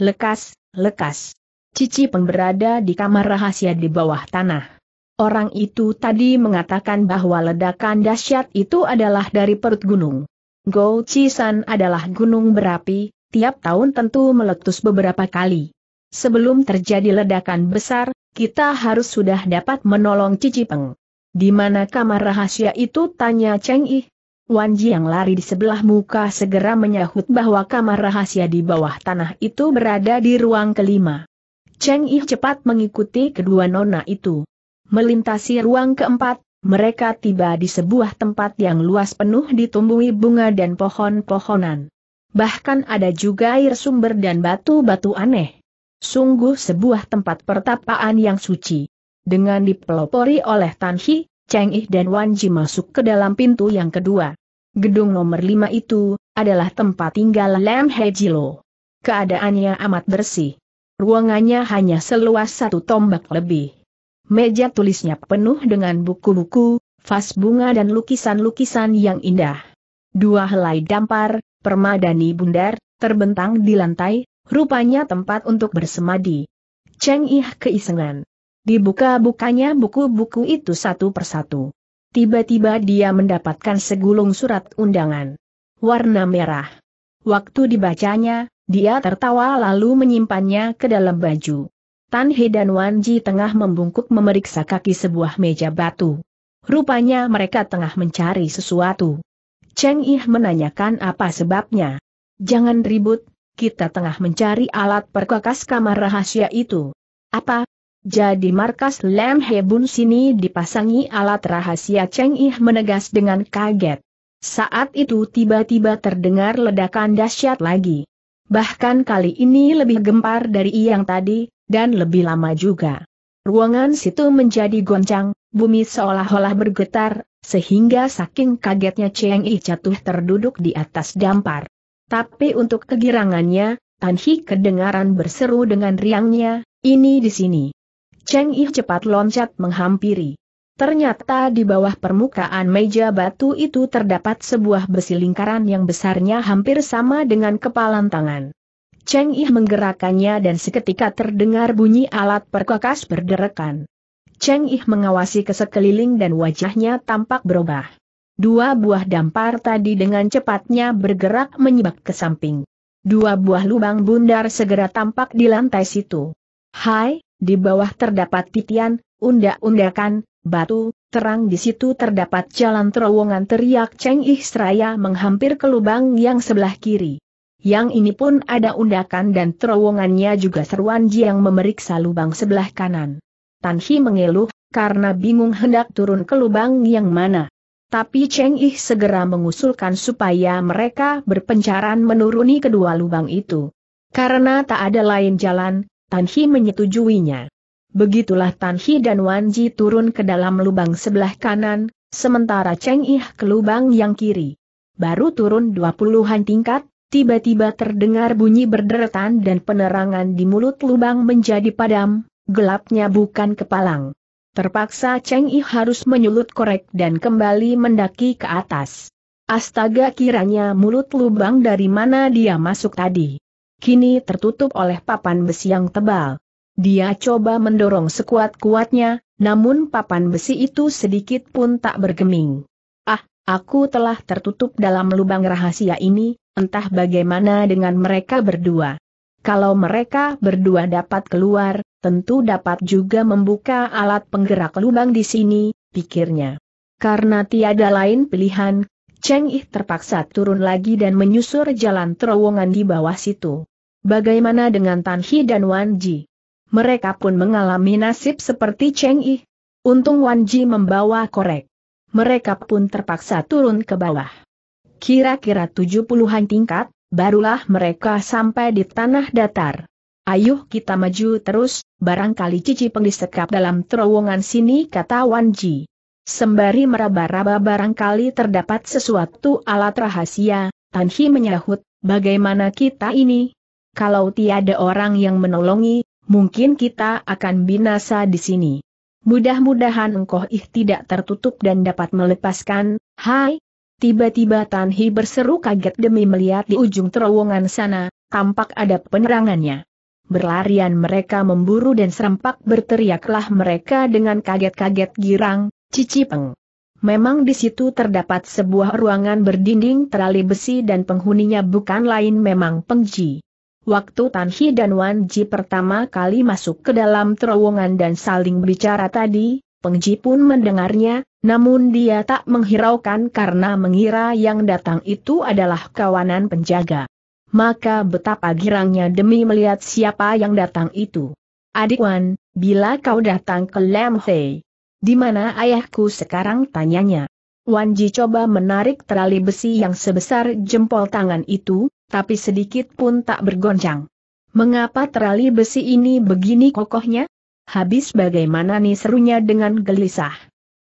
Lekas, lekas. Cici Peng berada di kamar rahasia di bawah tanah. Orang itu tadi mengatakan bahwa ledakan dahsyat itu adalah dari perut gunung. Go San adalah gunung berapi, tiap tahun tentu meletus beberapa kali. Sebelum terjadi ledakan besar, kita harus sudah dapat menolong Cici Peng. Di mana kamar rahasia itu tanya Cheng Ih? Wan Ji yang lari di sebelah muka segera menyahut bahwa kamar rahasia di bawah tanah itu berada di ruang kelima. Cheng Yi cepat mengikuti kedua nona itu. Melintasi ruang keempat, mereka tiba di sebuah tempat yang luas penuh ditumbuhi bunga dan pohon-pohonan. Bahkan ada juga air sumber dan batu-batu aneh. Sungguh sebuah tempat pertapaan yang suci. Dengan dipelopori oleh Tan Hi, Cheng Ih dan Wan Ji masuk ke dalam pintu yang kedua. Gedung nomor lima itu adalah tempat tinggal Lam He Jilo. Keadaannya amat bersih. Ruangannya hanya seluas satu tombak lebih. Meja tulisnya penuh dengan buku-buku, vas bunga dan lukisan-lukisan yang indah. Dua helai dampar, permadani bundar, terbentang di lantai, rupanya tempat untuk bersemadi. Cheng Ih keisengan. Dibuka-bukanya buku-buku itu satu persatu. Tiba-tiba dia mendapatkan segulung surat undangan. Warna merah. Waktu dibacanya, dia tertawa lalu menyimpannya ke dalam baju. Tan He dan Wan Ji tengah membungkuk memeriksa kaki sebuah meja batu. Rupanya mereka tengah mencari sesuatu. Cheng Ih menanyakan apa sebabnya. Jangan ribut, kita tengah mencari alat perkakas kamar rahasia itu. Apa, jadi markas Lam Hebun sini dipasangi alat rahasia Cheng Ih menegas dengan kaget. Saat itu tiba-tiba terdengar ledakan dahsyat lagi. Bahkan kali ini lebih gempar dari yang tadi, dan lebih lama juga. Ruangan situ menjadi goncang, bumi seolah-olah bergetar, sehingga saking kagetnya Cheng Ih jatuh terduduk di atas dampar. Tapi untuk kegirangannya, Tan Hi kedengaran berseru dengan riangnya, ini di sini. Cheng Yi cepat loncat menghampiri. Ternyata di bawah permukaan meja batu itu terdapat sebuah besi lingkaran yang besarnya hampir sama dengan kepalan tangan. Cheng Yi menggerakkannya dan seketika terdengar bunyi alat perkakas berderekan. Cheng Yi mengawasi ke sekeliling dan wajahnya tampak berubah. Dua buah dampar tadi dengan cepatnya bergerak menyebak ke samping. Dua buah lubang bundar segera tampak di lantai situ. Hai, di bawah terdapat titian, undak-undakan, batu, terang di situ terdapat jalan terowongan teriak Cheng Ih seraya menghampir ke lubang yang sebelah kiri. Yang ini pun ada undakan dan terowongannya juga seruan yang memeriksa lubang sebelah kanan. Tan Hi mengeluh, karena bingung hendak turun ke lubang yang mana. Tapi Cheng Ih segera mengusulkan supaya mereka berpencaran menuruni kedua lubang itu. Karena tak ada lain jalan, Tan Hi menyetujuinya. Begitulah Tan Hi dan Wan Ji turun ke dalam lubang sebelah kanan, sementara Cheng Ih ke lubang yang kiri. Baru turun dua puluhan tingkat, tiba-tiba terdengar bunyi berderetan dan penerangan di mulut lubang menjadi padam, gelapnya bukan kepalang. Terpaksa Cheng Yi harus menyulut korek dan kembali mendaki ke atas. Astaga kiranya mulut lubang dari mana dia masuk tadi kini tertutup oleh papan besi yang tebal. Dia coba mendorong sekuat-kuatnya, namun papan besi itu sedikit pun tak bergeming. Ah, aku telah tertutup dalam lubang rahasia ini, entah bagaimana dengan mereka berdua. Kalau mereka berdua dapat keluar, tentu dapat juga membuka alat penggerak lubang di sini, pikirnya. Karena tiada lain pilihan, Cheng Yi terpaksa turun lagi dan menyusur jalan terowongan di bawah situ. Bagaimana dengan Tan Hi dan Wan Ji? Mereka pun mengalami nasib seperti Cheng Yi. Untung Wan Ji membawa korek. Mereka pun terpaksa turun ke bawah. Kira-kira tujuh puluhan tingkat, barulah mereka sampai di tanah datar. Ayuh kita maju terus, barangkali Cici Peng disekap dalam terowongan sini kata Wan Ji. Sembari meraba-raba barangkali terdapat sesuatu alat rahasia, Tanhi menyahut, bagaimana kita ini? Kalau tiada orang yang menolongi, mungkin kita akan binasa di sini. Mudah-mudahan engkau ih tidak tertutup dan dapat melepaskan, hai. Tiba-tiba Tanhi berseru kaget demi melihat di ujung terowongan sana, tampak ada penerangannya. Berlarian mereka memburu dan serempak berteriaklah mereka dengan kaget-kaget girang, Cici Peng. Memang di situ terdapat sebuah ruangan berdinding terali besi dan penghuninya bukan lain memang Pengji. Waktu Tan Hi dan Wan Ji pertama kali masuk ke dalam terowongan dan saling bicara tadi, Pengji pun mendengarnya, namun dia tak menghiraukan karena mengira yang datang itu adalah kawanan penjaga. Maka betapa girangnya demi melihat siapa yang datang itu. Adik Wan, bila kau datang ke Lam Hei, di mana ayahku sekarang tanyanya? Wan Ji coba menarik terali besi yang sebesar jempol tangan itu, tapi sedikit pun tak bergoncang. Mengapa terali besi ini begini kokohnya? Habis bagaimana nih serunya dengan gelisah.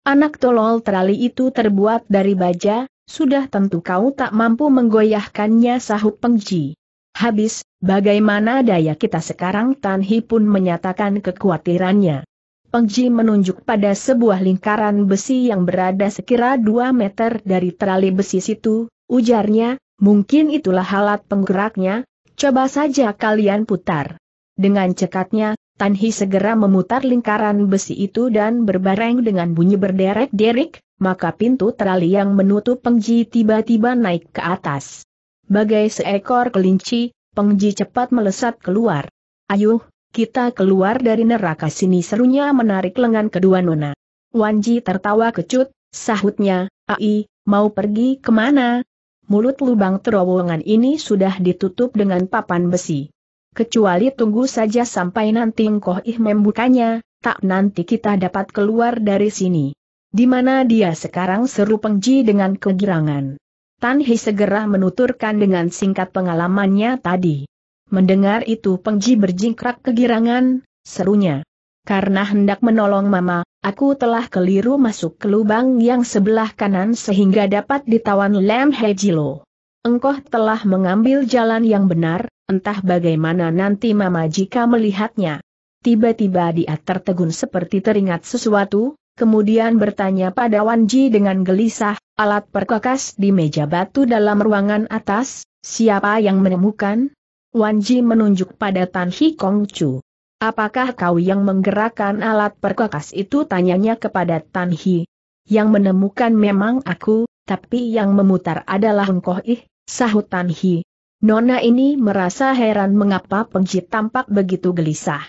Anak tolol terali itu terbuat dari baja, sudah tentu kau tak mampu menggoyahkannya sahut pengji. Habis, bagaimana daya kita sekarang Tanhi pun menyatakan kekhawatirannya. Pengji menunjuk pada sebuah lingkaran besi yang berada sekira 2 meter dari terali besi situ, ujarnya, mungkin itulah alat penggeraknya, coba saja kalian putar. Dengan cekatnya, Tan segera memutar lingkaran besi itu dan berbareng dengan bunyi berderek-derek, maka pintu terali yang menutup Pengji tiba-tiba naik ke atas. Bagai seekor kelinci, Pengji cepat melesat keluar. Ayuh, kita keluar dari neraka sini serunya menarik lengan kedua nona. Wanji tertawa kecut, sahutnya, Ai, mau pergi kemana? Mulut lubang terowongan ini sudah ditutup dengan papan besi. Kecuali tunggu saja sampai nanti engkau Ih membukanya, tak nanti kita dapat keluar dari sini. Di mana dia sekarang seru Pengji dengan kegirangan. Tan Hei segera menuturkan dengan singkat pengalamannya tadi. Mendengar itu Pengji berjingkrak kegirangan, serunya. Karena hendak menolong mama, aku telah keliru masuk ke lubang yang sebelah kanan sehingga dapat ditawan Lam Hejilo. Engkau telah mengambil jalan yang benar, entah bagaimana nanti mama jika melihatnya. Tiba-tiba dia tertegun seperti teringat sesuatu, kemudian bertanya pada Wanji dengan gelisah, alat perkakas di meja batu dalam ruangan atas, siapa yang menemukan? Wan Ji menunjuk pada Tan Kong Chu. Apakah kau yang menggerakkan alat perkakas itu tanyanya kepada Tan Hi. Yang menemukan memang aku, tapi yang memutar adalah engkau Ih, sahut Tan Hi. Nona ini merasa heran mengapa Pengji tampak begitu gelisah.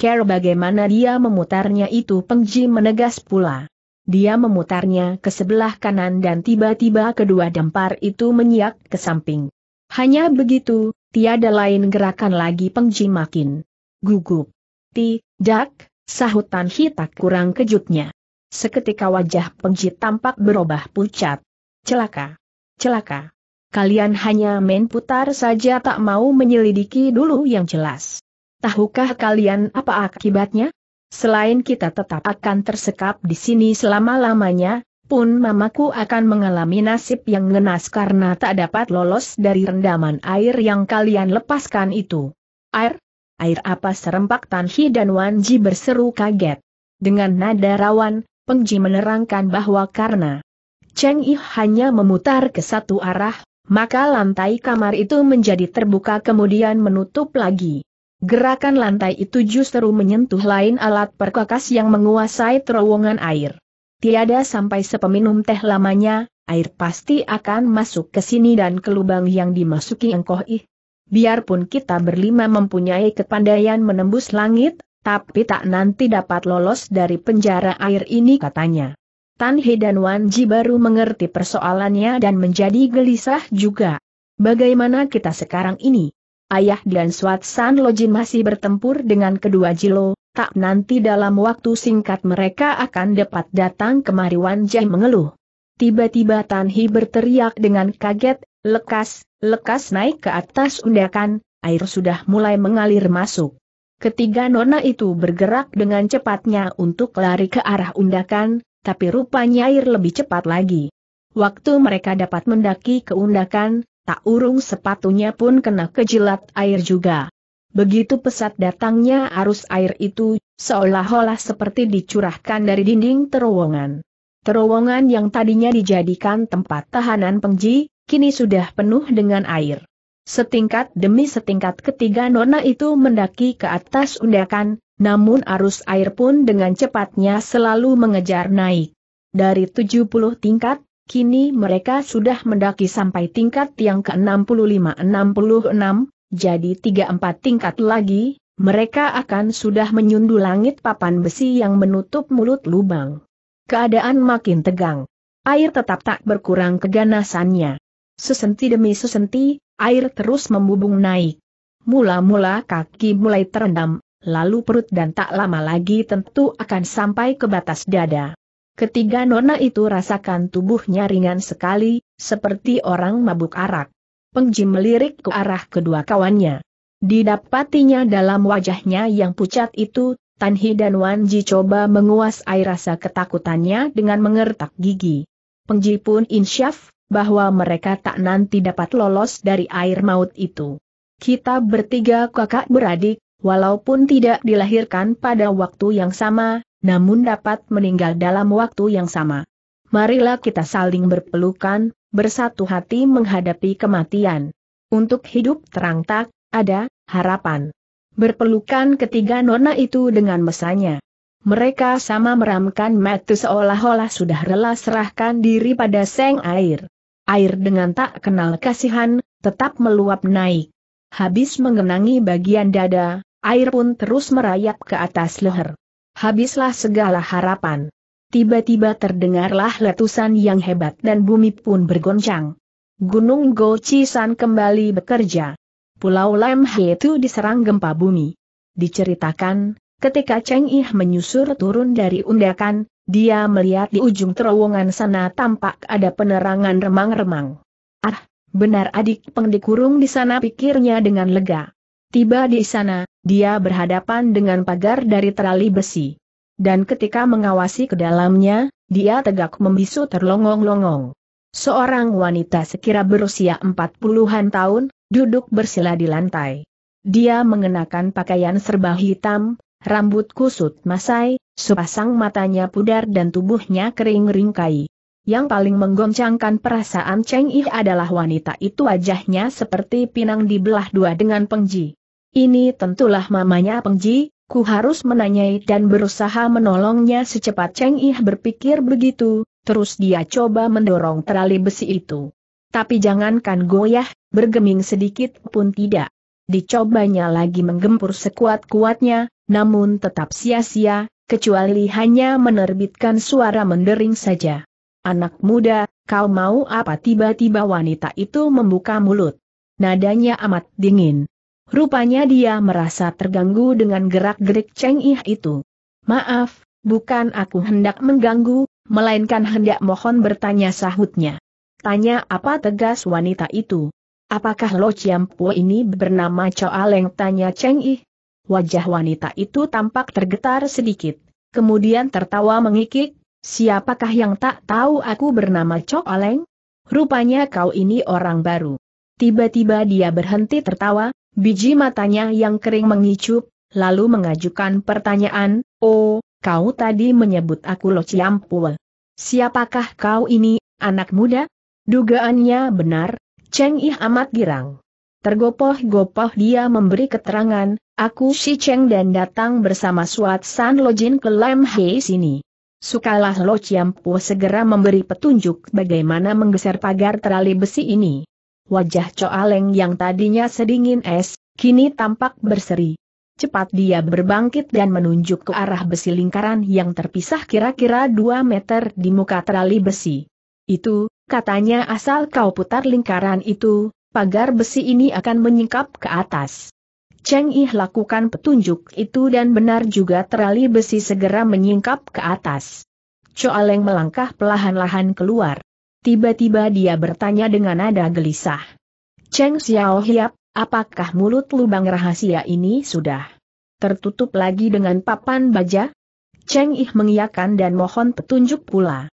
Care bagaimana dia memutarnya itu Pengji menegas pula. Dia memutarnya ke sebelah kanan dan tiba-tiba kedua dempar itu menyiak ke samping. Hanya begitu, tiada lain gerakan lagi pengji makin Gugup. Ti, dak, sahutan hitak kurang kejutnya. Seketika wajah pengji tampak berubah pucat. Celaka. Celaka. Kalian hanya main putar saja tak mau menyelidiki dulu yang jelas. Tahukah kalian apa akibatnya? Selain kita tetap akan tersekap di sini selama-lamanya, pun mamaku akan mengalami nasib yang ngenas karena tak dapat lolos dari rendaman air yang kalian lepaskan itu. Air? Air apa serempak Tanhi dan Wanji berseru kaget. Dengan nada rawan, Pengji menerangkan bahwa karena Cheng Yi hanya memutar ke satu arah, maka lantai kamar itu menjadi terbuka kemudian menutup lagi. Gerakan lantai itu justru menyentuh lain alat perkakas yang menguasai terowongan air. Tiada sampai sepeminum teh lamanya, air pasti akan masuk ke sini dan ke lubang yang dimasuki engkau ih. Biarpun kita berlima mempunyai kepandaian menembus langit, tapi tak nanti dapat lolos dari penjara air ini katanya. Tan He dan Wan Ji baru mengerti persoalannya dan menjadi gelisah juga. Bagaimana kita sekarang ini? Ayah dan Swat San Lojin masih bertempur dengan kedua Jilo, tak nanti dalam waktu singkat mereka akan dapat datang kemari Wan Jai mengeluh. Tiba-tiba Tan Hi berteriak dengan kaget, lekas, lekas naik ke atas undakan, air sudah mulai mengalir masuk. Ketiga nona itu bergerak dengan cepatnya untuk lari ke arah undakan, tapi rupanya air lebih cepat lagi. Waktu mereka dapat mendaki ke undakan, tak urung sepatunya pun kena kejilat air juga. Begitu pesat datangnya arus air itu, seolah-olah seperti dicurahkan dari dinding terowongan. Terowongan yang tadinya dijadikan tempat tahanan pengji, kini sudah penuh dengan air. Setingkat demi setingkat ketiga nona itu mendaki ke atas undakan, namun arus air pun dengan cepatnya selalu mengejar naik. Dari 70 tingkat, kini mereka sudah mendaki sampai tingkat yang ke-65-66, jadi tiga-empat tingkat lagi, mereka akan sudah menyundul langit papan besi yang menutup mulut lubang. Keadaan makin tegang. Air tetap tak berkurang keganasannya. Sesenti demi sesenti, air terus membubung naik. Mula-mula kaki mulai terendam, lalu perut dan tak lama lagi tentu akan sampai ke batas dada. Ketiga nona itu rasakan tubuhnya ringan sekali, seperti orang mabuk arak. Pengji melirik ke arah kedua kawannya. Didapatinya dalam wajahnya yang pucat itu, Tan Hi dan Wan Ji coba menguasai rasa ketakutannya dengan mengertak gigi. Pengji pun insyaf, bahwa mereka tak nanti dapat lolos dari air maut itu. Kita bertiga kakak beradik, walaupun tidak dilahirkan pada waktu yang sama, namun dapat meninggal dalam waktu yang sama. Marilah kita saling berpelukan, bersatu hati menghadapi kematian. Untuk hidup terang tak, ada, harapan. Berpelukan ketiga nona itu dengan mesanya. Mereka sama meramkan mata seolah-olah sudah rela serahkan diri pada seng air. Air dengan tak kenal kasihan, tetap meluap naik. Habis mengenangi bagian dada, air pun terus merayap ke atas leher. Habislah segala harapan. Tiba-tiba terdengarlah letusan yang hebat dan bumi pun bergoncang. Gunung Gochisan kembali bekerja. Pulau Lemhe itu diserang gempa bumi. Diceritakan, ketika Cheng Ih menyusur turun dari undakan, dia melihat di ujung terowongan sana tampak ada penerangan remang-remang. Ah, benar adik pengdikurung di sana pikirnya dengan lega. Tiba di sana, dia berhadapan dengan pagar dari terali besi dan ketika mengawasi ke dalamnya, dia tegak membisu terlongong-longong. Seorang wanita sekira berusia empat puluhan tahun, duduk bersila di lantai. Dia mengenakan pakaian serba hitam, rambut kusut masai, sepasang matanya pudar dan tubuhnya kering ringkai. Yang paling menggoncangkan perasaan Cheng Yi adalah wanita itu wajahnya seperti pinang dibelah dua dengan Pengji. Ini tentulah mamanya Pengji, Ku harus menanyai dan berusaha menolongnya secepat Cheng Ih berpikir begitu, terus dia coba mendorong terali besi itu. Tapi jangankan goyah, bergeming sedikit pun tidak. Dicobanya lagi menggempur sekuat-kuatnya, namun tetap sia-sia, kecuali hanya menerbitkan suara mendering saja. Anak muda, kau mau apa tiba-tiba wanita itu membuka mulut. Nadanya amat dingin. Rupanya dia merasa terganggu dengan gerak-gerik Cheng Ih itu. Maaf, bukan aku hendak mengganggu, melainkan hendak mohon bertanya sahutnya. Tanya apa tegas wanita itu. Apakah Lo Chiam Po ini bernama Choa Leng tanya Cheng Ih? Wajah wanita itu tampak tergetar sedikit, kemudian tertawa mengikik, siapakah yang tak tahu aku bernama Choa Leng? Rupanya kau ini orang baru. Tiba-tiba dia berhenti tertawa, Biji matanya yang kering mengicup, lalu mengajukan pertanyaan, Oh, kau tadi menyebut aku Lo Ciampul. Siapakah kau ini, anak muda? Dugaannya benar, Cheng Ih amat girang. Tergopoh-gopoh dia memberi keterangan, aku si Cheng dan datang bersama Suat San Lo Jin ke Lam Hei sini. Sukalah Lo Ciampu segera memberi petunjuk bagaimana menggeser pagar terali besi ini wajah Coaleng yang tadinya sedingin es, kini tampak berseri. Cepat dia berbangkit dan menunjuk ke arah besi lingkaran yang terpisah kira-kira 2 meter di muka terali besi. Itu, katanya asal kau putar lingkaran itu, pagar besi ini akan menyingkap ke atas. Cheng Ih lakukan petunjuk itu dan benar juga terali besi segera menyingkap ke atas. Coaleng melangkah pelahan-lahan keluar. Tiba-tiba dia bertanya dengan nada gelisah. Cheng Xiao Hiap, apakah mulut lubang rahasia ini sudah tertutup lagi dengan papan baja? Cheng Ih mengiyakan dan mohon petunjuk pula.